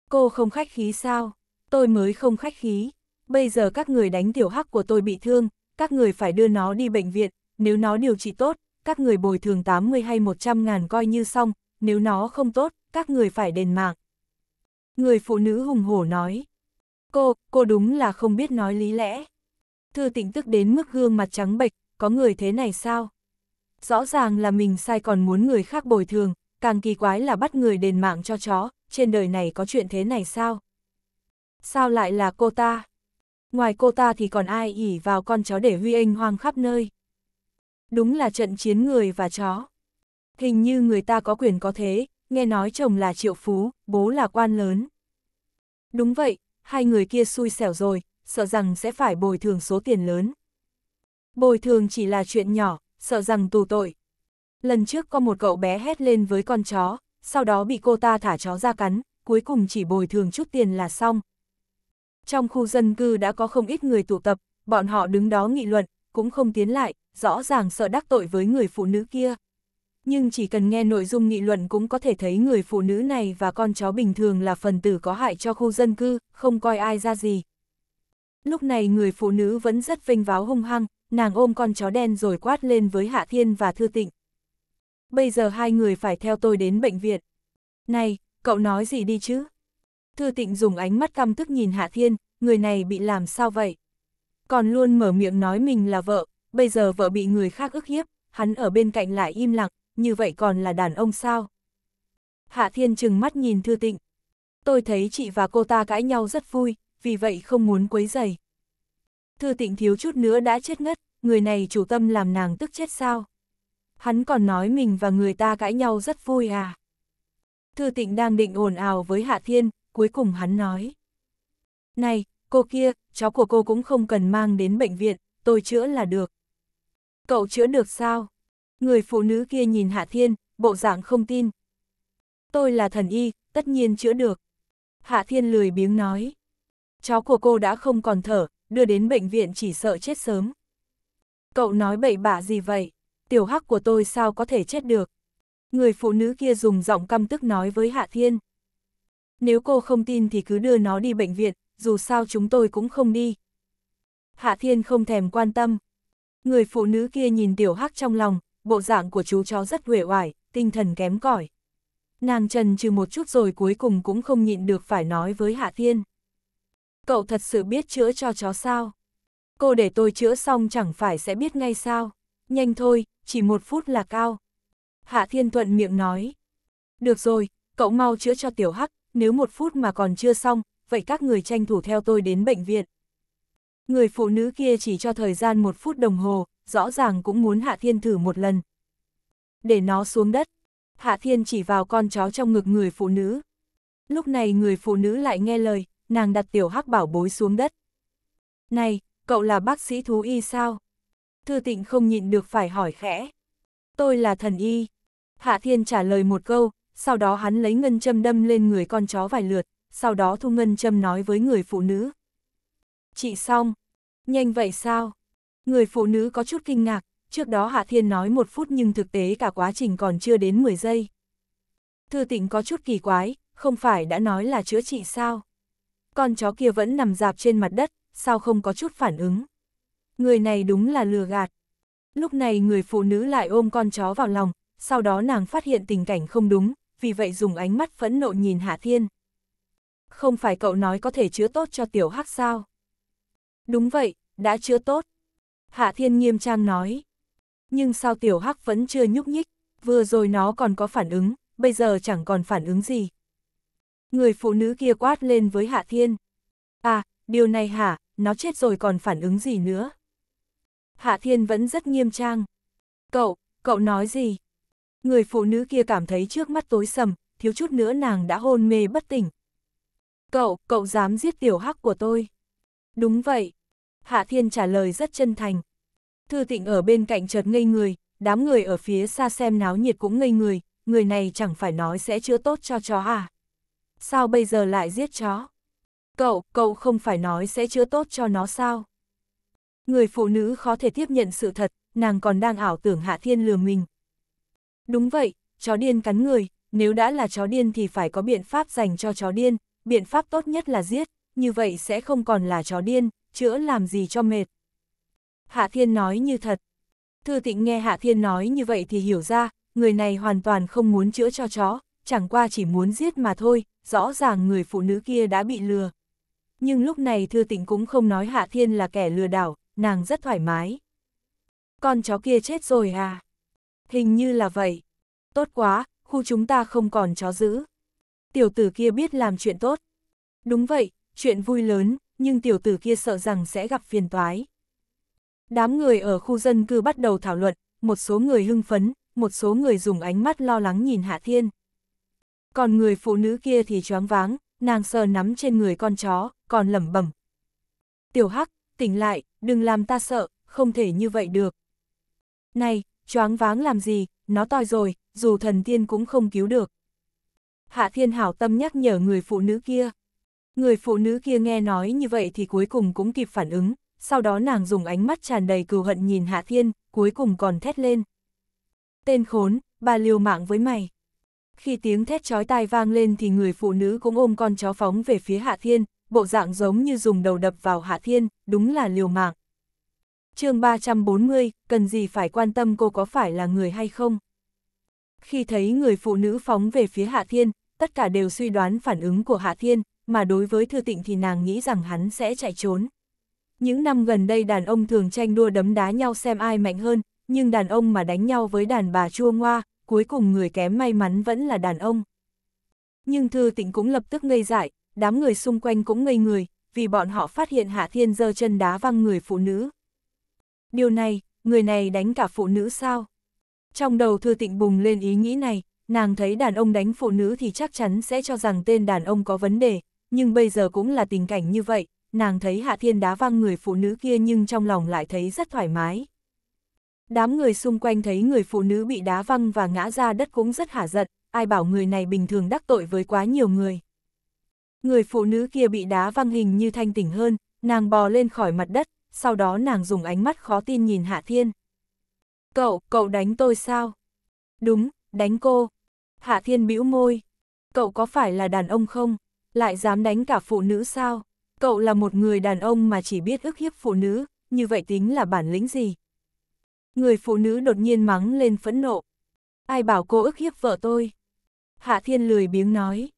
Speaker 1: Cô không khách khí sao? Tôi mới không khách khí bây giờ các người đánh tiểu hắc của tôi bị thương, các người phải đưa nó đi bệnh viện, nếu nó điều trị tốt, các người bồi thường 80 hay 100 ngàn coi như xong, nếu nó không tốt, các người phải đền mạng. Người phụ nữ hùng hổ nói, cô, cô đúng là không biết nói lý lẽ. Thư tịnh tức đến mức gương mặt trắng bệch, có người thế này sao? Rõ ràng là mình sai còn muốn người khác bồi thường, càng kỳ quái là bắt người đền mạng cho chó, trên đời này có chuyện thế này sao? Sao lại là cô ta? ngoài cô ta thì còn ai ỉ vào con chó để huy anh hoang khắp nơi. Đúng là trận chiến người và chó. Hình như người ta có quyền có thế, nghe nói chồng là triệu phú, bố là quan lớn. Đúng vậy, hai người kia xui xẻo rồi, sợ rằng sẽ phải bồi thường số tiền lớn. Bồi thường chỉ là chuyện nhỏ, sợ rằng tù tội. Lần trước có một cậu bé hét lên với con chó, sau đó bị cô ta thả chó ra cắn, cuối cùng chỉ bồi thường chút tiền là xong, trong khu dân cư đã có không ít người tụ tập, bọn họ đứng đó nghị luận, cũng không tiến lại, rõ ràng sợ đắc tội với người phụ nữ kia. Nhưng chỉ cần nghe nội dung nghị luận cũng có thể thấy người phụ nữ này và con chó bình thường là phần tử có hại cho khu dân cư, không coi ai ra gì. Lúc này người phụ nữ vẫn rất vinh váo hung hăng, nàng ôm con chó đen rồi quát lên với Hạ Thiên và Thư Tịnh. Bây giờ hai người phải theo tôi đến bệnh viện. Này, cậu nói gì đi chứ? Thư tịnh dùng ánh mắt căm tức nhìn Hạ Thiên, người này bị làm sao vậy? Còn luôn mở miệng nói mình là vợ, bây giờ vợ bị người khác ức hiếp, hắn ở bên cạnh lại im lặng, như vậy còn là đàn ông sao? Hạ Thiên chừng mắt nhìn Thư Tịnh. Tôi thấy chị và cô ta cãi nhau rất vui, vì vậy không muốn quấy rầy. Thư Tịnh thiếu chút nữa đã chết ngất, người này chủ tâm làm nàng tức chết sao? Hắn còn nói mình và người ta cãi nhau rất vui à? Thư Tịnh đang định ồn ào với Hạ Thiên, cuối cùng hắn nói. Này, cô kia, cháu của cô cũng không cần mang đến bệnh viện, tôi chữa là được. Cậu chữa được sao? Người phụ nữ kia nhìn Hạ Thiên, bộ dạng không tin. Tôi là thần y, tất nhiên chữa được. Hạ Thiên lười biếng nói. Cháu của cô đã không còn thở, đưa đến bệnh viện chỉ sợ chết sớm. Cậu nói bậy bạ gì vậy? Tiểu hắc của tôi sao có thể chết được? Người phụ nữ kia dùng giọng căm tức nói với Hạ Thiên nếu cô không tin thì cứ đưa nó đi bệnh viện, dù sao chúng tôi cũng không đi. Hạ Thiên không thèm quan tâm. Người phụ nữ kia nhìn tiểu hắc trong lòng, bộ dạng của chú chó rất huệ oải, tinh thần kém cỏi. Nàng trần trừ một chút rồi cuối cùng cũng không nhịn được phải nói với Hạ Thiên. Cậu thật sự biết chữa cho chó sao? Cô để tôi chữa xong chẳng phải sẽ biết ngay sao? Nhanh thôi, chỉ một phút là cao. Hạ Thiên thuận miệng nói. Được rồi, cậu mau chữa cho tiểu hắc, nếu một phút mà còn chưa xong, vậy các người tranh thủ theo tôi đến bệnh viện. Người phụ nữ kia chỉ cho thời gian một phút đồng hồ, rõ ràng cũng muốn Hạ Thiên thử một lần. Để nó xuống đất, Hạ Thiên chỉ vào con chó trong ngực người phụ nữ. Lúc này người phụ nữ lại nghe lời, nàng đặt tiểu hắc bảo bối xuống đất. Này, cậu là bác sĩ thú y sao? Thư tịnh không nhịn được phải hỏi khẽ. Tôi là thần y. Hạ Thiên trả lời một câu, sau đó hắn lấy ngân châm đâm lên người con chó vài lượt, sau đó thu ngân châm nói với người phụ nữ. Chị xong, nhanh vậy sao? Người phụ nữ có chút kinh ngạc, trước đó Hạ Thiên nói một phút nhưng thực tế cả quá trình còn chưa đến 10 giây. Thư tịnh có chút kỳ quái, không phải đã nói là chữa trị sao? Con chó kia vẫn nằm dạp trên mặt đất, sao không có chút phản ứng? Người này đúng là lừa gạt. Lúc này người phụ nữ lại ôm con chó vào lòng, sau đó nàng phát hiện tình cảnh không đúng, vì vậy dùng ánh mắt phẫn nộ nhìn Hạ Thiên. Không phải cậu nói có thể chứa tốt cho tiểu hắc sao? Đúng vậy, đã chứa tốt. Hạ Thiên nghiêm trang nói. Nhưng sao tiểu hắc vẫn chưa nhúc nhích, vừa rồi nó còn có phản ứng, bây giờ chẳng còn phản ứng gì. Người phụ nữ kia quát lên với Hạ Thiên. À, điều này hả, nó chết rồi còn phản ứng gì nữa? Hạ Thiên vẫn rất nghiêm trang. Cậu, cậu nói gì? Người phụ nữ kia cảm thấy trước mắt tối sầm, thiếu chút nữa nàng đã hôn mê bất tỉnh. Cậu, cậu dám giết tiểu hắc của tôi. Đúng vậy. Hạ Thiên trả lời rất chân thành. Thư tịnh ở bên cạnh chợt ngây người, đám người ở phía xa xem náo nhiệt cũng ngây người, người này chẳng phải nói sẽ chữa tốt cho chó à. Sao bây giờ lại giết chó? Cậu, cậu không phải nói sẽ chữa tốt cho nó sao? Người phụ nữ khó thể tiếp nhận sự thật, nàng còn đang ảo tưởng Hạ Thiên lừa mình, Đúng vậy, chó điên cắn người, nếu đã là chó điên thì phải có biện pháp dành cho chó điên, biện pháp tốt nhất là giết, như vậy sẽ không còn là chó điên, chữa làm gì cho mệt. Hạ Thiên nói như thật. Thư Tịnh nghe Hạ Thiên nói như vậy thì hiểu ra, người này hoàn toàn không muốn chữa cho chó, chẳng qua chỉ muốn giết mà thôi, rõ ràng người phụ nữ kia đã bị lừa. Nhưng lúc này Thư Tịnh cũng không nói Hạ Thiên là kẻ lừa đảo, nàng rất thoải mái. Con chó kia chết rồi à? Hình như là vậy. Tốt quá, khu chúng ta không còn chó giữ. Tiểu tử kia biết làm chuyện tốt. Đúng vậy, chuyện vui lớn, nhưng tiểu tử kia sợ rằng sẽ gặp phiền toái. Đám người ở khu dân cư bắt đầu thảo luận, một số người hưng phấn, một số người dùng ánh mắt lo lắng nhìn Hạ Thiên. Còn người phụ nữ kia thì choáng váng, nàng sờ nắm trên người con chó, còn lẩm bẩm. Tiểu Hắc, tỉnh lại, đừng làm ta sợ, không thể như vậy được. Này, choáng váng làm gì, nó toi rồi, dù thần tiên cũng không cứu được. Hạ thiên hảo tâm nhắc nhở người phụ nữ kia. Người phụ nữ kia nghe nói như vậy thì cuối cùng cũng kịp phản ứng, sau đó nàng dùng ánh mắt tràn đầy cừu hận nhìn Hạ Thiên, cuối cùng còn thét lên. Tên khốn, bà liều mạng với mày. Khi tiếng thét chói tai vang lên thì người phụ nữ cũng ôm con chó phóng về phía Hạ Thiên, bộ dạng giống như dùng đầu đập vào Hạ Thiên, đúng là liều mạng chương 340, cần gì phải quan tâm cô có phải là người hay không? Khi thấy người phụ nữ phóng về phía Hạ Thiên, tất cả đều suy đoán phản ứng của Hạ Thiên, mà đối với Thư Tịnh thì nàng nghĩ rằng hắn sẽ chạy trốn. Những năm gần đây đàn ông thường tranh đua đấm đá nhau xem ai mạnh hơn, nhưng đàn ông mà đánh nhau với đàn bà chua ngoa, cuối cùng người kém may mắn vẫn là đàn ông. Nhưng Thư Tịnh cũng lập tức ngây dại, đám người xung quanh cũng ngây người, vì bọn họ phát hiện Hạ Thiên giơ chân đá văng người phụ nữ, Điều này, người này đánh cả phụ nữ sao? Trong đầu Thư Tịnh bùng lên ý nghĩ này, nàng thấy đàn ông đánh phụ nữ thì chắc chắn sẽ cho rằng tên đàn ông có vấn đề, nhưng bây giờ cũng là tình cảnh như vậy, nàng thấy Hạ Thiên đá văng người phụ nữ kia nhưng trong lòng lại thấy rất thoải mái. Đám người xung quanh thấy người phụ nữ bị đá văng và ngã ra đất cũng rất hả giận, ai bảo người này bình thường đắc tội với quá nhiều người. Người phụ nữ kia bị đá văng hình như thanh tỉnh hơn, nàng bò lên khỏi mặt đất, sau đó nàng dùng ánh mắt khó tin nhìn Hạ Thiên. Cậu, cậu đánh tôi sao? Đúng, đánh cô. Hạ Thiên bĩu môi. Cậu có phải là đàn ông không? Lại dám đánh cả phụ nữ sao? Cậu là một người đàn ông mà chỉ biết ức hiếp phụ nữ, như vậy tính là bản lĩnh gì? Người phụ nữ đột nhiên mắng lên phẫn nộ. Ai bảo cô ức hiếp vợ tôi? Hạ Thiên lười biếng nói.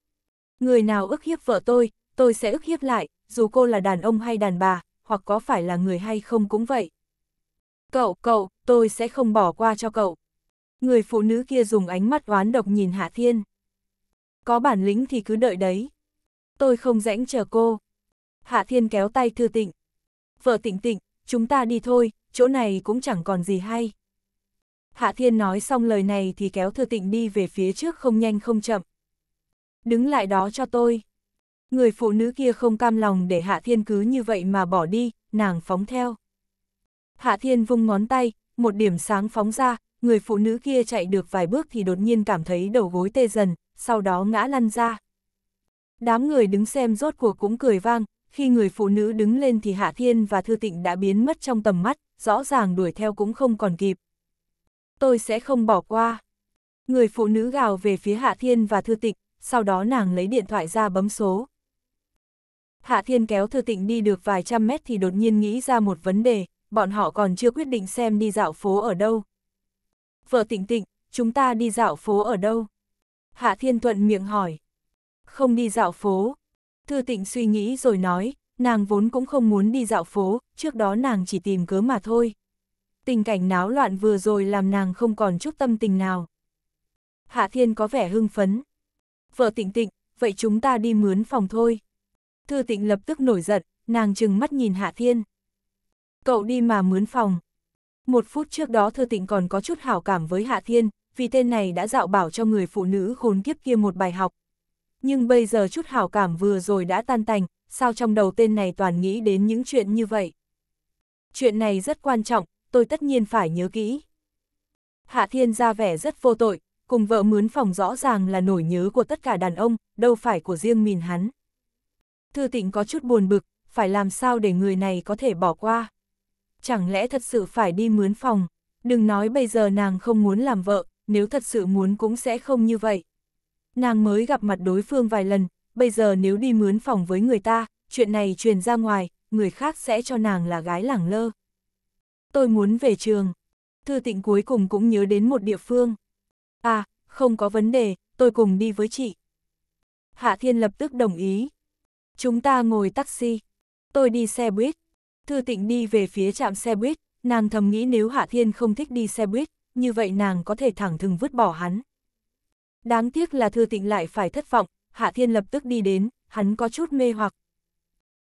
Speaker 1: Người nào ức hiếp vợ tôi, tôi sẽ ức hiếp lại, dù cô là đàn ông hay đàn bà, hoặc có phải là người hay không cũng vậy. Cậu, cậu, tôi sẽ không bỏ qua cho cậu. Người phụ nữ kia dùng ánh mắt oán độc nhìn Hạ Thiên. Có bản lĩnh thì cứ đợi đấy. Tôi không rãnh chờ cô. Hạ Thiên kéo tay Thư Tịnh. Vợ Tịnh Tịnh, chúng ta đi thôi, chỗ này cũng chẳng còn gì hay. Hạ Thiên nói xong lời này thì kéo Thư Tịnh đi về phía trước không nhanh không chậm. Đứng lại đó cho tôi. Người phụ nữ kia không cam lòng để Hạ Thiên cứ như vậy mà bỏ đi, nàng phóng theo. Hạ Thiên vung ngón tay, một điểm sáng phóng ra, người phụ nữ kia chạy được vài bước thì đột nhiên cảm thấy đầu gối tê dần, sau đó ngã lăn ra. Đám người đứng xem rốt cuộc cũng cười vang, khi người phụ nữ đứng lên thì Hạ Thiên và Thư Tịnh đã biến mất trong tầm mắt, rõ ràng đuổi theo cũng không còn kịp. Tôi sẽ không bỏ qua. Người phụ nữ gào về phía Hạ Thiên và Thư Tịnh, sau đó nàng lấy điện thoại ra bấm số. Hạ Thiên kéo Thư Tịnh đi được vài trăm mét thì đột nhiên nghĩ ra một vấn đề, bọn họ còn chưa quyết định xem đi dạo phố ở đâu. Vợ Tịnh Tịnh, chúng ta đi dạo phố ở đâu? Hạ Thiên thuận miệng hỏi. Không đi dạo phố. Thư Tịnh suy nghĩ rồi nói, nàng vốn cũng không muốn đi dạo phố, trước đó nàng chỉ tìm cớ mà thôi. Tình cảnh náo loạn vừa rồi làm nàng không còn chút tâm tình nào. Hạ Thiên có vẻ hưng phấn. Vợ Tịnh Tịnh, vậy chúng ta đi mướn phòng thôi. Thư Tịnh lập tức nổi giận, nàng chừng mắt nhìn Hạ Thiên. Cậu đi mà mướn phòng. Một phút trước đó Thư Tịnh còn có chút hảo cảm với Hạ Thiên, vì tên này đã dạo bảo cho người phụ nữ khốn kiếp kia một bài học. Nhưng bây giờ chút hảo cảm vừa rồi đã tan tành, sao trong đầu tên này toàn nghĩ đến những chuyện như vậy? Chuyện này rất quan trọng, tôi tất nhiên phải nhớ kỹ. Hạ Thiên ra vẻ rất vô tội, cùng vợ mướn phòng rõ ràng là nổi nhớ của tất cả đàn ông, đâu phải của riêng mình hắn. Thư tịnh có chút buồn bực, phải làm sao để người này có thể bỏ qua. Chẳng lẽ thật sự phải đi mướn phòng, đừng nói bây giờ nàng không muốn làm vợ, nếu thật sự muốn cũng sẽ không như vậy. Nàng mới gặp mặt đối phương vài lần, bây giờ nếu đi mướn phòng với người ta, chuyện này truyền ra ngoài, người khác sẽ cho nàng là gái lẳng lơ. Tôi muốn về trường. Thư tịnh cuối cùng cũng nhớ đến một địa phương. À, không có vấn đề, tôi cùng đi với chị. Hạ Thiên lập tức đồng ý, Chúng ta ngồi taxi. Tôi đi xe buýt. Thư tịnh đi về phía trạm xe buýt, nàng thầm nghĩ nếu Hạ Thiên không thích đi xe buýt, như vậy nàng có thể thẳng thừng vứt bỏ hắn. Đáng tiếc là Thư Tịnh lại phải thất vọng, Hạ Thiên lập tức đi đến, hắn có chút mê hoặc.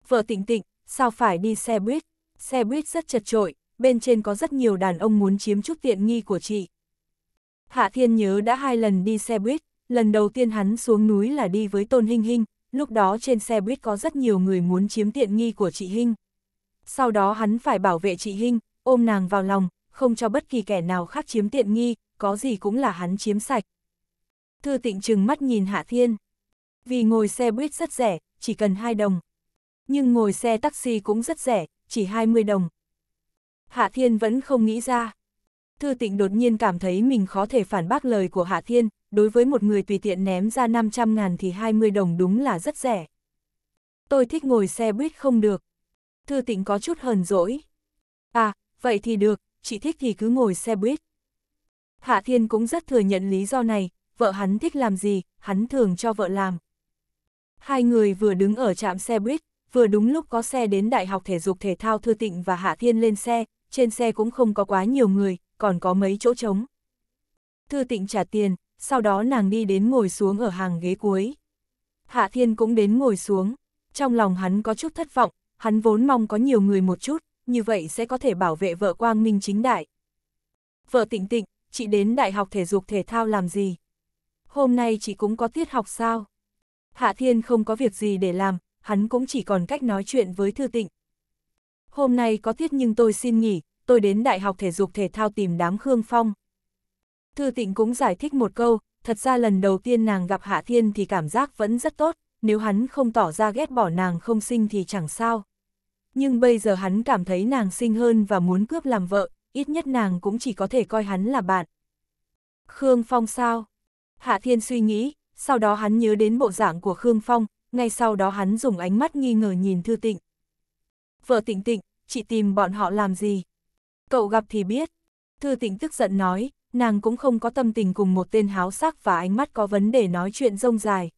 Speaker 1: Vợ Tịnh Tịnh, sao phải đi xe buýt? Xe buýt rất chật trội, bên trên có rất nhiều đàn ông muốn chiếm chút tiện nghi của chị. Hạ Thiên nhớ đã hai lần đi xe buýt, lần đầu tiên hắn xuống núi là đi với Tôn Hinh Hinh, lúc đó trên xe buýt có rất nhiều người muốn chiếm tiện nghi của chị Hinh. Sau đó hắn phải bảo vệ chị Hinh, ôm nàng vào lòng, không cho bất kỳ kẻ nào khác chiếm tiện nghi, có gì cũng là hắn chiếm sạch. Thư tịnh trừng mắt nhìn Hạ Thiên. Vì ngồi xe buýt rất rẻ, chỉ cần 2 đồng. Nhưng ngồi xe taxi cũng rất rẻ, chỉ 20 đồng. Hạ Thiên vẫn không nghĩ ra. Thư tịnh đột nhiên cảm thấy mình khó thể phản bác lời của Hạ Thiên, đối với một người tùy tiện ném ra 500 ngàn thì 20 đồng đúng là rất rẻ. Tôi thích ngồi xe buýt không được. Thư tịnh có chút hờn dỗi. À, vậy thì được, chị thích thì cứ ngồi xe buýt. Hạ Thiên cũng rất thừa nhận lý do này, vợ hắn thích làm gì, hắn thường cho vợ làm. Hai người vừa đứng ở trạm xe buýt, vừa đúng lúc có xe đến Đại học Thể dục Thể thao Thư Tịnh và Hạ Thiên lên xe, trên xe cũng không có quá nhiều người, còn có mấy chỗ trống. Thư tịnh trả tiền, sau đó nàng đi đến ngồi xuống ở hàng ghế cuối. Hạ Thiên cũng đến ngồi xuống, trong lòng hắn có chút thất vọng, hắn vốn mong có nhiều người một chút, như vậy sẽ có thể bảo vệ vợ Quang Minh chính đại. Vợ tịnh tịnh, chị đến đại học thể dục thể thao làm gì? Hôm nay chị cũng có tiết học sao? Hạ Thiên không có việc gì để làm, hắn cũng chỉ còn cách nói chuyện với Thư Tịnh. Hôm nay có tiết nhưng tôi xin nghỉ, tôi đến Đại học Thể dục Thể thao tìm đám Khương Phong. Thư Tịnh cũng giải thích một câu, thật ra lần đầu tiên nàng gặp Hạ Thiên thì cảm giác vẫn rất tốt, nếu hắn không tỏ ra ghét bỏ nàng không sinh thì chẳng sao. Nhưng bây giờ hắn cảm thấy nàng sinh hơn và muốn cướp làm vợ, ít nhất nàng cũng chỉ có thể coi hắn là bạn. Khương Phong sao? Hạ Thiên suy nghĩ, sau đó hắn nhớ đến bộ dạng của Khương Phong, ngay sau đó hắn dùng ánh mắt nghi ngờ nhìn Thư Tịnh. Vợ Tịnh Tịnh, chị tìm bọn họ làm gì? Cậu gặp thì biết. Thư tĩnh tức giận nói, nàng cũng không có tâm tình cùng một tên háo sắc và ánh mắt có vấn đề nói chuyện rông dài.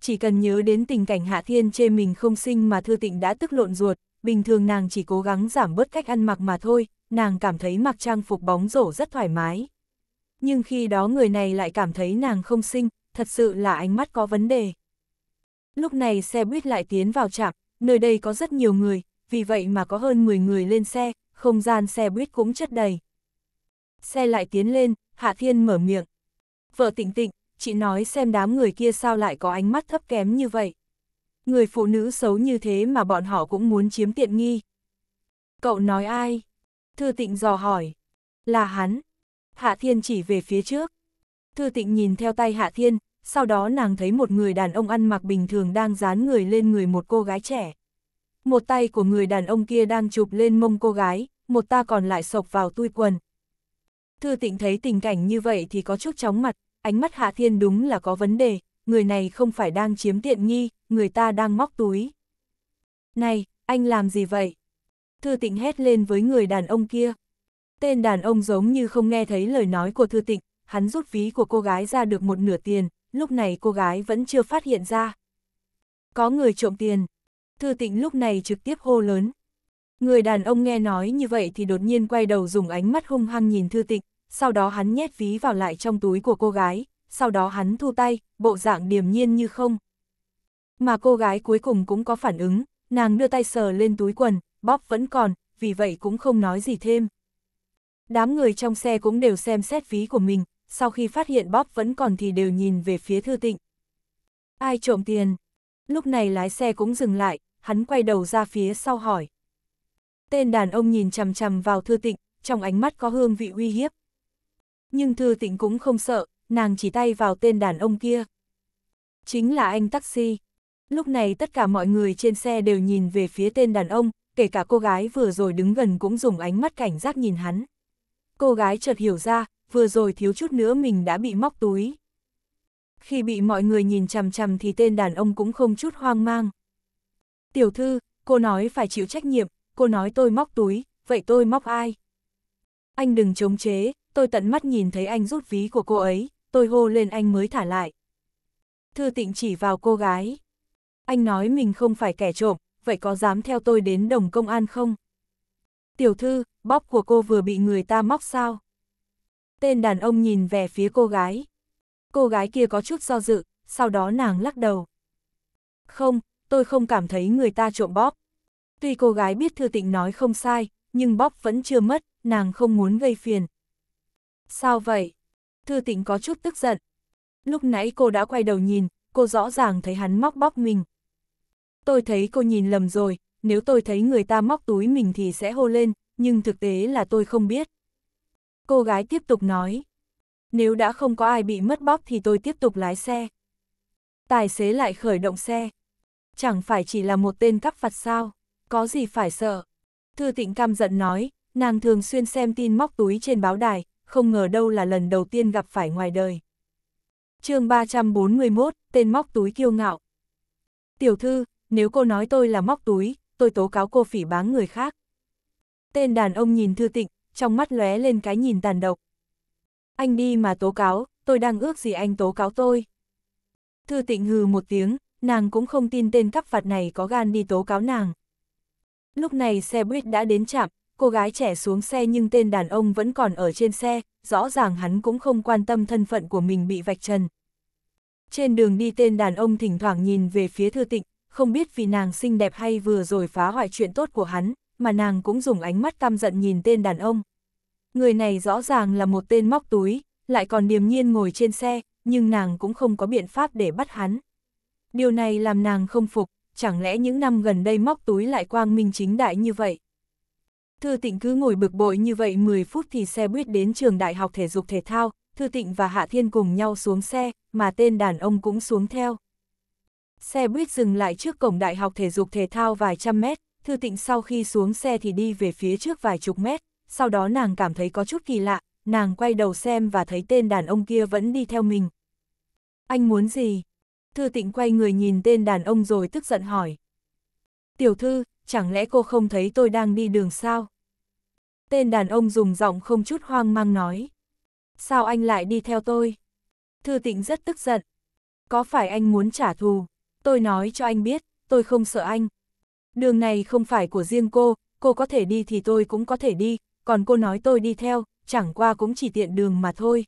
Speaker 1: Chỉ cần nhớ đến tình cảnh Hạ Thiên chê mình không sinh mà Thư Tịnh đã tức lộn ruột, bình thường nàng chỉ cố gắng giảm bớt cách ăn mặc mà thôi, nàng cảm thấy mặc trang phục bóng rổ rất thoải mái. Nhưng khi đó người này lại cảm thấy nàng không sinh, thật sự là ánh mắt có vấn đề. Lúc này xe buýt lại tiến vào trạm, nơi đây có rất nhiều người, vì vậy mà có hơn 10 người lên xe, không gian xe buýt cũng chất đầy. Xe lại tiến lên, Hạ Thiên mở miệng. Vợ tịnh tịnh, chị nói xem đám người kia sao lại có ánh mắt thấp kém như vậy. Người phụ nữ xấu như thế mà bọn họ cũng muốn chiếm tiện nghi. Cậu nói ai? Thư tịnh dò hỏi. Là hắn. Hạ Thiên chỉ về phía trước. Thư tịnh nhìn theo tay Hạ Thiên, sau đó nàng thấy một người đàn ông ăn mặc bình thường đang dán người lên người một cô gái trẻ. Một tay của người đàn ông kia đang chụp lên mông cô gái, một ta còn lại sộc vào tui quần. Thư tịnh thấy tình cảnh như vậy thì có chút chóng mặt, ánh mắt Hạ Thiên đúng là có vấn đề, người này không phải đang chiếm tiện nghi, người ta đang móc túi. Này, anh làm gì vậy? Thư tịnh hét lên với người đàn ông kia. Tên đàn ông giống như không nghe thấy lời nói của thư tịnh, hắn rút ví của cô gái ra được một nửa tiền, lúc này cô gái vẫn chưa phát hiện ra. Có người trộm tiền. Thư tịnh lúc này trực tiếp hô lớn, Người đàn ông nghe nói như vậy thì đột nhiên quay đầu dùng ánh mắt hung hăng nhìn thư tịch, sau đó hắn nhét ví vào lại trong túi của cô gái, sau đó hắn thu tay, bộ dạng điềm nhiên như không. Mà cô gái cuối cùng cũng có phản ứng, nàng đưa tay sờ lên túi quần, bóp vẫn còn, vì vậy cũng không nói gì thêm. Đám người trong xe cũng đều xem xét ví của mình, sau khi phát hiện bóp vẫn còn thì đều nhìn về phía thư tịnh. Ai trộm tiền? Lúc này lái xe cũng dừng lại, hắn quay đầu ra phía sau hỏi. Tên đàn ông nhìn chằm chằm vào thư tịnh, trong ánh mắt có hương vị uy hiếp. Nhưng thư tịnh cũng không sợ, nàng chỉ tay vào tên đàn ông kia. Chính là anh taxi. Lúc này tất cả mọi người trên xe đều nhìn về phía tên đàn ông, kể cả cô gái vừa rồi đứng gần cũng dùng ánh mắt cảnh giác nhìn hắn. Cô gái chợt hiểu ra, vừa rồi thiếu chút nữa mình đã bị móc túi. Khi bị mọi người nhìn chằm chằm thì tên đàn ông cũng không chút hoang mang. Tiểu thư, cô nói phải chịu trách nhiệm, cô nói tôi móc túi, vậy tôi móc ai? Anh đừng chống chế, tôi tận mắt nhìn thấy anh rút ví của cô ấy, tôi hô lên anh mới thả lại. Thư tịnh chỉ vào cô gái. Anh nói mình không phải kẻ trộm, vậy có dám theo tôi đến đồng công an không? Tiểu thư, bóc của cô vừa bị người ta móc sao? Tên đàn ông nhìn về phía cô gái. Cô gái kia có chút do dự, sau đó nàng lắc đầu. Không, tôi không cảm thấy người ta trộm bóp. Tuy cô gái biết Thư Tịnh nói không sai, nhưng bóp vẫn chưa mất, nàng không muốn gây phiền. Sao vậy? Thư Tịnh có chút tức giận. Lúc nãy cô đã quay đầu nhìn, cô rõ ràng thấy hắn móc bóp mình. Tôi thấy cô nhìn lầm rồi, nếu tôi thấy người ta móc túi mình thì sẽ hô lên, nhưng thực tế là tôi không biết. Cô gái tiếp tục nói. Nếu đã không có ai bị mất bóp thì tôi tiếp tục lái xe. Tài xế lại khởi động xe. Chẳng phải chỉ là một tên cắp vặt sao? có gì phải sợ. Thư tịnh căm giận nói, nàng thường xuyên xem tin móc túi trên báo đài, không ngờ đâu là lần đầu tiên gặp phải ngoài đời. chương 341, tên móc túi kiêu ngạo. Tiểu thư, nếu cô nói tôi là móc túi, tôi tố cáo cô phỉ báng người khác. Tên đàn ông nhìn thư tịnh, trong mắt lóe lên cái nhìn tàn độc. Anh đi mà tố cáo, tôi đang ước gì anh tố cáo tôi. Thư tịnh hừ một tiếng, nàng cũng không tin tên cắp phạt này có gan đi tố cáo nàng. Lúc này xe buýt đã đến trạm, cô gái trẻ xuống xe nhưng tên đàn ông vẫn còn ở trên xe, rõ ràng hắn cũng không quan tâm thân phận của mình bị vạch trần. Trên đường đi tên đàn ông thỉnh thoảng nhìn về phía thư tịnh, không biết vì nàng xinh đẹp hay vừa rồi phá hoại chuyện tốt của hắn, mà nàng cũng dùng ánh mắt căm giận nhìn tên đàn ông. Người này rõ ràng là một tên móc túi, lại còn điềm nhiên ngồi trên xe, nhưng nàng cũng không có biện pháp để bắt hắn. Điều này làm nàng không phục, chẳng lẽ những năm gần đây móc túi lại quang minh chính đại như vậy? Thư Tịnh cứ ngồi bực bội như vậy 10 phút thì xe buýt đến trường đại học thể dục thể thao, Thư Tịnh và Hạ Thiên cùng nhau xuống xe, mà tên đàn ông cũng xuống theo. Xe buýt dừng lại trước cổng đại học thể dục thể thao vài trăm mét, Thư Tịnh sau khi xuống xe thì đi về phía trước vài chục mét, sau đó nàng cảm thấy có chút kỳ lạ, nàng quay đầu xem và thấy tên đàn ông kia vẫn đi theo mình. Anh muốn gì? Thư tịnh quay người nhìn tên đàn ông rồi tức giận hỏi. Tiểu thư, chẳng lẽ cô không thấy tôi đang đi đường sao? Tên đàn ông dùng giọng không chút hoang mang nói. Sao anh lại đi theo tôi? Thư tịnh rất tức giận. Có phải anh muốn trả thù? Tôi nói cho anh biết, tôi không sợ anh. Đường này không phải của riêng cô, cô có thể đi thì tôi cũng có thể đi, còn cô nói tôi đi theo, chẳng qua cũng chỉ tiện đường mà thôi.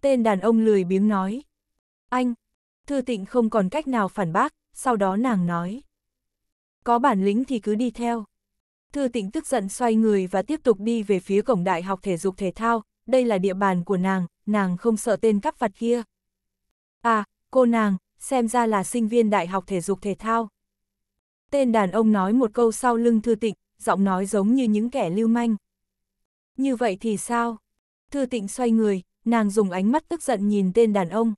Speaker 1: Tên đàn ông lười biếng nói. Anh, Thư Tịnh không còn cách nào phản bác, sau đó nàng nói. Có bản lĩnh thì cứ đi theo. Thư Tịnh tức giận xoay người và tiếp tục đi về phía cổng đại học thể dục thể thao, đây là địa bàn của nàng, nàng không sợ tên cắp vặt kia. À, cô nàng, xem ra là sinh viên đại học thể dục thể thao. Tên đàn ông nói một câu sau lưng Thư Tịnh, giọng nói giống như những kẻ lưu manh. Như vậy thì sao? Thư Tịnh xoay người, nàng dùng ánh mắt tức giận nhìn tên đàn ông.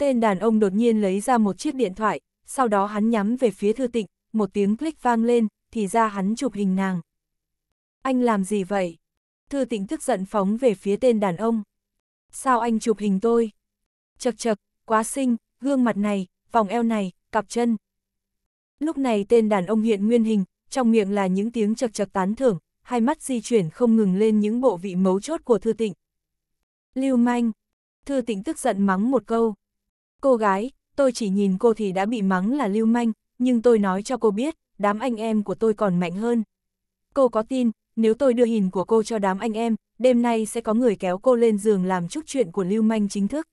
Speaker 1: Tên đàn ông đột nhiên lấy ra một chiếc điện thoại, sau đó hắn nhắm về phía thư tịnh, một tiếng click vang lên, thì ra hắn chụp hình nàng. Anh làm gì vậy? Thư tịnh tức giận phóng về phía tên đàn ông. Sao anh chụp hình tôi? Chật chật, quá xinh, gương mặt này, vòng eo này, cặp chân. Lúc này tên đàn ông hiện nguyên hình, trong miệng là những tiếng chật chật tán thưởng, hai mắt di chuyển không ngừng lên những bộ vị mấu chốt của thư tịnh. Lưu manh, thư tịnh tức giận mắng một câu. Cô gái, tôi chỉ nhìn cô thì đã bị mắng là lưu manh, nhưng tôi nói cho cô biết, đám anh em của tôi còn mạnh hơn. Cô có tin, nếu tôi đưa hình của cô cho đám anh em, đêm nay sẽ có người kéo cô lên giường làm chút chuyện của lưu manh chính thức.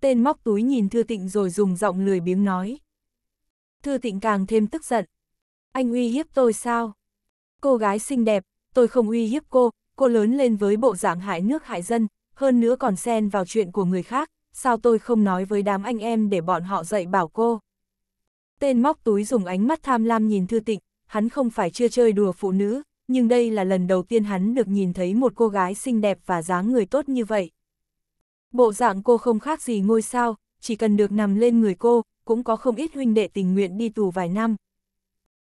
Speaker 1: Tên móc túi nhìn Thư Tịnh rồi dùng giọng lười biếng nói. Thư Tịnh càng thêm tức giận. Anh uy hiếp tôi sao? Cô gái xinh đẹp, tôi không uy hiếp cô, cô lớn lên với bộ dạng hại nước hại dân, hơn nữa còn xen vào chuyện của người khác, sao tôi không nói với đám anh em để bọn họ dạy bảo cô. Tên móc túi dùng ánh mắt tham lam nhìn Thư Tịnh, hắn không phải chưa chơi đùa phụ nữ, nhưng đây là lần đầu tiên hắn được nhìn thấy một cô gái xinh đẹp và dáng người tốt như vậy. Bộ dạng cô không khác gì ngôi sao, chỉ cần được nằm lên người cô, cũng có không ít huynh đệ tình nguyện đi tù vài năm.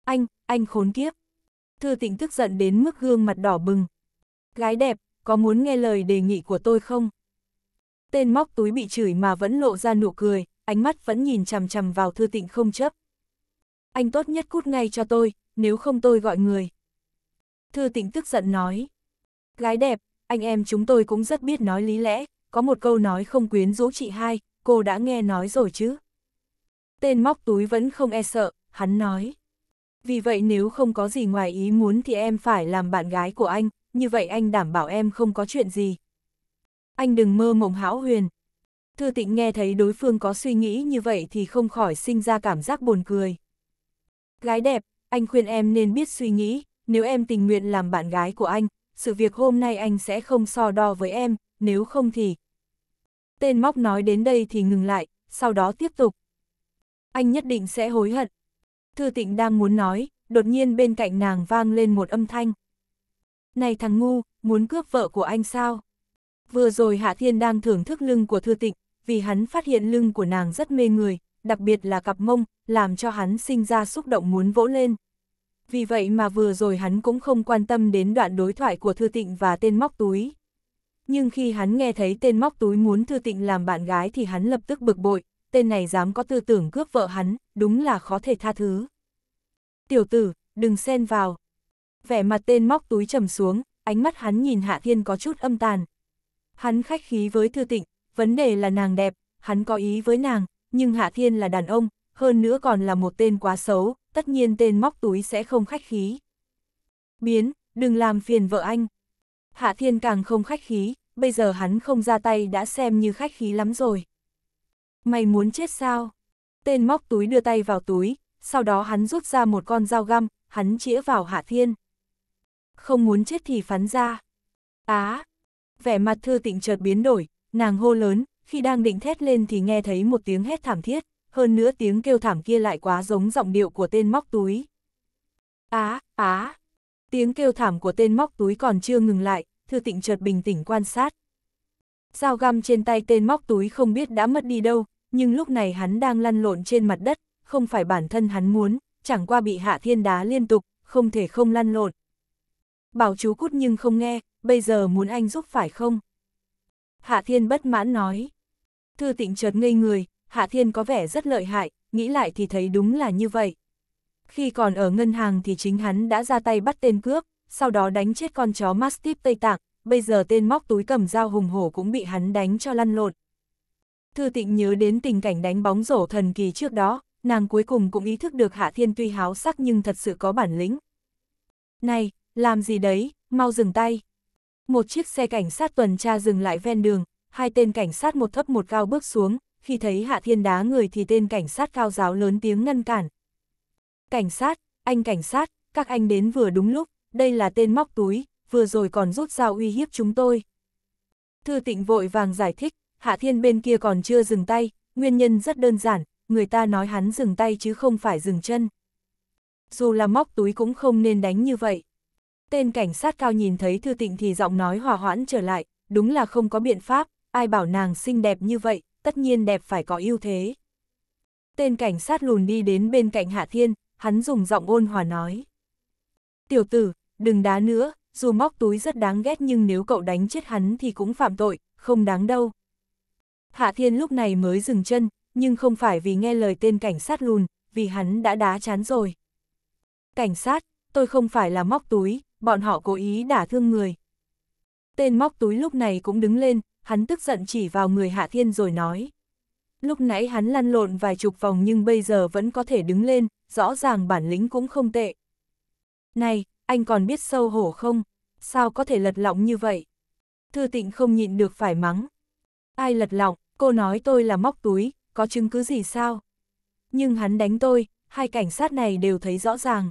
Speaker 1: Anh, anh khốn kiếp. Thư tịnh tức giận đến mức gương mặt đỏ bừng. Gái đẹp, có muốn nghe lời đề nghị của tôi không? tên móc túi bị chửi mà vẫn lộ ra nụ cười, ánh mắt vẫn nhìn chằm chằm vào thư tịnh không chấp. Anh tốt nhất cút ngay cho tôi, nếu không tôi gọi người. Thư tịnh tức giận nói. Gái đẹp, anh em chúng tôi cũng rất biết nói lý lẽ, có một câu nói không quyến rũ chị hai, cô đã nghe nói rồi chứ. Tên móc túi vẫn không e sợ, hắn nói. Vì vậy nếu không có gì ngoài ý muốn thì em phải làm bạn gái của anh, như vậy anh đảm bảo em không có chuyện gì anh đừng mơ mộng hão huyền. Thư tịnh nghe thấy đối phương có suy nghĩ như vậy thì không khỏi sinh ra cảm giác buồn cười. Gái đẹp, anh khuyên em nên biết suy nghĩ, nếu em tình nguyện làm bạn gái của anh, sự việc hôm nay anh sẽ không so đo với em, nếu không thì... Tên móc nói đến đây thì ngừng lại, sau đó tiếp tục. Anh nhất định sẽ hối hận. Thư tịnh đang muốn nói, đột nhiên bên cạnh nàng vang lên một âm thanh. Này thằng ngu, muốn cướp vợ của anh sao? Vừa rồi Hạ Thiên đang thưởng thức lưng của Thư Tịnh, vì hắn phát hiện lưng của nàng rất mê người, đặc biệt là cặp mông, làm cho hắn sinh ra xúc động muốn vỗ lên. Vì vậy mà vừa rồi hắn cũng không quan tâm đến đoạn đối thoại của Thư Tịnh và tên móc túi. Nhưng khi hắn nghe thấy tên móc túi muốn Thư Tịnh làm bạn gái thì hắn lập tức bực bội, tên này dám có tư tưởng cướp vợ hắn, đúng là khó thể tha thứ. Tiểu tử, đừng xen vào. Vẻ mặt tên móc túi trầm xuống, ánh mắt hắn nhìn Hạ Thiên có chút âm tàn, Hắn khách khí với Thư Tịnh, vấn đề là nàng đẹp, hắn có ý với nàng, nhưng Hạ Thiên là đàn ông, hơn nữa còn là một tên quá xấu, tất nhiên tên móc túi sẽ không khách khí. Biến, đừng làm phiền vợ anh. Hạ Thiên càng không khách khí, bây giờ hắn không ra tay đã xem như khách khí lắm rồi. Mày muốn chết sao? Tên móc túi đưa tay vào túi, sau đó hắn rút ra một con dao găm, hắn chĩa vào Hạ Thiên. Không muốn chết thì phán ra. Á, vẻ mặt thư tịnh chợt biến đổi, nàng hô lớn, khi đang định thét lên thì nghe thấy một tiếng hét thảm thiết, hơn nữa tiếng kêu thảm kia lại quá giống giọng điệu của tên móc túi. Á, á, tiếng kêu thảm của tên móc túi còn chưa ngừng lại, thư tịnh chợt bình tĩnh quan sát. Dao găm trên tay tên móc túi không biết đã mất đi đâu, nhưng lúc này hắn đang lăn lộn trên mặt đất, không phải bản thân hắn muốn, chẳng qua bị hạ thiên đá liên tục, không thể không lăn lộn. Bảo chú cút nhưng không nghe, bây giờ muốn anh giúp phải không? Hạ Thiên bất mãn nói. Thư tịnh chợt ngây người, Hạ Thiên có vẻ rất lợi hại, nghĩ lại thì thấy đúng là như vậy. Khi còn ở ngân hàng thì chính hắn đã ra tay bắt tên cướp, sau đó đánh chết con chó Mastiff Tây Tạng, bây giờ tên móc túi cầm dao hùng hổ cũng bị hắn đánh cho lăn lộn. Thư tịnh nhớ đến tình cảnh đánh bóng rổ thần kỳ trước đó, nàng cuối cùng cũng ý thức được Hạ Thiên tuy háo sắc nhưng thật sự có bản lĩnh. Này, làm gì đấy, mau dừng tay một chiếc xe cảnh sát tuần tra dừng lại ven đường, hai tên cảnh sát một thấp một cao bước xuống, khi thấy Hạ Thiên đá người thì tên cảnh sát cao giáo lớn tiếng ngăn cản. Cảnh sát, anh cảnh sát, các anh đến vừa đúng lúc, đây là tên móc túi, vừa rồi còn rút dao uy hiếp chúng tôi. Thư tịnh vội vàng giải thích, Hạ Thiên bên kia còn chưa dừng tay, nguyên nhân rất đơn giản, người ta nói hắn dừng tay chứ không phải dừng chân. Dù là móc túi cũng không nên đánh như vậy. Tên cảnh sát cao nhìn thấy Thư Tịnh thì giọng nói hòa hoãn trở lại, đúng là không có biện pháp, ai bảo nàng xinh đẹp như vậy, tất nhiên đẹp phải có ưu thế. Tên cảnh sát lùn đi đến bên cạnh Hạ Thiên, hắn dùng giọng ôn hòa nói. Tiểu tử, đừng đá nữa, dù móc túi rất đáng ghét nhưng nếu cậu đánh chết hắn thì cũng phạm tội, không đáng đâu. Hạ Thiên lúc này mới dừng chân, nhưng không phải vì nghe lời tên cảnh sát lùn, vì hắn đã đá chán rồi. Cảnh sát, tôi không phải là móc túi, bọn họ cố ý đả thương người. Tên móc túi lúc này cũng đứng lên, hắn tức giận chỉ vào người Hạ Thiên rồi nói. Lúc nãy hắn lăn lộn vài chục vòng nhưng bây giờ vẫn có thể đứng lên, rõ ràng bản lĩnh cũng không tệ. Này, anh còn biết sâu hổ không? Sao có thể lật lọng như vậy? Thư tịnh không nhịn được phải mắng. Ai lật lọng, cô nói tôi là móc túi, có chứng cứ gì sao? Nhưng hắn đánh tôi, hai cảnh sát này đều thấy rõ ràng.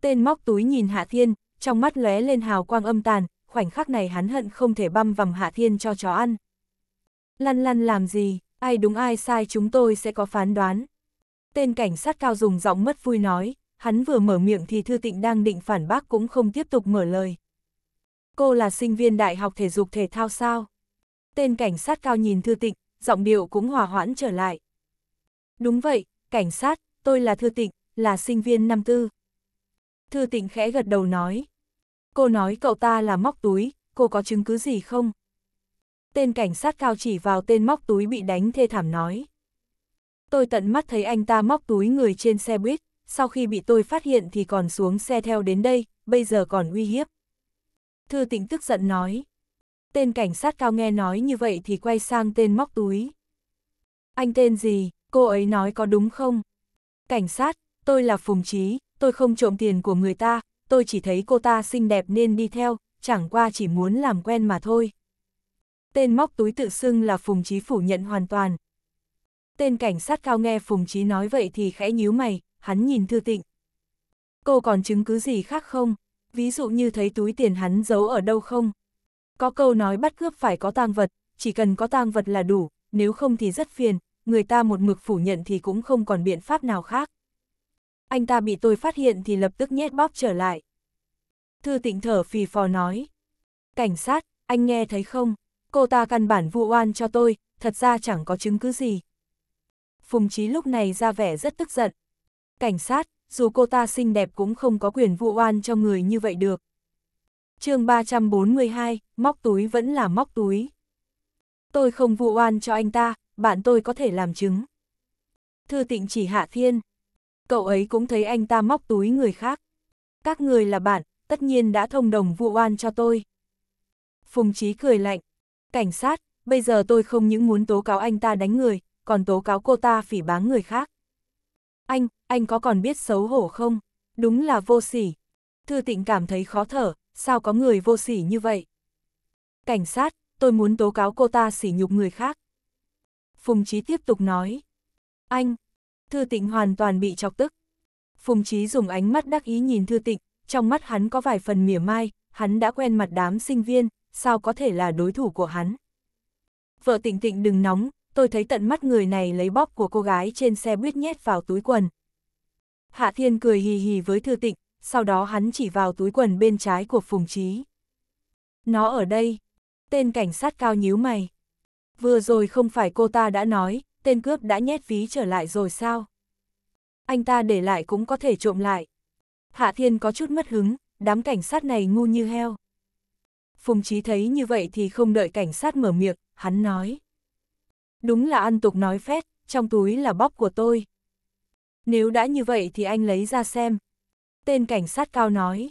Speaker 1: Tên móc túi nhìn Hạ Thiên, trong mắt lóe lên hào quang âm tàn, khoảnh khắc này hắn hận không thể băm vằm Hạ Thiên cho chó ăn. Lăn lăn làm gì, ai đúng ai sai chúng tôi sẽ có phán đoán. Tên cảnh sát cao dùng giọng mất vui nói, hắn vừa mở miệng thì Thư Tịnh đang định phản bác cũng không tiếp tục mở lời. Cô là sinh viên đại học thể dục thể thao sao? Tên cảnh sát cao nhìn Thư Tịnh, giọng điệu cũng hòa hoãn trở lại. Đúng vậy, cảnh sát, tôi là Thư Tịnh, là sinh viên năm tư. Thư tịnh khẽ gật đầu nói. Cô nói cậu ta là móc túi, cô có chứng cứ gì không? Tên cảnh sát cao chỉ vào tên móc túi bị đánh thê thảm nói. Tôi tận mắt thấy anh ta móc túi người trên xe buýt, sau khi bị tôi phát hiện thì còn xuống xe theo đến đây, bây giờ còn uy hiếp. Thư tịnh tức giận nói. Tên cảnh sát cao nghe nói như vậy thì quay sang tên móc túi. Anh tên gì, cô ấy nói có đúng không? Cảnh sát, tôi là Phùng Trí, tôi không trộm tiền của người ta, tôi chỉ thấy cô ta xinh đẹp nên đi theo, chẳng qua chỉ muốn làm quen mà thôi. Tên móc túi tự xưng là Phùng Chí phủ nhận hoàn toàn. Tên cảnh sát cao nghe Phùng Chí nói vậy thì khẽ nhíu mày, hắn nhìn Thư Tịnh. Cô còn chứng cứ gì khác không? Ví dụ như thấy túi tiền hắn giấu ở đâu không? Có câu nói bắt cướp phải có tang vật, chỉ cần có tang vật là đủ, nếu không thì rất phiền, người ta một mực phủ nhận thì cũng không còn biện pháp nào khác anh ta bị tôi phát hiện thì lập tức nhét bóp trở lại. Thư tịnh thở phì phò nói. Cảnh sát, anh nghe thấy không? Cô ta căn bản vụ oan cho tôi, thật ra chẳng có chứng cứ gì. Phùng Chí lúc này ra vẻ rất tức giận. Cảnh sát, dù cô ta xinh đẹp cũng không có quyền vụ oan cho người như vậy được. chương 342, móc túi vẫn là móc túi. Tôi không vụ oan cho anh ta, bạn tôi có thể làm chứng. Thư tịnh chỉ hạ thiên cậu ấy cũng thấy anh ta móc túi người khác. Các người là bạn, tất nhiên đã thông đồng vụ oan cho tôi. Phùng Chí cười lạnh. Cảnh sát, bây giờ tôi không những muốn tố cáo anh ta đánh người, còn tố cáo cô ta phỉ báng người khác. Anh, anh có còn biết xấu hổ không? Đúng là vô sỉ. Thư tịnh cảm thấy khó thở, sao có người vô sỉ như vậy? Cảnh sát, tôi muốn tố cáo cô ta sỉ nhục người khác. Phùng Chí tiếp tục nói. Anh, Thư Tịnh hoàn toàn bị chọc tức. Phùng Chí dùng ánh mắt đắc ý nhìn Thư Tịnh, trong mắt hắn có vài phần mỉa mai, hắn đã quen mặt đám sinh viên, sao có thể là đối thủ của hắn. Vợ Tịnh Tịnh đừng nóng, tôi thấy tận mắt người này lấy bóp của cô gái trên xe buýt nhét vào túi quần. Hạ Thiên cười hì hì với Thư Tịnh, sau đó hắn chỉ vào túi quần bên trái của Phùng Chí. Nó ở đây. Tên cảnh sát cao nhíu mày. Vừa rồi không phải cô ta đã nói, tên cướp đã nhét ví trở lại rồi sao? Anh ta để lại cũng có thể trộm lại. Hạ Thiên có chút mất hứng, đám cảnh sát này ngu như heo. Phùng Chí thấy như vậy thì không đợi cảnh sát mở miệng, hắn nói. Đúng là ăn tục nói phét, trong túi là bóp của tôi. Nếu đã như vậy thì anh lấy ra xem. Tên cảnh sát cao nói.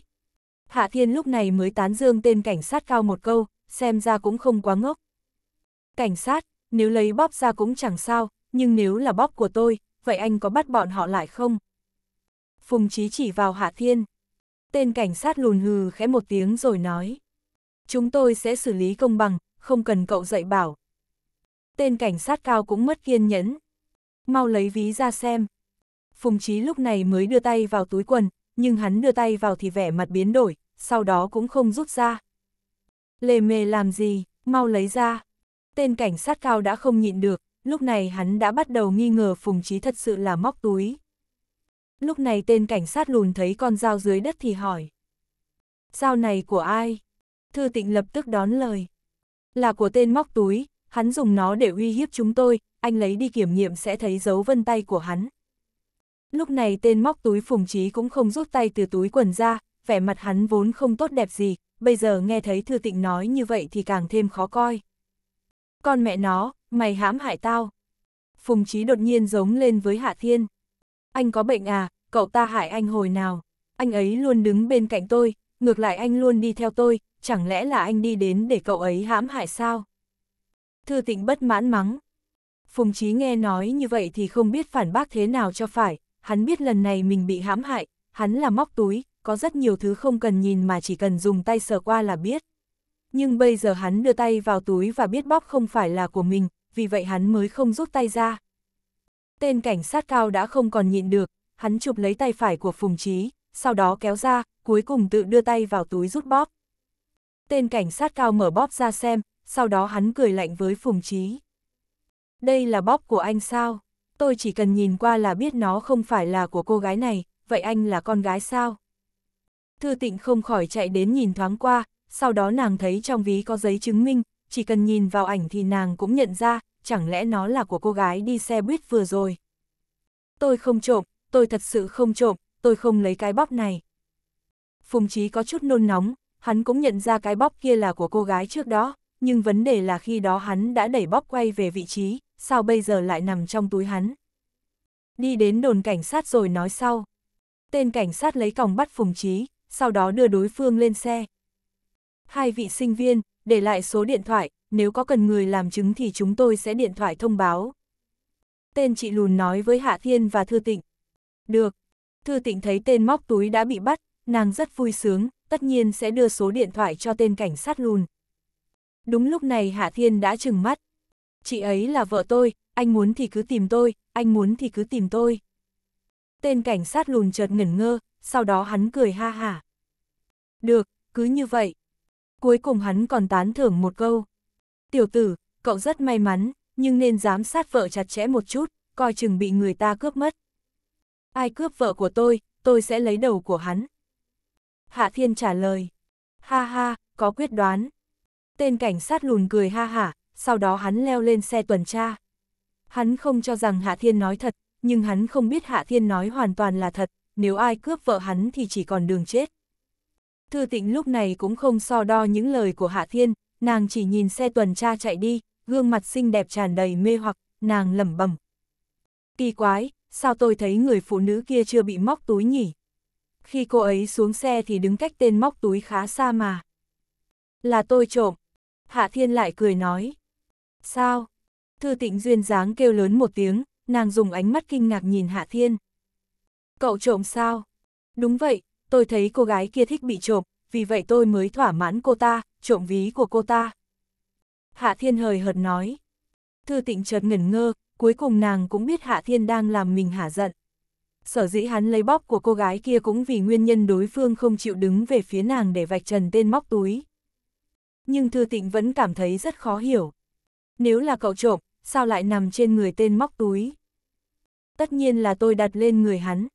Speaker 1: Hạ Thiên lúc này mới tán dương tên cảnh sát cao một câu, xem ra cũng không quá ngốc. Cảnh sát, nếu lấy bóp ra cũng chẳng sao, nhưng nếu là bóp của tôi, vậy anh có bắt bọn họ lại không? Phùng Chí chỉ vào Hạ Thiên. Tên cảnh sát lùn hừ khẽ một tiếng rồi nói. Chúng tôi sẽ xử lý công bằng, không cần cậu dạy bảo. Tên cảnh sát cao cũng mất kiên nhẫn. Mau lấy ví ra xem. Phùng Chí lúc này mới đưa tay vào túi quần, nhưng hắn đưa tay vào thì vẻ mặt biến đổi, sau đó cũng không rút ra. Lề mề làm gì, mau lấy ra. Tên cảnh sát cao đã không nhịn được, lúc này hắn đã bắt đầu nghi ngờ Phùng Chí thật sự là móc túi. Lúc này tên cảnh sát lùn thấy con dao dưới đất thì hỏi. Dao này của ai? Thư tịnh lập tức đón lời. Là của tên móc túi, hắn dùng nó để uy hiếp chúng tôi, anh lấy đi kiểm nghiệm sẽ thấy dấu vân tay của hắn. Lúc này tên móc túi Phùng Chí cũng không rút tay từ túi quần ra, vẻ mặt hắn vốn không tốt đẹp gì, bây giờ nghe thấy Thư Tịnh nói như vậy thì càng thêm khó coi. Con mẹ nó, mày hãm hại tao. Phùng Chí đột nhiên giống lên với Hạ Thiên. Anh có bệnh à, cậu ta hại anh hồi nào? Anh ấy luôn đứng bên cạnh tôi, ngược lại anh luôn đi theo tôi, chẳng lẽ là anh đi đến để cậu ấy hãm hại sao? Thư tịnh bất mãn mắng. Phùng Chí nghe nói như vậy thì không biết phản bác thế nào cho phải, hắn biết lần này mình bị hãm hại, hắn là móc túi, có rất nhiều thứ không cần nhìn mà chỉ cần dùng tay sờ qua là biết nhưng bây giờ hắn đưa tay vào túi và biết bóp không phải là của mình, vì vậy hắn mới không rút tay ra. Tên cảnh sát cao đã không còn nhịn được, hắn chụp lấy tay phải của Phùng Chí, sau đó kéo ra, cuối cùng tự đưa tay vào túi rút bóp. Tên cảnh sát cao mở bóp ra xem, sau đó hắn cười lạnh với Phùng Chí. Đây là bóp của anh sao? Tôi chỉ cần nhìn qua là biết nó không phải là của cô gái này, vậy anh là con gái sao? Thư tịnh không khỏi chạy đến nhìn thoáng qua, sau đó nàng thấy trong ví có giấy chứng minh, chỉ cần nhìn vào ảnh thì nàng cũng nhận ra, chẳng lẽ nó là của cô gái đi xe buýt vừa rồi. Tôi không trộm, tôi thật sự không trộm, tôi không lấy cái bóp này. Phùng Chí có chút nôn nóng, hắn cũng nhận ra cái bóp kia là của cô gái trước đó, nhưng vấn đề là khi đó hắn đã đẩy bóp quay về vị trí, sao bây giờ lại nằm trong túi hắn. Đi đến đồn cảnh sát rồi nói sau. Tên cảnh sát lấy còng bắt Phùng Chí, sau đó đưa đối phương lên xe, hai vị sinh viên, để lại số điện thoại, nếu có cần người làm chứng thì chúng tôi sẽ điện thoại thông báo. Tên chị lùn nói với Hạ Thiên và Thư Tịnh. Được. Thư Tịnh thấy tên móc túi đã bị bắt, nàng rất vui sướng, tất nhiên sẽ đưa số điện thoại cho tên cảnh sát lùn. Đúng lúc này Hạ Thiên đã trừng mắt. Chị ấy là vợ tôi, anh muốn thì cứ tìm tôi, anh muốn thì cứ tìm tôi. Tên cảnh sát lùn chợt ngẩn ngơ, sau đó hắn cười ha hả. Được, cứ như vậy, cuối cùng hắn còn tán thưởng một câu. Tiểu tử, cậu rất may mắn, nhưng nên giám sát vợ chặt chẽ một chút, coi chừng bị người ta cướp mất. Ai cướp vợ của tôi, tôi sẽ lấy đầu của hắn. Hạ Thiên trả lời. Ha ha, có quyết đoán. Tên cảnh sát lùn cười ha hả, sau đó hắn leo lên xe tuần tra. Hắn không cho rằng Hạ Thiên nói thật, nhưng hắn không biết Hạ Thiên nói hoàn toàn là thật, nếu ai cướp vợ hắn thì chỉ còn đường chết. Thư tịnh lúc này cũng không so đo những lời của Hạ Thiên, nàng chỉ nhìn xe tuần tra chạy đi, gương mặt xinh đẹp tràn đầy mê hoặc, nàng lẩm bẩm. Kỳ quái, sao tôi thấy người phụ nữ kia chưa bị móc túi nhỉ? Khi cô ấy xuống xe thì đứng cách tên móc túi khá xa mà. Là tôi trộm. Hạ Thiên lại cười nói. Sao? Thư tịnh duyên dáng kêu lớn một tiếng, nàng dùng ánh mắt kinh ngạc nhìn Hạ Thiên. Cậu trộm sao? Đúng vậy, tôi thấy cô gái kia thích bị trộm, vì vậy tôi mới thỏa mãn cô ta, trộm ví của cô ta. Hạ Thiên hời hợt nói. Thư tịnh chợt ngẩn ngơ, cuối cùng nàng cũng biết Hạ Thiên đang làm mình hả giận. Sở dĩ hắn lấy bóp của cô gái kia cũng vì nguyên nhân đối phương không chịu đứng về phía nàng để vạch trần tên móc túi. Nhưng Thư tịnh vẫn cảm thấy rất khó hiểu. Nếu là cậu trộm, sao lại nằm trên người tên móc túi? Tất nhiên là tôi đặt lên người hắn,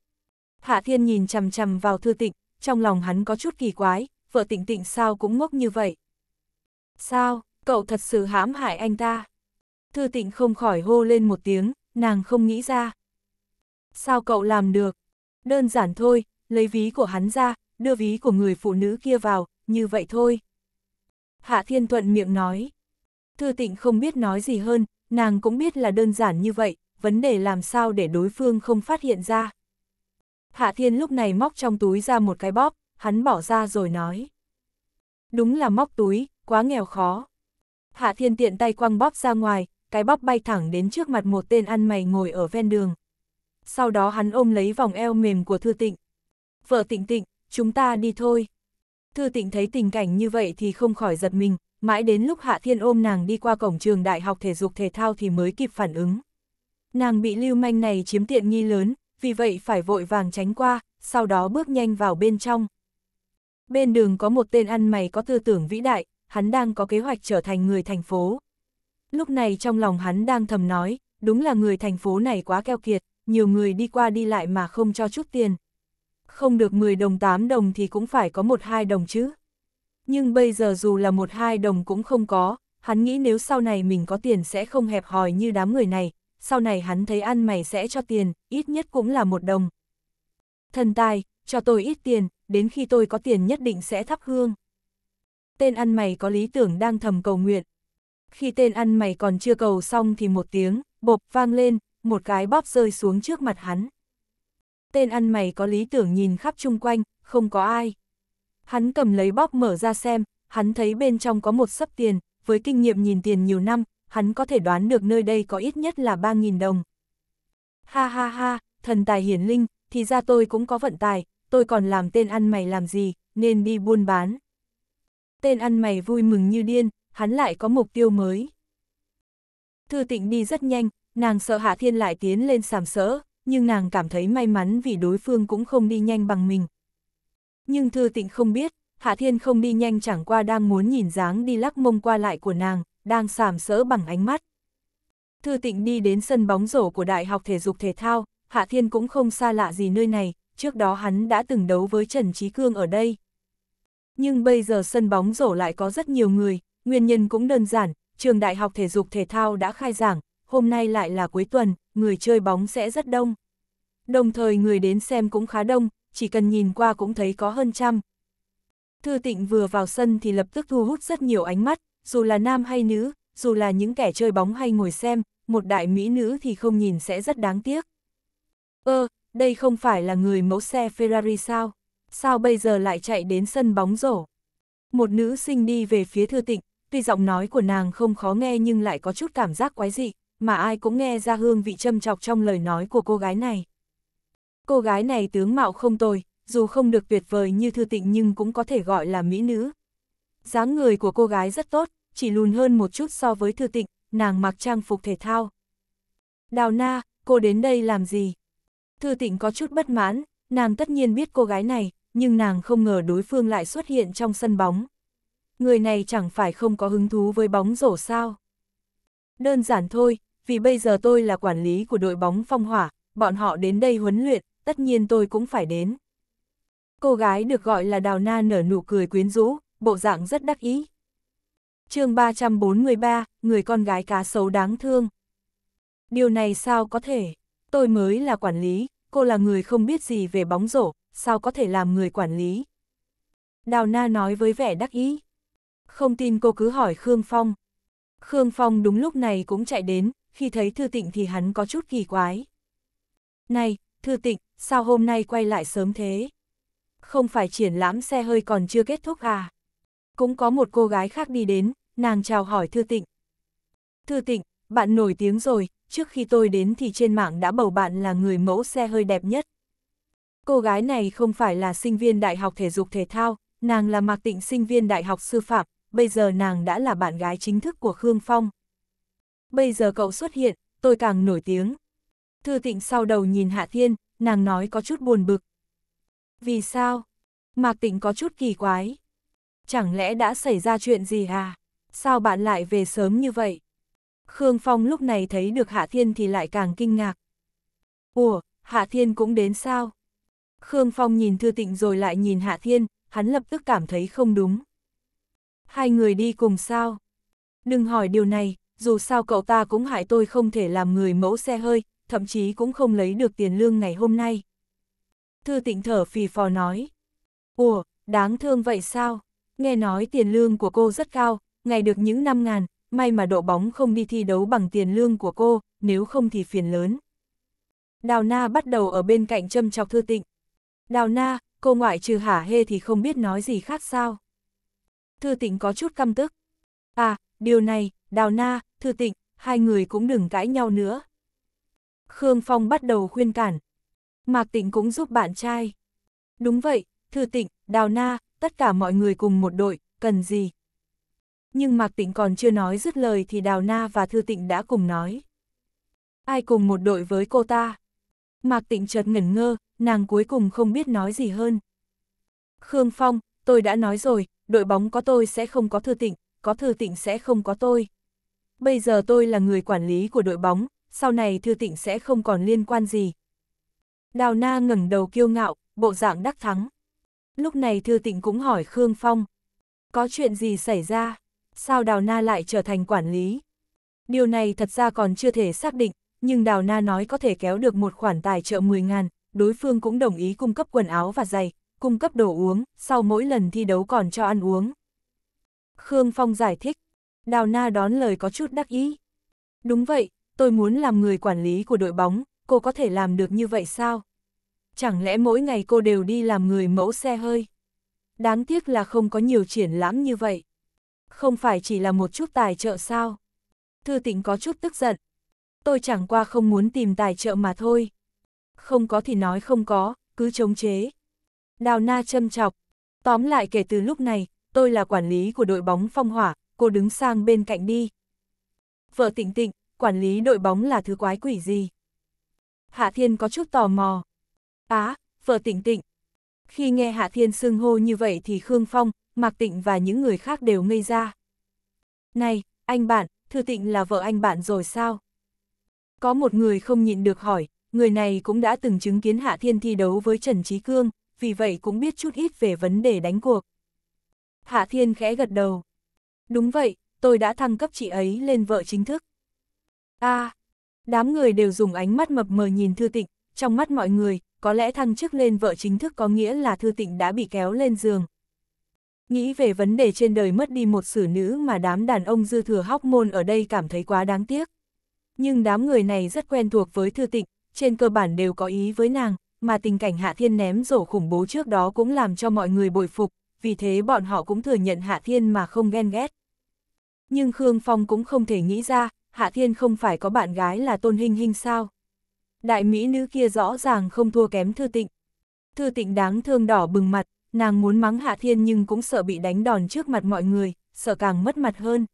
Speaker 1: Hạ Thiên nhìn chằm chằm vào Thư Tịnh, trong lòng hắn có chút kỳ quái, vợ Tịnh Tịnh sao cũng ngốc như vậy. Sao, cậu thật sự hãm hại anh ta? Thư Tịnh không khỏi hô lên một tiếng, nàng không nghĩ ra. Sao cậu làm được? Đơn giản thôi, lấy ví của hắn ra, đưa ví của người phụ nữ kia vào, như vậy thôi. Hạ Thiên Thuận miệng nói. Thư Tịnh không biết nói gì hơn, nàng cũng biết là đơn giản như vậy, vấn đề làm sao để đối phương không phát hiện ra. Hạ Thiên lúc này móc trong túi ra một cái bóp, hắn bỏ ra rồi nói. Đúng là móc túi, quá nghèo khó. Hạ Thiên tiện tay quăng bóp ra ngoài, cái bóp bay thẳng đến trước mặt một tên ăn mày ngồi ở ven đường. Sau đó hắn ôm lấy vòng eo mềm của Thư Tịnh. Vợ Tịnh Tịnh, chúng ta đi thôi. Thư Tịnh thấy tình cảnh như vậy thì không khỏi giật mình, mãi đến lúc Hạ Thiên ôm nàng đi qua cổng trường đại học thể dục thể thao thì mới kịp phản ứng. Nàng bị lưu manh này chiếm tiện nghi lớn, vì vậy phải vội vàng tránh qua, sau đó bước nhanh vào bên trong. Bên đường có một tên ăn mày có tư tưởng vĩ đại, hắn đang có kế hoạch trở thành người thành phố. Lúc này trong lòng hắn đang thầm nói, đúng là người thành phố này quá keo kiệt, nhiều người đi qua đi lại mà không cho chút tiền. Không được 10 đồng 8 đồng thì cũng phải có 1-2 đồng chứ. Nhưng bây giờ dù là 1-2 đồng cũng không có, hắn nghĩ nếu sau này mình có tiền sẽ không hẹp hòi như đám người này, sau này hắn thấy ăn mày sẽ cho tiền, ít nhất cũng là một đồng. Thần tài, cho tôi ít tiền, đến khi tôi có tiền nhất định sẽ thắp hương. Tên ăn mày có lý tưởng đang thầm cầu nguyện. Khi tên ăn mày còn chưa cầu xong thì một tiếng, bộp vang lên, một cái bóp rơi xuống trước mặt hắn. Tên ăn mày có lý tưởng nhìn khắp chung quanh, không có ai. Hắn cầm lấy bóp mở ra xem, hắn thấy bên trong có một sấp tiền, với kinh nghiệm nhìn tiền nhiều năm, hắn có thể đoán được nơi đây có ít nhất là 3.000 đồng. Ha ha ha, thần tài hiển linh, thì ra tôi cũng có vận tài, tôi còn làm tên ăn mày làm gì, nên đi buôn bán. Tên ăn mày vui mừng như điên, hắn lại có mục tiêu mới. Thư tịnh đi rất nhanh, nàng sợ Hạ Thiên lại tiến lên sàm sỡ, nhưng nàng cảm thấy may mắn vì đối phương cũng không đi nhanh bằng mình. Nhưng Thư tịnh không biết, Hạ Thiên không đi nhanh chẳng qua đang muốn nhìn dáng đi lắc mông qua lại của nàng, đang sàm sỡ bằng ánh mắt. Thư Tịnh đi đến sân bóng rổ của Đại học Thể dục Thể thao, Hạ Thiên cũng không xa lạ gì nơi này, trước đó hắn đã từng đấu với Trần Trí Cương ở đây. Nhưng bây giờ sân bóng rổ lại có rất nhiều người, nguyên nhân cũng đơn giản, trường Đại học Thể dục Thể thao đã khai giảng, hôm nay lại là cuối tuần, người chơi bóng sẽ rất đông. Đồng thời người đến xem cũng khá đông, chỉ cần nhìn qua cũng thấy có hơn trăm. Thư Tịnh vừa vào sân thì lập tức thu hút rất nhiều ánh mắt, dù là nam hay nữ, dù là những kẻ chơi bóng hay ngồi xem, một đại mỹ nữ thì không nhìn sẽ rất đáng tiếc. Ơ, ờ, đây không phải là người mẫu xe Ferrari sao? Sao bây giờ lại chạy đến sân bóng rổ? Một nữ sinh đi về phía thư tịnh, tuy giọng nói của nàng không khó nghe nhưng lại có chút cảm giác quái dị, mà ai cũng nghe ra hương vị châm chọc trong lời nói của cô gái này. Cô gái này tướng mạo không tồi, dù không được tuyệt vời như thư tịnh nhưng cũng có thể gọi là mỹ nữ, dáng người của cô gái rất tốt, chỉ lùn hơn một chút so với thư tịnh, nàng mặc trang phục thể thao. Đào na, cô đến đây làm gì? Thư tịnh có chút bất mãn, nàng tất nhiên biết cô gái này, nhưng nàng không ngờ đối phương lại xuất hiện trong sân bóng. Người này chẳng phải không có hứng thú với bóng rổ sao? Đơn giản thôi, vì bây giờ tôi là quản lý của đội bóng phong hỏa, bọn họ đến đây huấn luyện, tất nhiên tôi cũng phải đến. Cô gái được gọi là Đào Na nở nụ cười quyến rũ, bộ dạng rất đắc ý. chương 343, người con gái cá sấu đáng thương. Điều này sao có thể? Tôi mới là quản lý, cô là người không biết gì về bóng rổ, sao có thể làm người quản lý? Đào Na nói với vẻ đắc ý. Không tin cô cứ hỏi Khương Phong. Khương Phong đúng lúc này cũng chạy đến, khi thấy Thư Tịnh thì hắn có chút kỳ quái. Này, Thư Tịnh, sao hôm nay quay lại sớm thế? Không phải triển lãm xe hơi còn chưa kết thúc à? cũng có một cô gái khác đi đến, nàng chào hỏi Thư Tịnh. Thư Tịnh, bạn nổi tiếng rồi, trước khi tôi đến thì trên mạng đã bầu bạn là người mẫu xe hơi đẹp nhất. Cô gái này không phải là sinh viên Đại học Thể dục Thể thao, nàng là Mạc Tịnh sinh viên Đại học Sư phạm, bây giờ nàng đã là bạn gái chính thức của Khương Phong. Bây giờ cậu xuất hiện, tôi càng nổi tiếng. Thư Tịnh sau đầu nhìn Hạ Thiên, nàng nói có chút buồn bực. Vì sao? Mạc Tịnh có chút kỳ quái chẳng lẽ đã xảy ra chuyện gì à? Sao bạn lại về sớm như vậy? Khương Phong lúc này thấy được Hạ Thiên thì lại càng kinh ngạc. Ủa, Hạ Thiên cũng đến sao? Khương Phong nhìn Thư Tịnh rồi lại nhìn Hạ Thiên, hắn lập tức cảm thấy không đúng. Hai người đi cùng sao? Đừng hỏi điều này, dù sao cậu ta cũng hại tôi không thể làm người mẫu xe hơi, thậm chí cũng không lấy được tiền lương ngày hôm nay. Thư Tịnh thở phì phò nói. Ủa, đáng thương vậy sao? Nghe nói tiền lương của cô rất cao, ngày được những năm ngàn, may mà độ bóng không đi thi đấu bằng tiền lương của cô, nếu không thì phiền lớn. Đào Na bắt đầu ở bên cạnh châm chọc thư tịnh. Đào Na, cô ngoại trừ hả hê thì không biết nói gì khác sao. Thư tịnh có chút căm tức. À, điều này, Đào Na, Thư tịnh, hai người cũng đừng cãi nhau nữa. Khương Phong bắt đầu khuyên cản. Mạc Tịnh cũng giúp bạn trai. Đúng vậy, Thư tịnh, Đào Na, tất cả mọi người cùng một đội, cần gì? Nhưng Mạc Tịnh còn chưa nói dứt lời thì Đào Na và Thư Tịnh đã cùng nói. Ai cùng một đội với cô ta? Mạc Tịnh chợt ngẩn ngơ, nàng cuối cùng không biết nói gì hơn. Khương Phong, tôi đã nói rồi, đội bóng có tôi sẽ không có Thư Tịnh, có Thư Tịnh sẽ không có tôi. Bây giờ tôi là người quản lý của đội bóng, sau này Thư Tịnh sẽ không còn liên quan gì. Đào Na ngẩng đầu kiêu ngạo, bộ dạng đắc thắng. Lúc này Thư Tịnh cũng hỏi Khương Phong. Có chuyện gì xảy ra? Sao Đào Na lại trở thành quản lý? Điều này thật ra còn chưa thể xác định, nhưng Đào Na nói có thể kéo được một khoản tài trợ 10 ngàn, đối phương cũng đồng ý cung cấp quần áo và giày, cung cấp đồ uống, sau mỗi lần thi đấu còn cho ăn uống. Khương Phong giải thích, Đào Na đón lời có chút đắc ý. Đúng vậy, tôi muốn làm người quản lý của đội bóng, cô có thể làm được như vậy sao? chẳng lẽ mỗi ngày cô đều đi làm người mẫu xe hơi? Đáng tiếc là không có nhiều triển lãm như vậy. Không phải chỉ là một chút tài trợ sao? Thư tịnh có chút tức giận. Tôi chẳng qua không muốn tìm tài trợ mà thôi. Không có thì nói không có, cứ chống chế. Đào na châm chọc. Tóm lại kể từ lúc này, tôi là quản lý của đội bóng phong hỏa, cô đứng sang bên cạnh đi. Vợ tịnh tịnh, quản lý đội bóng là thứ quái quỷ gì? Hạ Thiên có chút tò mò, Á, vợ Tịnh Tịnh. Khi nghe Hạ Thiên xưng hô như vậy thì Khương Phong, Mạc Tịnh và những người khác đều ngây ra. Này, anh bạn, Thư Tịnh là vợ anh bạn rồi sao? Có một người không nhịn được hỏi, người này cũng đã từng chứng kiến Hạ Thiên thi đấu với Trần Trí Cương, vì vậy cũng biết chút ít về vấn đề đánh cuộc. Hạ Thiên khẽ gật đầu. Đúng vậy, tôi đã thăng cấp chị ấy lên vợ chính thức. a à, đám người đều dùng ánh mắt mập mờ nhìn Thư Tịnh, trong mắt mọi người, có lẽ thăng chức lên vợ chính thức có nghĩa là Thư Tịnh đã bị kéo lên giường. Nghĩ về vấn đề trên đời mất đi một xử nữ mà đám đàn ông dư thừa hóc môn ở đây cảm thấy quá đáng tiếc. Nhưng đám người này rất quen thuộc với Thư Tịnh, trên cơ bản đều có ý với nàng, mà tình cảnh Hạ Thiên ném rổ khủng bố trước đó cũng làm cho mọi người bồi phục, vì thế bọn họ cũng thừa nhận Hạ Thiên mà không ghen ghét. Nhưng Khương Phong cũng không thể nghĩ ra, Hạ Thiên không phải có bạn gái là Tôn Hinh Hinh sao? đại mỹ nữ kia rõ ràng không thua kém thư tịnh. Thư tịnh đáng thương đỏ bừng mặt, nàng muốn mắng Hạ Thiên nhưng cũng sợ bị đánh đòn trước mặt mọi người, sợ càng mất mặt hơn.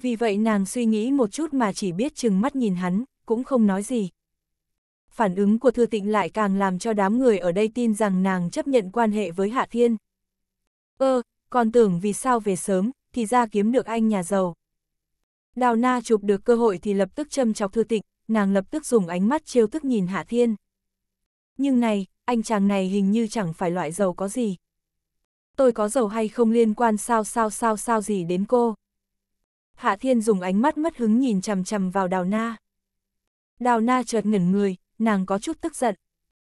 Speaker 1: Vì vậy nàng suy nghĩ một chút mà chỉ biết chừng mắt nhìn hắn, cũng không nói gì. Phản ứng của Thư Tịnh lại càng làm cho đám người ở đây tin rằng nàng chấp nhận quan hệ với Hạ Thiên. Ơ, ờ, còn tưởng vì sao về sớm, thì ra kiếm được anh nhà giàu. Đào na chụp được cơ hội thì lập tức châm chọc Thư Tịnh, nàng lập tức dùng ánh mắt trêu tức nhìn Hạ Thiên. Nhưng này, anh chàng này hình như chẳng phải loại giàu có gì. Tôi có giàu hay không liên quan sao sao sao sao gì đến cô. Hạ Thiên dùng ánh mắt mất hứng nhìn chằm chằm vào Đào Na. Đào Na chợt ngẩn người, nàng có chút tức giận.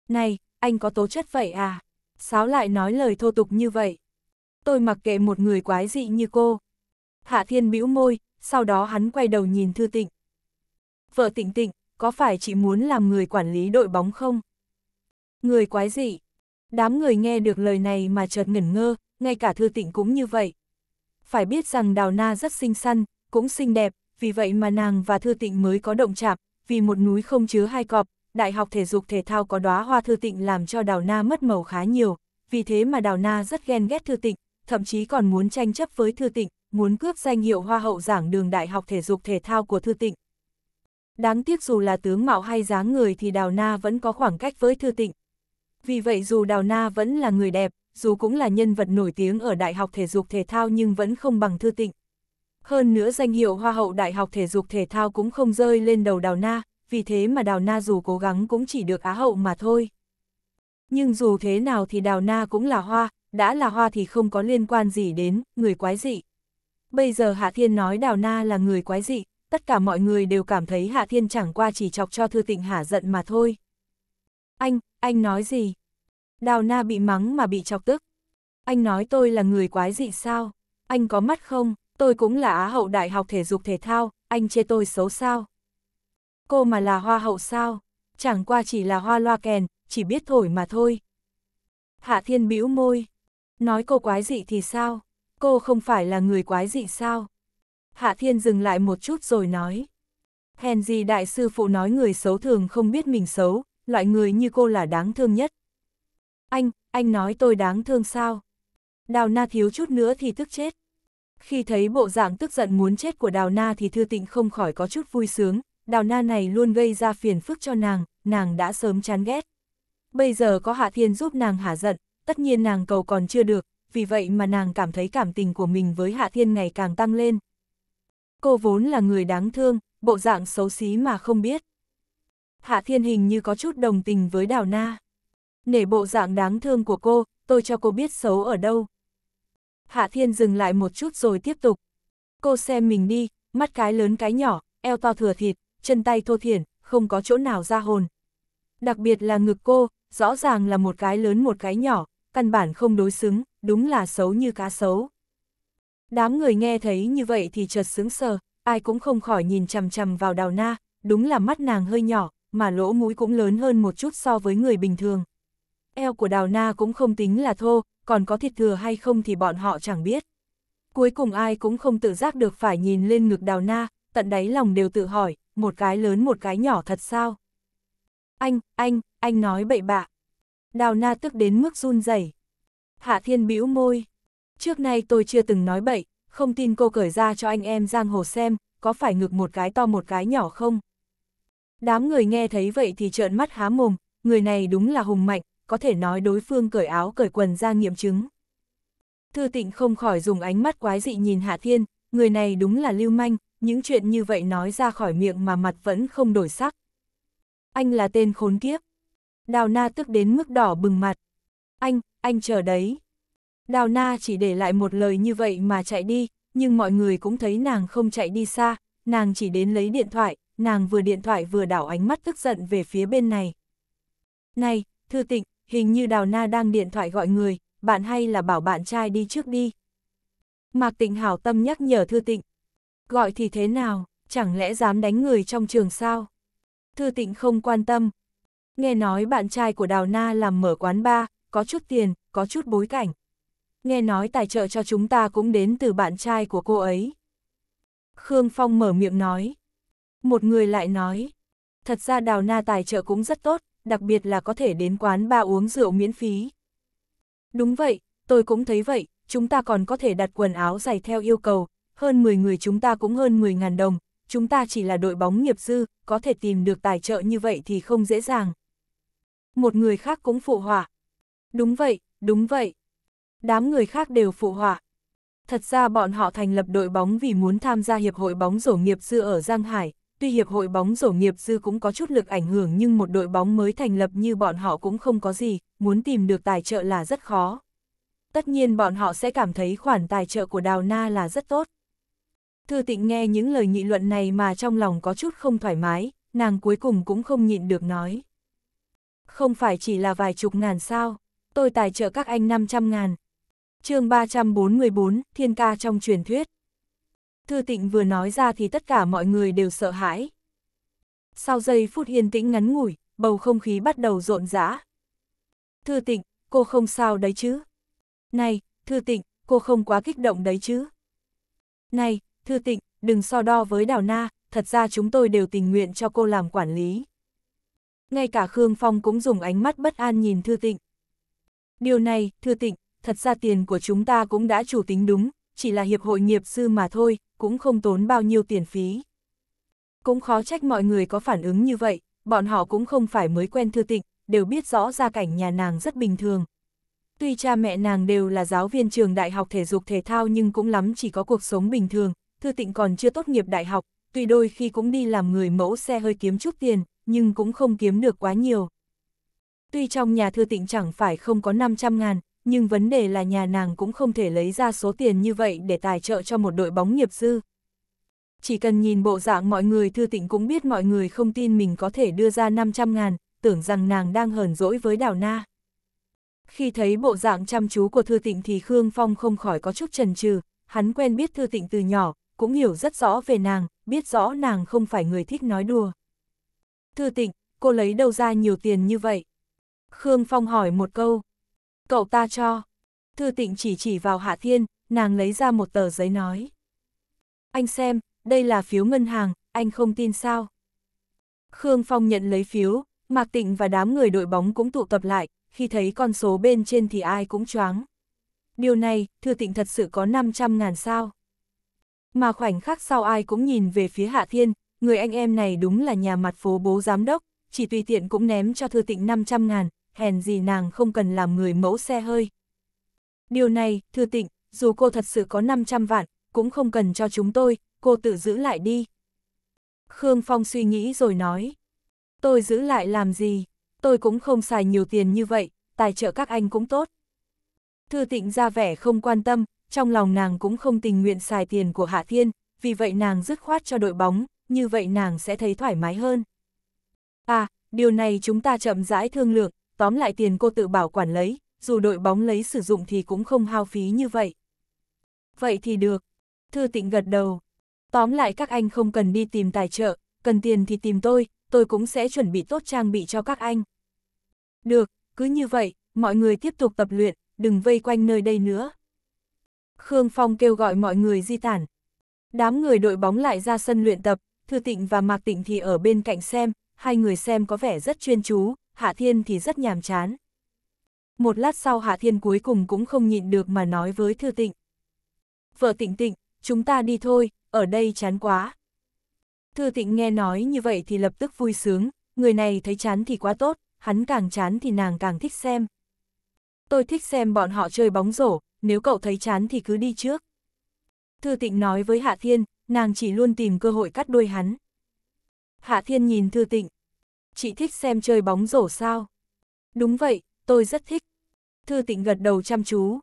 Speaker 1: Này, anh có tố chất vậy à? Sáo lại nói lời thô tục như vậy. Tôi mặc kệ một người quái dị như cô. Hạ Thiên bĩu môi, sau đó hắn quay đầu nhìn Thư Tịnh vợ tịnh tịnh, có phải chị muốn làm người quản lý đội bóng không? Người quái gì? Đám người nghe được lời này mà chợt ngẩn ngơ, ngay cả thư tịnh cũng như vậy. Phải biết rằng đào na rất xinh xắn, cũng xinh đẹp, vì vậy mà nàng và thư tịnh mới có động chạm, vì một núi không chứa hai cọp, đại học thể dục thể thao có đóa hoa thư tịnh làm cho đào na mất màu khá nhiều, vì thế mà đào na rất ghen ghét thư tịnh, thậm chí còn muốn tranh chấp với thư tịnh, muốn cướp danh hiệu hoa hậu giảng đường đại học thể dục thể thao của thư tịnh, Đáng tiếc dù là tướng mạo hay dáng người thì Đào Na vẫn có khoảng cách với Thư Tịnh. Vì vậy dù Đào Na vẫn là người đẹp, dù cũng là nhân vật nổi tiếng ở Đại học Thể dục Thể thao nhưng vẫn không bằng Thư Tịnh. Hơn nữa danh hiệu Hoa hậu Đại học Thể dục Thể thao cũng không rơi lên đầu Đào Na, vì thế mà Đào Na dù cố gắng cũng chỉ được Á hậu mà thôi. Nhưng dù thế nào thì Đào Na cũng là hoa, đã là hoa thì không có liên quan gì đến người quái dị. Bây giờ Hạ Thiên nói Đào Na là người quái dị, tất cả mọi người đều cảm thấy Hạ Thiên chẳng qua chỉ chọc cho Thư Tịnh Hà giận mà thôi. Anh, anh nói gì? Đào na bị mắng mà bị chọc tức. Anh nói tôi là người quái dị sao? Anh có mắt không? Tôi cũng là Á hậu Đại học Thể dục Thể thao, anh chê tôi xấu sao? Cô mà là hoa hậu sao? Chẳng qua chỉ là hoa loa kèn, chỉ biết thổi mà thôi. Hạ Thiên bĩu môi. Nói cô quái dị thì sao? Cô không phải là người quái dị sao? Hạ Thiên dừng lại một chút rồi nói. Hèn gì đại sư phụ nói người xấu thường không biết mình xấu, loại người như cô là đáng thương nhất. Anh, anh nói tôi đáng thương sao? Đào na thiếu chút nữa thì tức chết. Khi thấy bộ dạng tức giận muốn chết của đào na thì thư tịnh không khỏi có chút vui sướng, đào na này luôn gây ra phiền phức cho nàng, nàng đã sớm chán ghét. Bây giờ có Hạ Thiên giúp nàng hả giận, tất nhiên nàng cầu còn chưa được, vì vậy mà nàng cảm thấy cảm tình của mình với Hạ Thiên ngày càng tăng lên, cô vốn là người đáng thương, bộ dạng xấu xí mà không biết. Hạ thiên hình như có chút đồng tình với đào na. Nể bộ dạng đáng thương của cô, tôi cho cô biết xấu ở đâu. Hạ thiên dừng lại một chút rồi tiếp tục. Cô xem mình đi, mắt cái lớn cái nhỏ, eo to thừa thịt, chân tay thô thiển, không có chỗ nào ra hồn. Đặc biệt là ngực cô, rõ ràng là một cái lớn một cái nhỏ, căn bản không đối xứng, đúng là xấu như cá xấu. Đám người nghe thấy như vậy thì chợt sướng sờ, ai cũng không khỏi nhìn chằm chằm vào đào na, đúng là mắt nàng hơi nhỏ, mà lỗ mũi cũng lớn hơn một chút so với người bình thường. Eo của đào na cũng không tính là thô, còn có thịt thừa hay không thì bọn họ chẳng biết. Cuối cùng ai cũng không tự giác được phải nhìn lên ngực đào na, tận đáy lòng đều tự hỏi, một cái lớn một cái nhỏ thật sao? Anh, anh, anh nói bậy bạ. Đào na tức đến mức run rẩy. Hạ thiên bĩu môi, Trước nay tôi chưa từng nói bậy, không tin cô cởi ra cho anh em giang hồ xem, có phải ngực một cái to một cái nhỏ không? Đám người nghe thấy vậy thì trợn mắt há mồm, người này đúng là hùng mạnh, có thể nói đối phương cởi áo cởi quần ra nghiệm chứng. Thư tịnh không khỏi dùng ánh mắt quái dị nhìn Hạ Thiên, người này đúng là lưu manh, những chuyện như vậy nói ra khỏi miệng mà mặt vẫn không đổi sắc. Anh là tên khốn kiếp. Đào na tức đến mức đỏ bừng mặt. Anh, anh chờ đấy. Đào na chỉ để lại một lời như vậy mà chạy đi, nhưng mọi người cũng thấy nàng không chạy đi xa, nàng chỉ đến lấy điện thoại, nàng vừa điện thoại vừa đảo ánh mắt tức giận về phía bên này. Này, thư tịnh, hình như đào na đang điện thoại gọi người, bạn hay là bảo bạn trai đi trước đi. Mạc tịnh hảo tâm nhắc nhở thư tịnh. Gọi thì thế nào, chẳng lẽ dám đánh người trong trường sao? Thư tịnh không quan tâm. Nghe nói bạn trai của đào na làm mở quán bar, có chút tiền, có chút bối cảnh nghe nói tài trợ cho chúng ta cũng đến từ bạn trai của cô ấy. Khương Phong mở miệng nói. Một người lại nói, thật ra đào na tài trợ cũng rất tốt, đặc biệt là có thể đến quán ba uống rượu miễn phí. Đúng vậy, tôi cũng thấy vậy, chúng ta còn có thể đặt quần áo giày theo yêu cầu, hơn 10 người chúng ta cũng hơn 10 ngàn đồng, chúng ta chỉ là đội bóng nghiệp dư, có thể tìm được tài trợ như vậy thì không dễ dàng. Một người khác cũng phụ họa. Đúng vậy, đúng vậy đám người khác đều phụ họa. Thật ra bọn họ thành lập đội bóng vì muốn tham gia Hiệp hội bóng rổ nghiệp dư ở Giang Hải, tuy Hiệp hội bóng rổ nghiệp dư cũng có chút lực ảnh hưởng nhưng một đội bóng mới thành lập như bọn họ cũng không có gì, muốn tìm được tài trợ là rất khó. Tất nhiên bọn họ sẽ cảm thấy khoản tài trợ của Đào Na là rất tốt. Thư tịnh nghe những lời nghị luận này mà trong lòng có chút không thoải mái, nàng cuối cùng cũng không nhịn được nói. Không phải chỉ là vài chục ngàn sao, tôi tài trợ các anh 500 ngàn, chương 344, thiên ca trong truyền thuyết. Thư tịnh vừa nói ra thì tất cả mọi người đều sợ hãi. Sau giây phút yên tĩnh ngắn ngủi, bầu không khí bắt đầu rộn rã. Thư tịnh, cô không sao đấy chứ? Này, thư tịnh, cô không quá kích động đấy chứ? Này, thư tịnh, đừng so đo với đào na, thật ra chúng tôi đều tình nguyện cho cô làm quản lý. Ngay cả Khương Phong cũng dùng ánh mắt bất an nhìn Thư Tịnh. Điều này, Thư Tịnh, thật ra tiền của chúng ta cũng đã chủ tính đúng, chỉ là hiệp hội nghiệp sư mà thôi, cũng không tốn bao nhiêu tiền phí. Cũng khó trách mọi người có phản ứng như vậy, bọn họ cũng không phải mới quen thư tịnh, đều biết rõ gia cảnh nhà nàng rất bình thường. Tuy cha mẹ nàng đều là giáo viên trường đại học thể dục thể thao nhưng cũng lắm chỉ có cuộc sống bình thường, thư tịnh còn chưa tốt nghiệp đại học, tuy đôi khi cũng đi làm người mẫu xe hơi kiếm chút tiền, nhưng cũng không kiếm được quá nhiều. Tuy trong nhà thư tịnh chẳng phải không có 500 ngàn, nhưng vấn đề là nhà nàng cũng không thể lấy ra số tiền như vậy để tài trợ cho một đội bóng nghiệp dư. Chỉ cần nhìn bộ dạng mọi người thư tịnh cũng biết mọi người không tin mình có thể đưa ra 500 ngàn, tưởng rằng nàng đang hờn dỗi với đảo na. Khi thấy bộ dạng chăm chú của Thư Tịnh thì Khương Phong không khỏi có chút chần chừ hắn quen biết Thư Tịnh từ nhỏ, cũng hiểu rất rõ về nàng, biết rõ nàng không phải người thích nói đùa. Thư Tịnh, cô lấy đâu ra nhiều tiền như vậy? Khương Phong hỏi một câu, cậu ta cho. Thư tịnh chỉ chỉ vào Hạ Thiên, nàng lấy ra một tờ giấy nói. Anh xem, đây là phiếu ngân hàng, anh không tin sao? Khương Phong nhận lấy phiếu, Mạc Tịnh và đám người đội bóng cũng tụ tập lại, khi thấy con số bên trên thì ai cũng choáng. Điều này, Thư Tịnh thật sự có 500 ngàn sao. Mà khoảnh khắc sau ai cũng nhìn về phía Hạ Thiên, người anh em này đúng là nhà mặt phố bố giám đốc, chỉ tùy tiện cũng ném cho Thư Tịnh 500 ngàn, hèn gì nàng không cần làm người mẫu xe hơi. Điều này, thư tịnh, dù cô thật sự có 500 vạn, cũng không cần cho chúng tôi, cô tự giữ lại đi. Khương Phong suy nghĩ rồi nói, tôi giữ lại làm gì, tôi cũng không xài nhiều tiền như vậy, tài trợ các anh cũng tốt. Thư tịnh ra vẻ không quan tâm, trong lòng nàng cũng không tình nguyện xài tiền của Hạ Thiên, vì vậy nàng dứt khoát cho đội bóng, như vậy nàng sẽ thấy thoải mái hơn. À, điều này chúng ta chậm rãi thương lượng, tóm lại tiền cô tự bảo quản lấy, dù đội bóng lấy sử dụng thì cũng không hao phí như vậy. Vậy thì được. Thư tịnh gật đầu. Tóm lại các anh không cần đi tìm tài trợ, cần tiền thì tìm tôi, tôi cũng sẽ chuẩn bị tốt trang bị cho các anh. Được, cứ như vậy, mọi người tiếp tục tập luyện, đừng vây quanh nơi đây nữa. Khương Phong kêu gọi mọi người di tản. Đám người đội bóng lại ra sân luyện tập, Thư Tịnh và Mạc Tịnh thì ở bên cạnh xem, hai người xem có vẻ rất chuyên chú, Hạ Thiên thì rất nhàm chán. Một lát sau Hạ Thiên cuối cùng cũng không nhịn được mà nói với Thư Tịnh. Vợ Tịnh Tịnh, chúng ta đi thôi, ở đây chán quá. Thư Tịnh nghe nói như vậy thì lập tức vui sướng, người này thấy chán thì quá tốt, hắn càng chán thì nàng càng thích xem. Tôi thích xem bọn họ chơi bóng rổ, nếu cậu thấy chán thì cứ đi trước. Thư Tịnh nói với Hạ Thiên, nàng chỉ luôn tìm cơ hội cắt đuôi hắn. Hạ Thiên nhìn Thư Tịnh, chị thích xem chơi bóng rổ sao? Đúng vậy, tôi rất thích. Thư tịnh gật đầu chăm chú.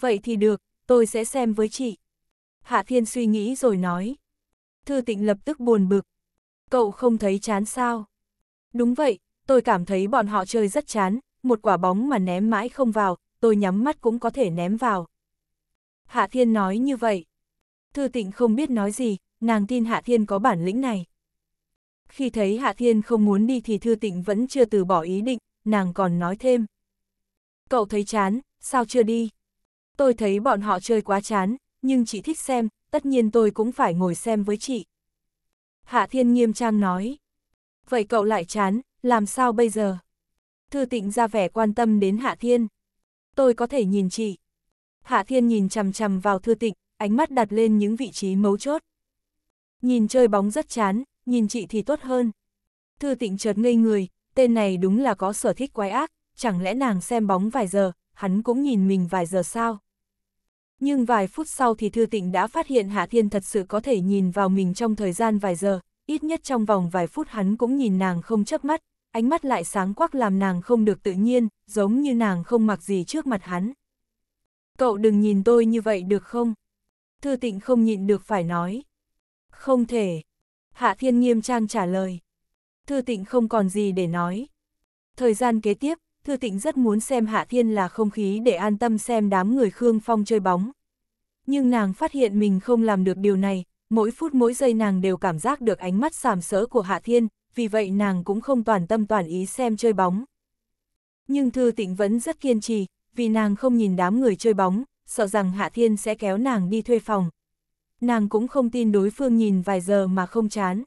Speaker 1: Vậy thì được, tôi sẽ xem với chị. Hạ Thiên suy nghĩ rồi nói. Thư tịnh lập tức buồn bực. Cậu không thấy chán sao? Đúng vậy, tôi cảm thấy bọn họ chơi rất chán, một quả bóng mà ném mãi không vào, tôi nhắm mắt cũng có thể ném vào. Hạ Thiên nói như vậy. Thư tịnh không biết nói gì, nàng tin Hạ Thiên có bản lĩnh này khi thấy Hạ Thiên không muốn đi thì Thư Tịnh vẫn chưa từ bỏ ý định, nàng còn nói thêm. Cậu thấy chán, sao chưa đi? Tôi thấy bọn họ chơi quá chán, nhưng chị thích xem, tất nhiên tôi cũng phải ngồi xem với chị. Hạ Thiên nghiêm trang nói. Vậy cậu lại chán, làm sao bây giờ? Thư Tịnh ra vẻ quan tâm đến Hạ Thiên. Tôi có thể nhìn chị. Hạ Thiên nhìn chằm chằm vào Thư Tịnh, ánh mắt đặt lên những vị trí mấu chốt. Nhìn chơi bóng rất chán, nhìn chị thì tốt hơn. Thư tịnh chợt ngây người, tên này đúng là có sở thích quái ác, chẳng lẽ nàng xem bóng vài giờ, hắn cũng nhìn mình vài giờ sao? Nhưng vài phút sau thì Thư Tịnh đã phát hiện Hạ Thiên thật sự có thể nhìn vào mình trong thời gian vài giờ, ít nhất trong vòng vài phút hắn cũng nhìn nàng không chớp mắt, ánh mắt lại sáng quắc làm nàng không được tự nhiên, giống như nàng không mặc gì trước mặt hắn. Cậu đừng nhìn tôi như vậy được không? Thư Tịnh không nhịn được phải nói. Không thể, Hạ Thiên nghiêm trang trả lời. Thư Tịnh không còn gì để nói. Thời gian kế tiếp, Thư Tịnh rất muốn xem Hạ Thiên là không khí để an tâm xem đám người Khương Phong chơi bóng. Nhưng nàng phát hiện mình không làm được điều này, mỗi phút mỗi giây nàng đều cảm giác được ánh mắt sàm sỡ của Hạ Thiên, vì vậy nàng cũng không toàn tâm toàn ý xem chơi bóng. Nhưng Thư Tịnh vẫn rất kiên trì, vì nàng không nhìn đám người chơi bóng, sợ rằng Hạ Thiên sẽ kéo nàng đi thuê phòng, nàng cũng không tin đối phương nhìn vài giờ mà không chán.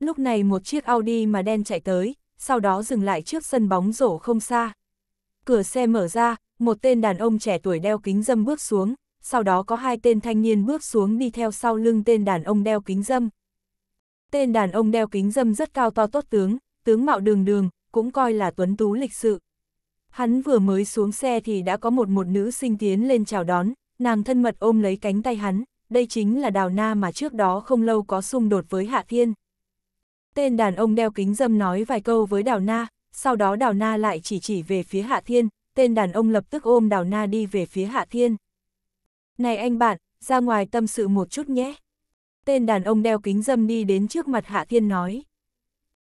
Speaker 1: Lúc này một chiếc Audi mà đen chạy tới, sau đó dừng lại trước sân bóng rổ không xa. Cửa xe mở ra, một tên đàn ông trẻ tuổi đeo kính dâm bước xuống, sau đó có hai tên thanh niên bước xuống đi theo sau lưng tên đàn ông đeo kính dâm. Tên đàn ông đeo kính dâm rất cao to tốt tướng, tướng mạo đường đường, cũng coi là tuấn tú lịch sự. Hắn vừa mới xuống xe thì đã có một một nữ sinh tiến lên chào đón, nàng thân mật ôm lấy cánh tay hắn, đây chính là Đào Na mà trước đó không lâu có xung đột với Hạ Thiên. Tên đàn ông đeo kính dâm nói vài câu với Đào Na, sau đó Đào Na lại chỉ chỉ về phía Hạ Thiên, tên đàn ông lập tức ôm Đào Na đi về phía Hạ Thiên. Này anh bạn, ra ngoài tâm sự một chút nhé. Tên đàn ông đeo kính dâm đi đến trước mặt Hạ Thiên nói.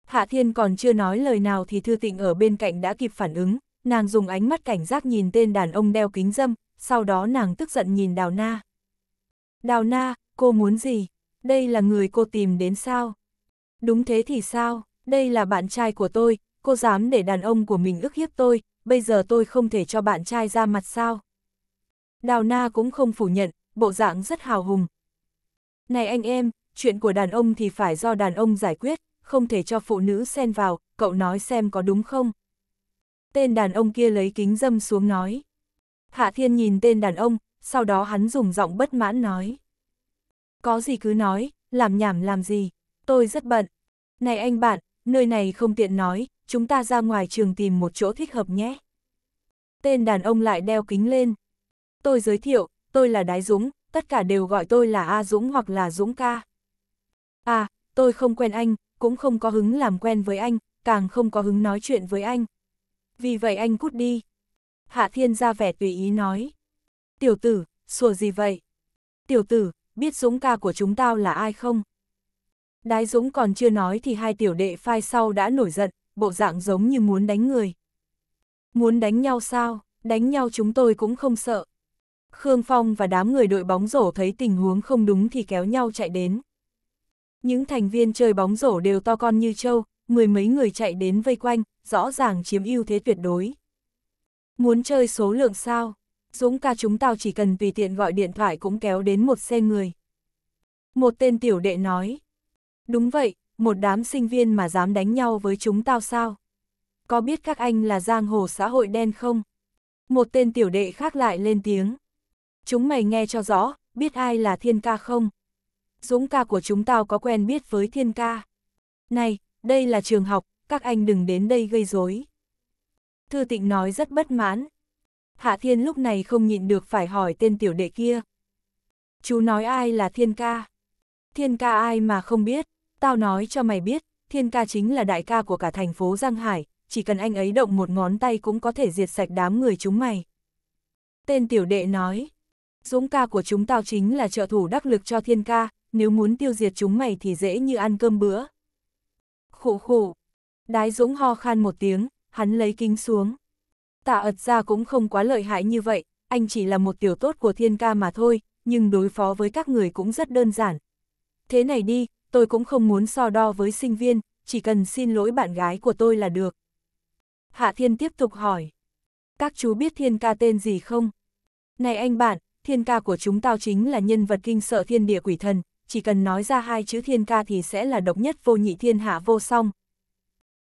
Speaker 1: Hạ Thiên còn chưa nói lời nào thì Thư Tịnh ở bên cạnh đã kịp phản ứng, nàng dùng ánh mắt cảnh giác nhìn tên đàn ông đeo kính dâm, sau đó nàng tức giận nhìn Đào Na. Đào na, cô muốn gì? Đây là người cô tìm đến sao? Đúng thế thì sao? Đây là bạn trai của tôi, cô dám để đàn ông của mình ức hiếp tôi, bây giờ tôi không thể cho bạn trai ra mặt sao? Đào na cũng không phủ nhận, bộ dạng rất hào hùng. Này anh em, chuyện của đàn ông thì phải do đàn ông giải quyết, không thể cho phụ nữ xen vào, cậu nói xem có đúng không? Tên đàn ông kia lấy kính dâm xuống nói. Hạ Thiên nhìn tên đàn ông, sau đó hắn dùng giọng bất mãn nói. Có gì cứ nói, làm nhảm làm gì, tôi rất bận. Này anh bạn, nơi này không tiện nói, chúng ta ra ngoài trường tìm một chỗ thích hợp nhé. Tên đàn ông lại đeo kính lên. Tôi giới thiệu, tôi là Đái Dũng, tất cả đều gọi tôi là A Dũng hoặc là Dũng ca. À, tôi không quen anh, cũng không có hứng làm quen với anh, càng không có hứng nói chuyện với anh. Vì vậy anh cút đi. Hạ Thiên ra vẻ tùy ý nói. Tiểu tử, sủa gì vậy? Tiểu tử, biết Dũng ca của chúng tao là ai không? Đái Dũng còn chưa nói thì hai tiểu đệ phai sau đã nổi giận, bộ dạng giống như muốn đánh người. Muốn đánh nhau sao? Đánh nhau chúng tôi cũng không sợ. Khương Phong và đám người đội bóng rổ thấy tình huống không đúng thì kéo nhau chạy đến. Những thành viên chơi bóng rổ đều to con như trâu, mười mấy người chạy đến vây quanh, rõ ràng chiếm ưu thế tuyệt đối. Muốn chơi số lượng sao? Dũng ca chúng tao chỉ cần tùy tiện gọi điện thoại cũng kéo đến một xe người. Một tên tiểu đệ nói. Đúng vậy, một đám sinh viên mà dám đánh nhau với chúng tao sao? Có biết các anh là giang hồ xã hội đen không? Một tên tiểu đệ khác lại lên tiếng. Chúng mày nghe cho rõ, biết ai là thiên ca không? Dũng ca của chúng tao có quen biết với thiên ca. Này, đây là trường học, các anh đừng đến đây gây rối. Thư tịnh nói rất bất mãn, Hạ Thiên lúc này không nhịn được phải hỏi tên tiểu đệ kia. Chú nói ai là Thiên ca? Thiên ca ai mà không biết, tao nói cho mày biết, Thiên ca chính là đại ca của cả thành phố Giang Hải, chỉ cần anh ấy động một ngón tay cũng có thể diệt sạch đám người chúng mày. Tên tiểu đệ nói, Dũng ca của chúng tao chính là trợ thủ đắc lực cho Thiên ca, nếu muốn tiêu diệt chúng mày thì dễ như ăn cơm bữa. Khụ khụ, đái Dũng ho khan một tiếng, hắn lấy kính xuống. Tạ ật ra cũng không quá lợi hại như vậy, anh chỉ là một tiểu tốt của thiên ca mà thôi, nhưng đối phó với các người cũng rất đơn giản. Thế này đi, tôi cũng không muốn so đo với sinh viên, chỉ cần xin lỗi bạn gái của tôi là được. Hạ Thiên tiếp tục hỏi. Các chú biết Thiên ca tên gì không? Này anh bạn, Thiên ca của chúng tao chính là nhân vật kinh sợ thiên địa quỷ thần, chỉ cần nói ra hai chữ Thiên ca thì sẽ là độc nhất vô nhị thiên hạ vô song.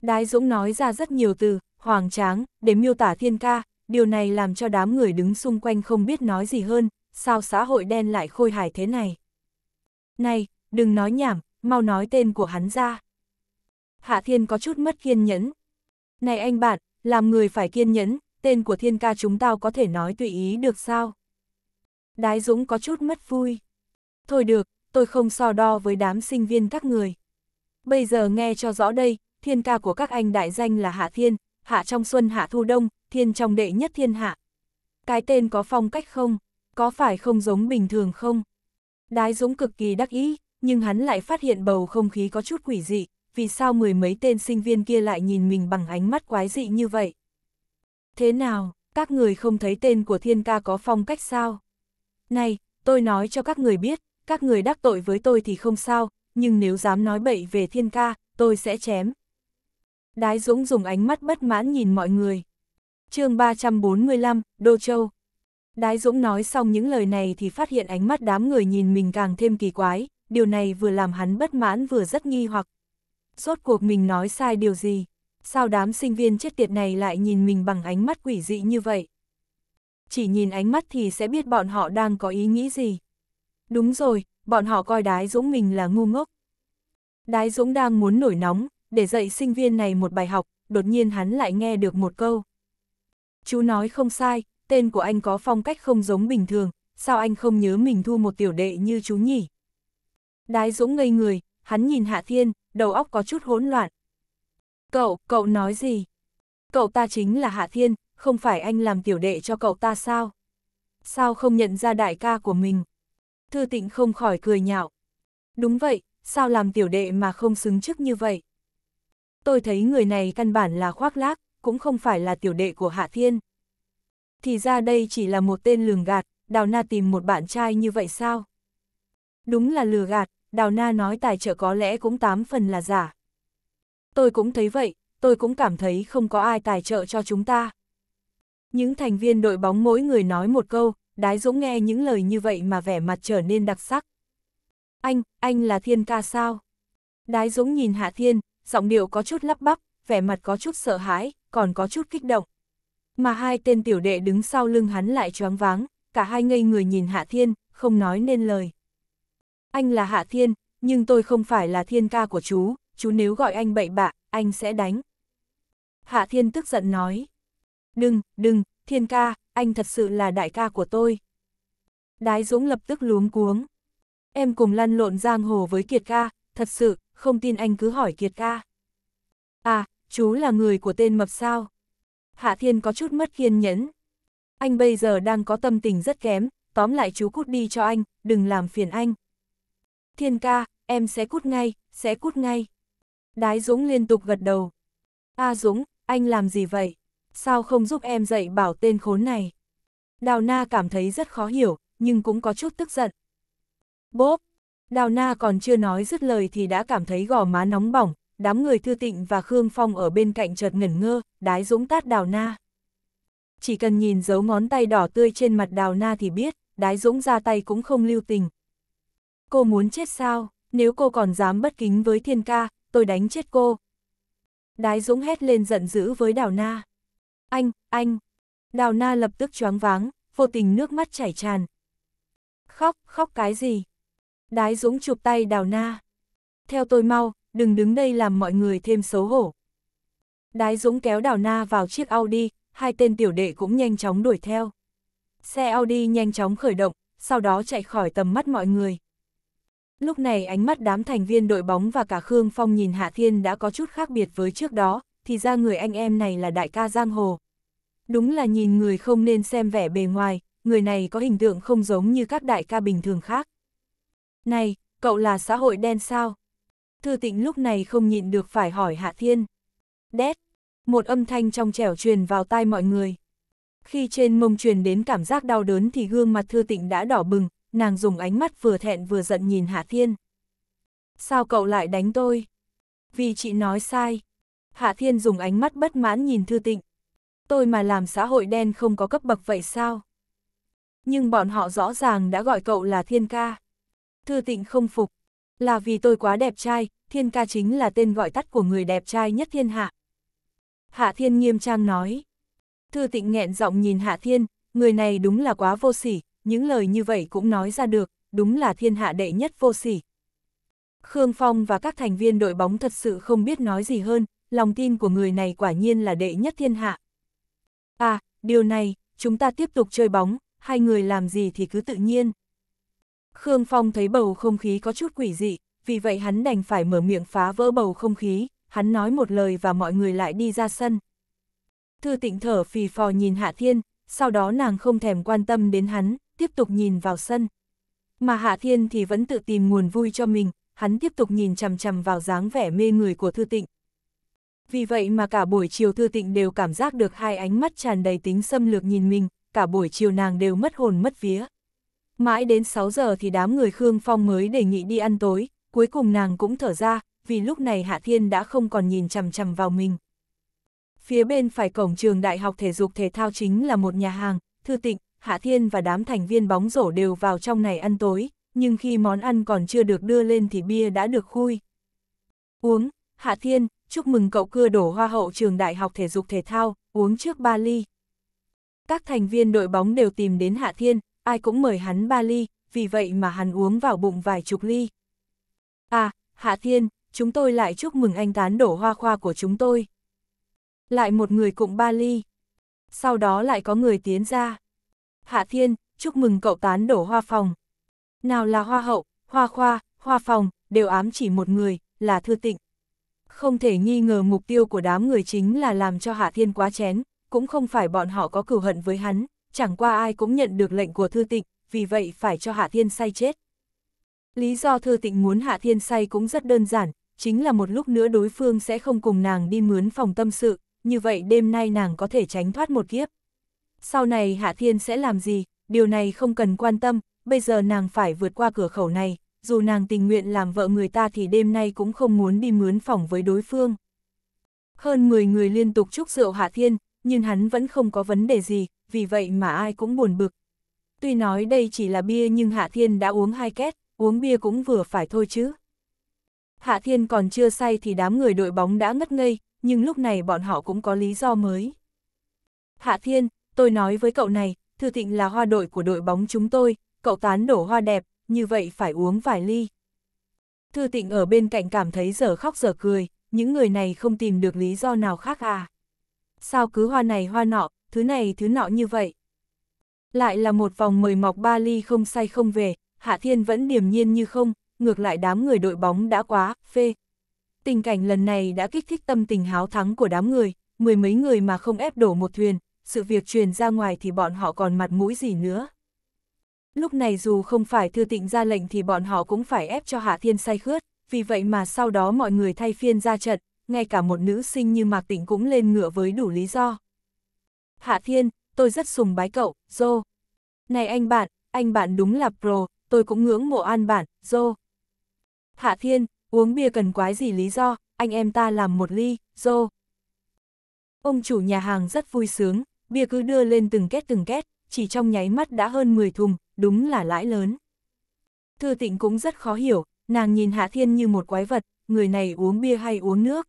Speaker 1: Đái Dũng nói ra rất nhiều từ, hoàng tráng, để miêu tả thiên ca, điều này làm cho đám người đứng xung quanh không biết nói gì hơn, sao xã hội đen lại khôi hài thế này. Này, đừng nói nhảm, mau nói tên của hắn ra. Hạ thiên có chút mất kiên nhẫn. Này anh bạn, làm người phải kiên nhẫn, tên của thiên ca chúng tao có thể nói tùy ý được sao? Đái Dũng có chút mất vui. Thôi được, tôi không so đo với đám sinh viên các người. Bây giờ nghe cho rõ đây, thiên ca của các anh đại danh là Hạ Thiên, hạ trong xuân hạ thu đông, thiên trong đệ nhất thiên hạ. Cái tên có phong cách không? Có phải không giống bình thường không? Đái Dũng cực kỳ đắc ý, nhưng hắn lại phát hiện bầu không khí có chút quỷ dị, vì sao mười mấy tên sinh viên kia lại nhìn mình bằng ánh mắt quái dị như vậy? Thế nào, các người không thấy tên của thiên ca có phong cách sao? Này, tôi nói cho các người biết, các người đắc tội với tôi thì không sao, nhưng nếu dám nói bậy về thiên ca, tôi sẽ chém, Đái Dũng dùng ánh mắt bất mãn nhìn mọi người. chương 345, Đô Châu. Đái Dũng nói xong những lời này thì phát hiện ánh mắt đám người nhìn mình càng thêm kỳ quái, điều này vừa làm hắn bất mãn vừa rất nghi hoặc. Rốt cuộc mình nói sai điều gì? Sao đám sinh viên chết tiệt này lại nhìn mình bằng ánh mắt quỷ dị như vậy? Chỉ nhìn ánh mắt thì sẽ biết bọn họ đang có ý nghĩ gì. Đúng rồi, bọn họ coi Đái Dũng mình là ngu ngốc. Đái Dũng đang muốn nổi nóng, để dạy sinh viên này một bài học, đột nhiên hắn lại nghe được một câu. Chú nói không sai, tên của anh có phong cách không giống bình thường, sao anh không nhớ mình thu một tiểu đệ như chú nhỉ? Đái dũng ngây người, hắn nhìn Hạ Thiên, đầu óc có chút hỗn loạn. Cậu, cậu nói gì? Cậu ta chính là Hạ Thiên, không phải anh làm tiểu đệ cho cậu ta sao? Sao không nhận ra đại ca của mình? Thư tịnh không khỏi cười nhạo. Đúng vậy, sao làm tiểu đệ mà không xứng chức như vậy? tôi thấy người này căn bản là khoác lác, cũng không phải là tiểu đệ của Hạ Thiên. Thì ra đây chỉ là một tên lường gạt, Đào Na tìm một bạn trai như vậy sao? Đúng là lừa gạt, Đào Na nói tài trợ có lẽ cũng tám phần là giả. Tôi cũng thấy vậy, tôi cũng cảm thấy không có ai tài trợ cho chúng ta. Những thành viên đội bóng mỗi người nói một câu, Đái Dũng nghe những lời như vậy mà vẻ mặt trở nên đặc sắc. Anh, anh là Thiên ca sao? Đái Dũng nhìn Hạ Thiên, giọng điệu có chút lắp bắp, vẻ mặt có chút sợ hãi, còn có chút kích động. Mà hai tên tiểu đệ đứng sau lưng hắn lại choáng váng, cả hai ngây người nhìn Hạ Thiên, không nói nên lời. Anh là Hạ Thiên, nhưng tôi không phải là thiên ca của chú, chú nếu gọi anh bậy bạ, anh sẽ đánh. Hạ Thiên tức giận nói. Đừng, đừng, thiên ca, anh thật sự là đại ca của tôi. Đái Dũng lập tức luống cuống. Em cùng lăn lộn giang hồ với Kiệt ca, thật sự, không tin anh cứ hỏi Kiệt ca. À, chú là người của tên mập sao? Hạ Thiên có chút mất kiên nhẫn. Anh bây giờ đang có tâm tình rất kém, tóm lại chú cút đi cho anh, đừng làm phiền anh. Thiên ca, em sẽ cút ngay, sẽ cút ngay. Đái Dũng liên tục gật đầu. A à Dũng, anh làm gì vậy? Sao không giúp em dạy bảo tên khốn này? Đào Na cảm thấy rất khó hiểu, nhưng cũng có chút tức giận. Bốp, Đào na còn chưa nói dứt lời thì đã cảm thấy gò má nóng bỏng, đám người Thư Tịnh và Khương Phong ở bên cạnh chợt ngẩn ngơ, đái dũng tát đào na. Chỉ cần nhìn dấu ngón tay đỏ tươi trên mặt đào na thì biết, đái dũng ra tay cũng không lưu tình. Cô muốn chết sao, nếu cô còn dám bất kính với thiên ca, tôi đánh chết cô. Đái dũng hét lên giận dữ với đào na. Anh, anh! Đào na lập tức choáng váng, vô tình nước mắt chảy tràn. Khóc, khóc cái gì? Đái Dũng chụp tay đào na. Theo tôi mau, đừng đứng đây làm mọi người thêm xấu hổ. Đái Dũng kéo đào na vào chiếc Audi, hai tên tiểu đệ cũng nhanh chóng đuổi theo. Xe Audi nhanh chóng khởi động, sau đó chạy khỏi tầm mắt mọi người. Lúc này ánh mắt đám thành viên đội bóng và cả Khương Phong nhìn Hạ Thiên đã có chút khác biệt với trước đó, thì ra người anh em này là đại ca Giang Hồ. Đúng là nhìn người không nên xem vẻ bề ngoài, người này có hình tượng không giống như các đại ca bình thường khác. Này, cậu là xã hội đen sao? Thư tịnh lúc này không nhịn được phải hỏi Hạ Thiên. Đét, một âm thanh trong trẻo truyền vào tai mọi người. Khi trên mông truyền đến cảm giác đau đớn thì gương mặt Thư tịnh đã đỏ bừng, nàng dùng ánh mắt vừa thẹn vừa giận nhìn Hạ Thiên. Sao cậu lại đánh tôi? Vì chị nói sai. Hạ Thiên dùng ánh mắt bất mãn nhìn Thư tịnh. Tôi mà làm xã hội đen không có cấp bậc vậy sao? Nhưng bọn họ rõ ràng đã gọi cậu là Thiên ca. Thư Tịnh không phục. Là vì tôi quá đẹp trai, Thiên ca chính là tên gọi tắt của người đẹp trai nhất thiên hạ. Hạ Thiên nghiêm trang nói. Thư Tịnh nghẹn giọng nhìn Hạ Thiên, người này đúng là quá vô sỉ, những lời như vậy cũng nói ra được, đúng là thiên hạ đệ nhất vô sỉ. Khương Phong và các thành viên đội bóng thật sự không biết nói gì hơn, lòng tin của người này quả nhiên là đệ nhất thiên hạ. À, điều này, chúng ta tiếp tục chơi bóng, hai người làm gì thì cứ tự nhiên. Khương Phong thấy bầu không khí có chút quỷ dị, vì vậy hắn đành phải mở miệng phá vỡ bầu không khí, hắn nói một lời và mọi người lại đi ra sân. Thư tịnh thở phì phò nhìn Hạ Thiên, sau đó nàng không thèm quan tâm đến hắn, tiếp tục nhìn vào sân. Mà Hạ Thiên thì vẫn tự tìm nguồn vui cho mình, hắn tiếp tục nhìn chằm chằm vào dáng vẻ mê người của Thư Tịnh. Vì vậy mà cả buổi chiều Thư Tịnh đều cảm giác được hai ánh mắt tràn đầy tính xâm lược nhìn mình, cả buổi chiều nàng đều mất hồn mất vía. Mãi đến 6 giờ thì đám người Khương Phong mới đề nghị đi ăn tối, cuối cùng nàng cũng thở ra, vì lúc này Hạ Thiên đã không còn nhìn chằm chằm vào mình. Phía bên phải cổng trường Đại học Thể dục Thể thao chính là một nhà hàng, thư tịnh, Hạ Thiên và đám thành viên bóng rổ đều vào trong này ăn tối, nhưng khi món ăn còn chưa được đưa lên thì bia đã được khui. Uống, Hạ Thiên, chúc mừng cậu cưa đổ hoa hậu trường Đại học Thể dục Thể thao, uống trước ba ly. Các thành viên đội bóng đều tìm đến Hạ Thiên, ai cũng mời hắn ba ly, vì vậy mà hắn uống vào bụng vài chục ly. À, Hạ Thiên, chúng tôi lại chúc mừng anh tán đổ hoa khoa của chúng tôi. Lại một người cụng ba ly. Sau đó lại có người tiến ra. Hạ Thiên, chúc mừng cậu tán đổ hoa phòng. Nào là hoa hậu, hoa khoa, hoa phòng, đều ám chỉ một người, là Thư Tịnh. Không thể nghi ngờ mục tiêu của đám người chính là làm cho Hạ Thiên quá chén, cũng không phải bọn họ có cửu hận với hắn, chẳng qua ai cũng nhận được lệnh của thư tịnh, vì vậy phải cho Hạ Thiên Say chết. Lý do thư tịnh muốn Hạ Thiên Say cũng rất đơn giản, chính là một lúc nữa đối phương sẽ không cùng nàng đi mướn phòng tâm sự, như vậy đêm nay nàng có thể tránh thoát một kiếp. Sau này Hạ Thiên sẽ làm gì, điều này không cần quan tâm, bây giờ nàng phải vượt qua cửa khẩu này, dù nàng tình nguyện làm vợ người ta thì đêm nay cũng không muốn đi mướn phòng với đối phương. Hơn 10 người liên tục chúc rượu Hạ Thiên, nhưng hắn vẫn không có vấn đề gì, vì vậy mà ai cũng buồn bực. Tuy nói đây chỉ là bia nhưng Hạ Thiên đã uống hai két, uống bia cũng vừa phải thôi chứ. Hạ Thiên còn chưa say thì đám người đội bóng đã ngất ngây, nhưng lúc này bọn họ cũng có lý do mới. Hạ Thiên, tôi nói với cậu này, Thư Thịnh là hoa đội của đội bóng chúng tôi, cậu tán đổ hoa đẹp, như vậy phải uống vài ly. Thư Tịnh ở bên cạnh cảm thấy giờ khóc giờ cười, những người này không tìm được lý do nào khác à. Sao cứ hoa này hoa nọ, thứ này thứ nọ như vậy. Lại là một vòng mời mọc ba ly không say không về, Hạ Thiên vẫn điềm nhiên như không, ngược lại đám người đội bóng đã quá, phê. Tình cảnh lần này đã kích thích tâm tình háo thắng của đám người, mười mấy người mà không ép đổ một thuyền, sự việc truyền ra ngoài thì bọn họ còn mặt mũi gì nữa. Lúc này dù không phải thư tịnh ra lệnh thì bọn họ cũng phải ép cho Hạ Thiên say khướt, vì vậy mà sau đó mọi người thay phiên ra trận, ngay cả một nữ sinh như Mạc Tịnh cũng lên ngựa với đủ lý do. Hạ Thiên, tôi rất sùng bái cậu, Dô. Này anh bạn, anh bạn đúng là pro, tôi cũng ngưỡng mộ an bạn, Dô. Hạ Thiên, uống bia cần quái gì lý do, anh em ta làm một ly, Dô. Ông chủ nhà hàng rất vui sướng, bia cứ đưa lên từng két từng két, chỉ trong nháy mắt đã hơn 10 thùng, đúng là lãi lớn. Thư tịnh cũng rất khó hiểu, nàng nhìn Hạ Thiên như một quái vật, người này uống bia hay uống nước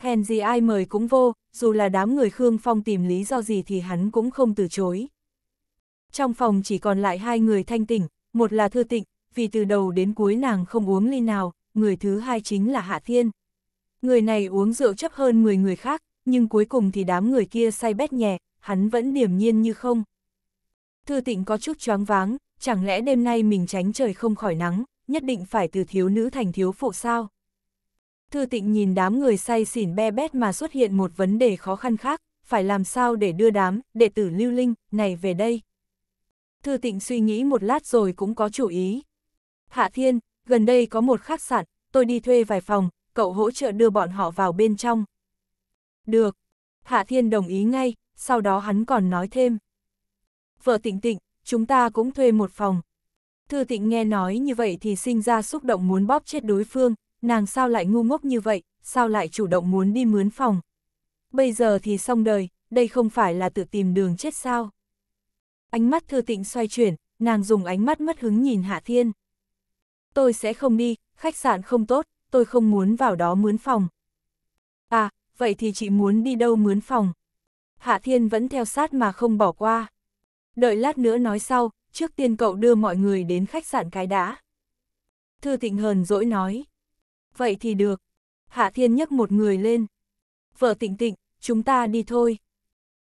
Speaker 1: hèn gì ai mời cũng vô, dù là đám người Khương Phong tìm lý do gì thì hắn cũng không từ chối. Trong phòng chỉ còn lại hai người thanh tỉnh, một là thư tịnh, vì từ đầu đến cuối nàng không uống ly nào, người thứ hai chính là Hạ Thiên. Người này uống rượu chấp hơn 10 người khác, nhưng cuối cùng thì đám người kia say bét nhẹ, hắn vẫn điềm nhiên như không. Thư tịnh có chút choáng váng, chẳng lẽ đêm nay mình tránh trời không khỏi nắng, nhất định phải từ thiếu nữ thành thiếu phụ sao? Thư tịnh nhìn đám người say xỉn be bét mà xuất hiện một vấn đề khó khăn khác, phải làm sao để đưa đám, đệ tử lưu linh, này về đây. Thư tịnh suy nghĩ một lát rồi cũng có chủ ý. Hạ Thiên, gần đây có một khách sạn, tôi đi thuê vài phòng, cậu hỗ trợ đưa bọn họ vào bên trong. Được. Hạ Thiên đồng ý ngay, sau đó hắn còn nói thêm. Vợ tịnh tịnh, chúng ta cũng thuê một phòng. Thư tịnh nghe nói như vậy thì sinh ra xúc động muốn bóp chết đối phương, nàng sao lại ngu ngốc như vậy, sao lại chủ động muốn đi mướn phòng. Bây giờ thì xong đời, đây không phải là tự tìm đường chết sao. Ánh mắt thư tịnh xoay chuyển, nàng dùng ánh mắt mất hứng nhìn Hạ Thiên. Tôi sẽ không đi, khách sạn không tốt, tôi không muốn vào đó mướn phòng. À, vậy thì chị muốn đi đâu mướn phòng? Hạ Thiên vẫn theo sát mà không bỏ qua. Đợi lát nữa nói sau, trước tiên cậu đưa mọi người đến khách sạn cái đã. Thư Tịnh hờn dỗi nói vậy thì được. Hạ Thiên nhấc một người lên. Vợ tịnh tịnh, chúng ta đi thôi.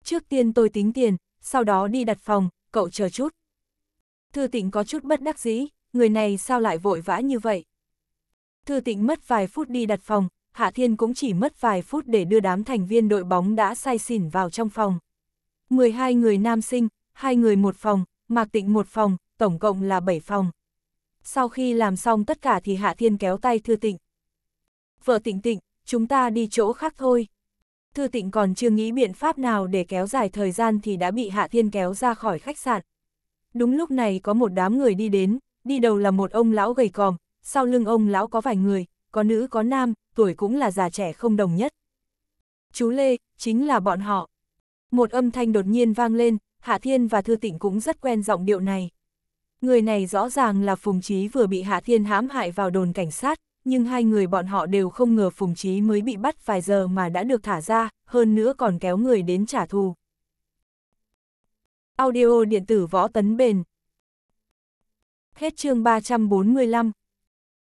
Speaker 1: Trước tiên tôi tính tiền, sau đó đi đặt phòng, cậu chờ chút. Thư tịnh có chút bất đắc dĩ, người này sao lại vội vã như vậy? Thư tịnh mất vài phút đi đặt phòng, Hạ Thiên cũng chỉ mất vài phút để đưa đám thành viên đội bóng đã say xỉn vào trong phòng. 12 người nam sinh, hai người một phòng, Mạc Tịnh một phòng, tổng cộng là 7 phòng. Sau khi làm xong tất cả thì Hạ Thiên kéo tay Thư Tịnh vợ tịnh tịnh, chúng ta đi chỗ khác thôi. Thư tịnh còn chưa nghĩ biện pháp nào để kéo dài thời gian thì đã bị Hạ Thiên kéo ra khỏi khách sạn. Đúng lúc này có một đám người đi đến, đi đầu là một ông lão gầy còm, sau lưng ông lão có vài người, có nữ có nam, tuổi cũng là già trẻ không đồng nhất. Chú Lê, chính là bọn họ. Một âm thanh đột nhiên vang lên, Hạ Thiên và Thư Tịnh cũng rất quen giọng điệu này. Người này rõ ràng là Phùng Chí vừa bị Hạ Thiên hãm hại vào đồn cảnh sát, nhưng hai người bọn họ đều không ngờ Phùng Chí mới bị bắt vài giờ mà đã được thả ra, hơn nữa còn kéo người đến trả thù. Audio điện tử võ tấn bền Hết chương 345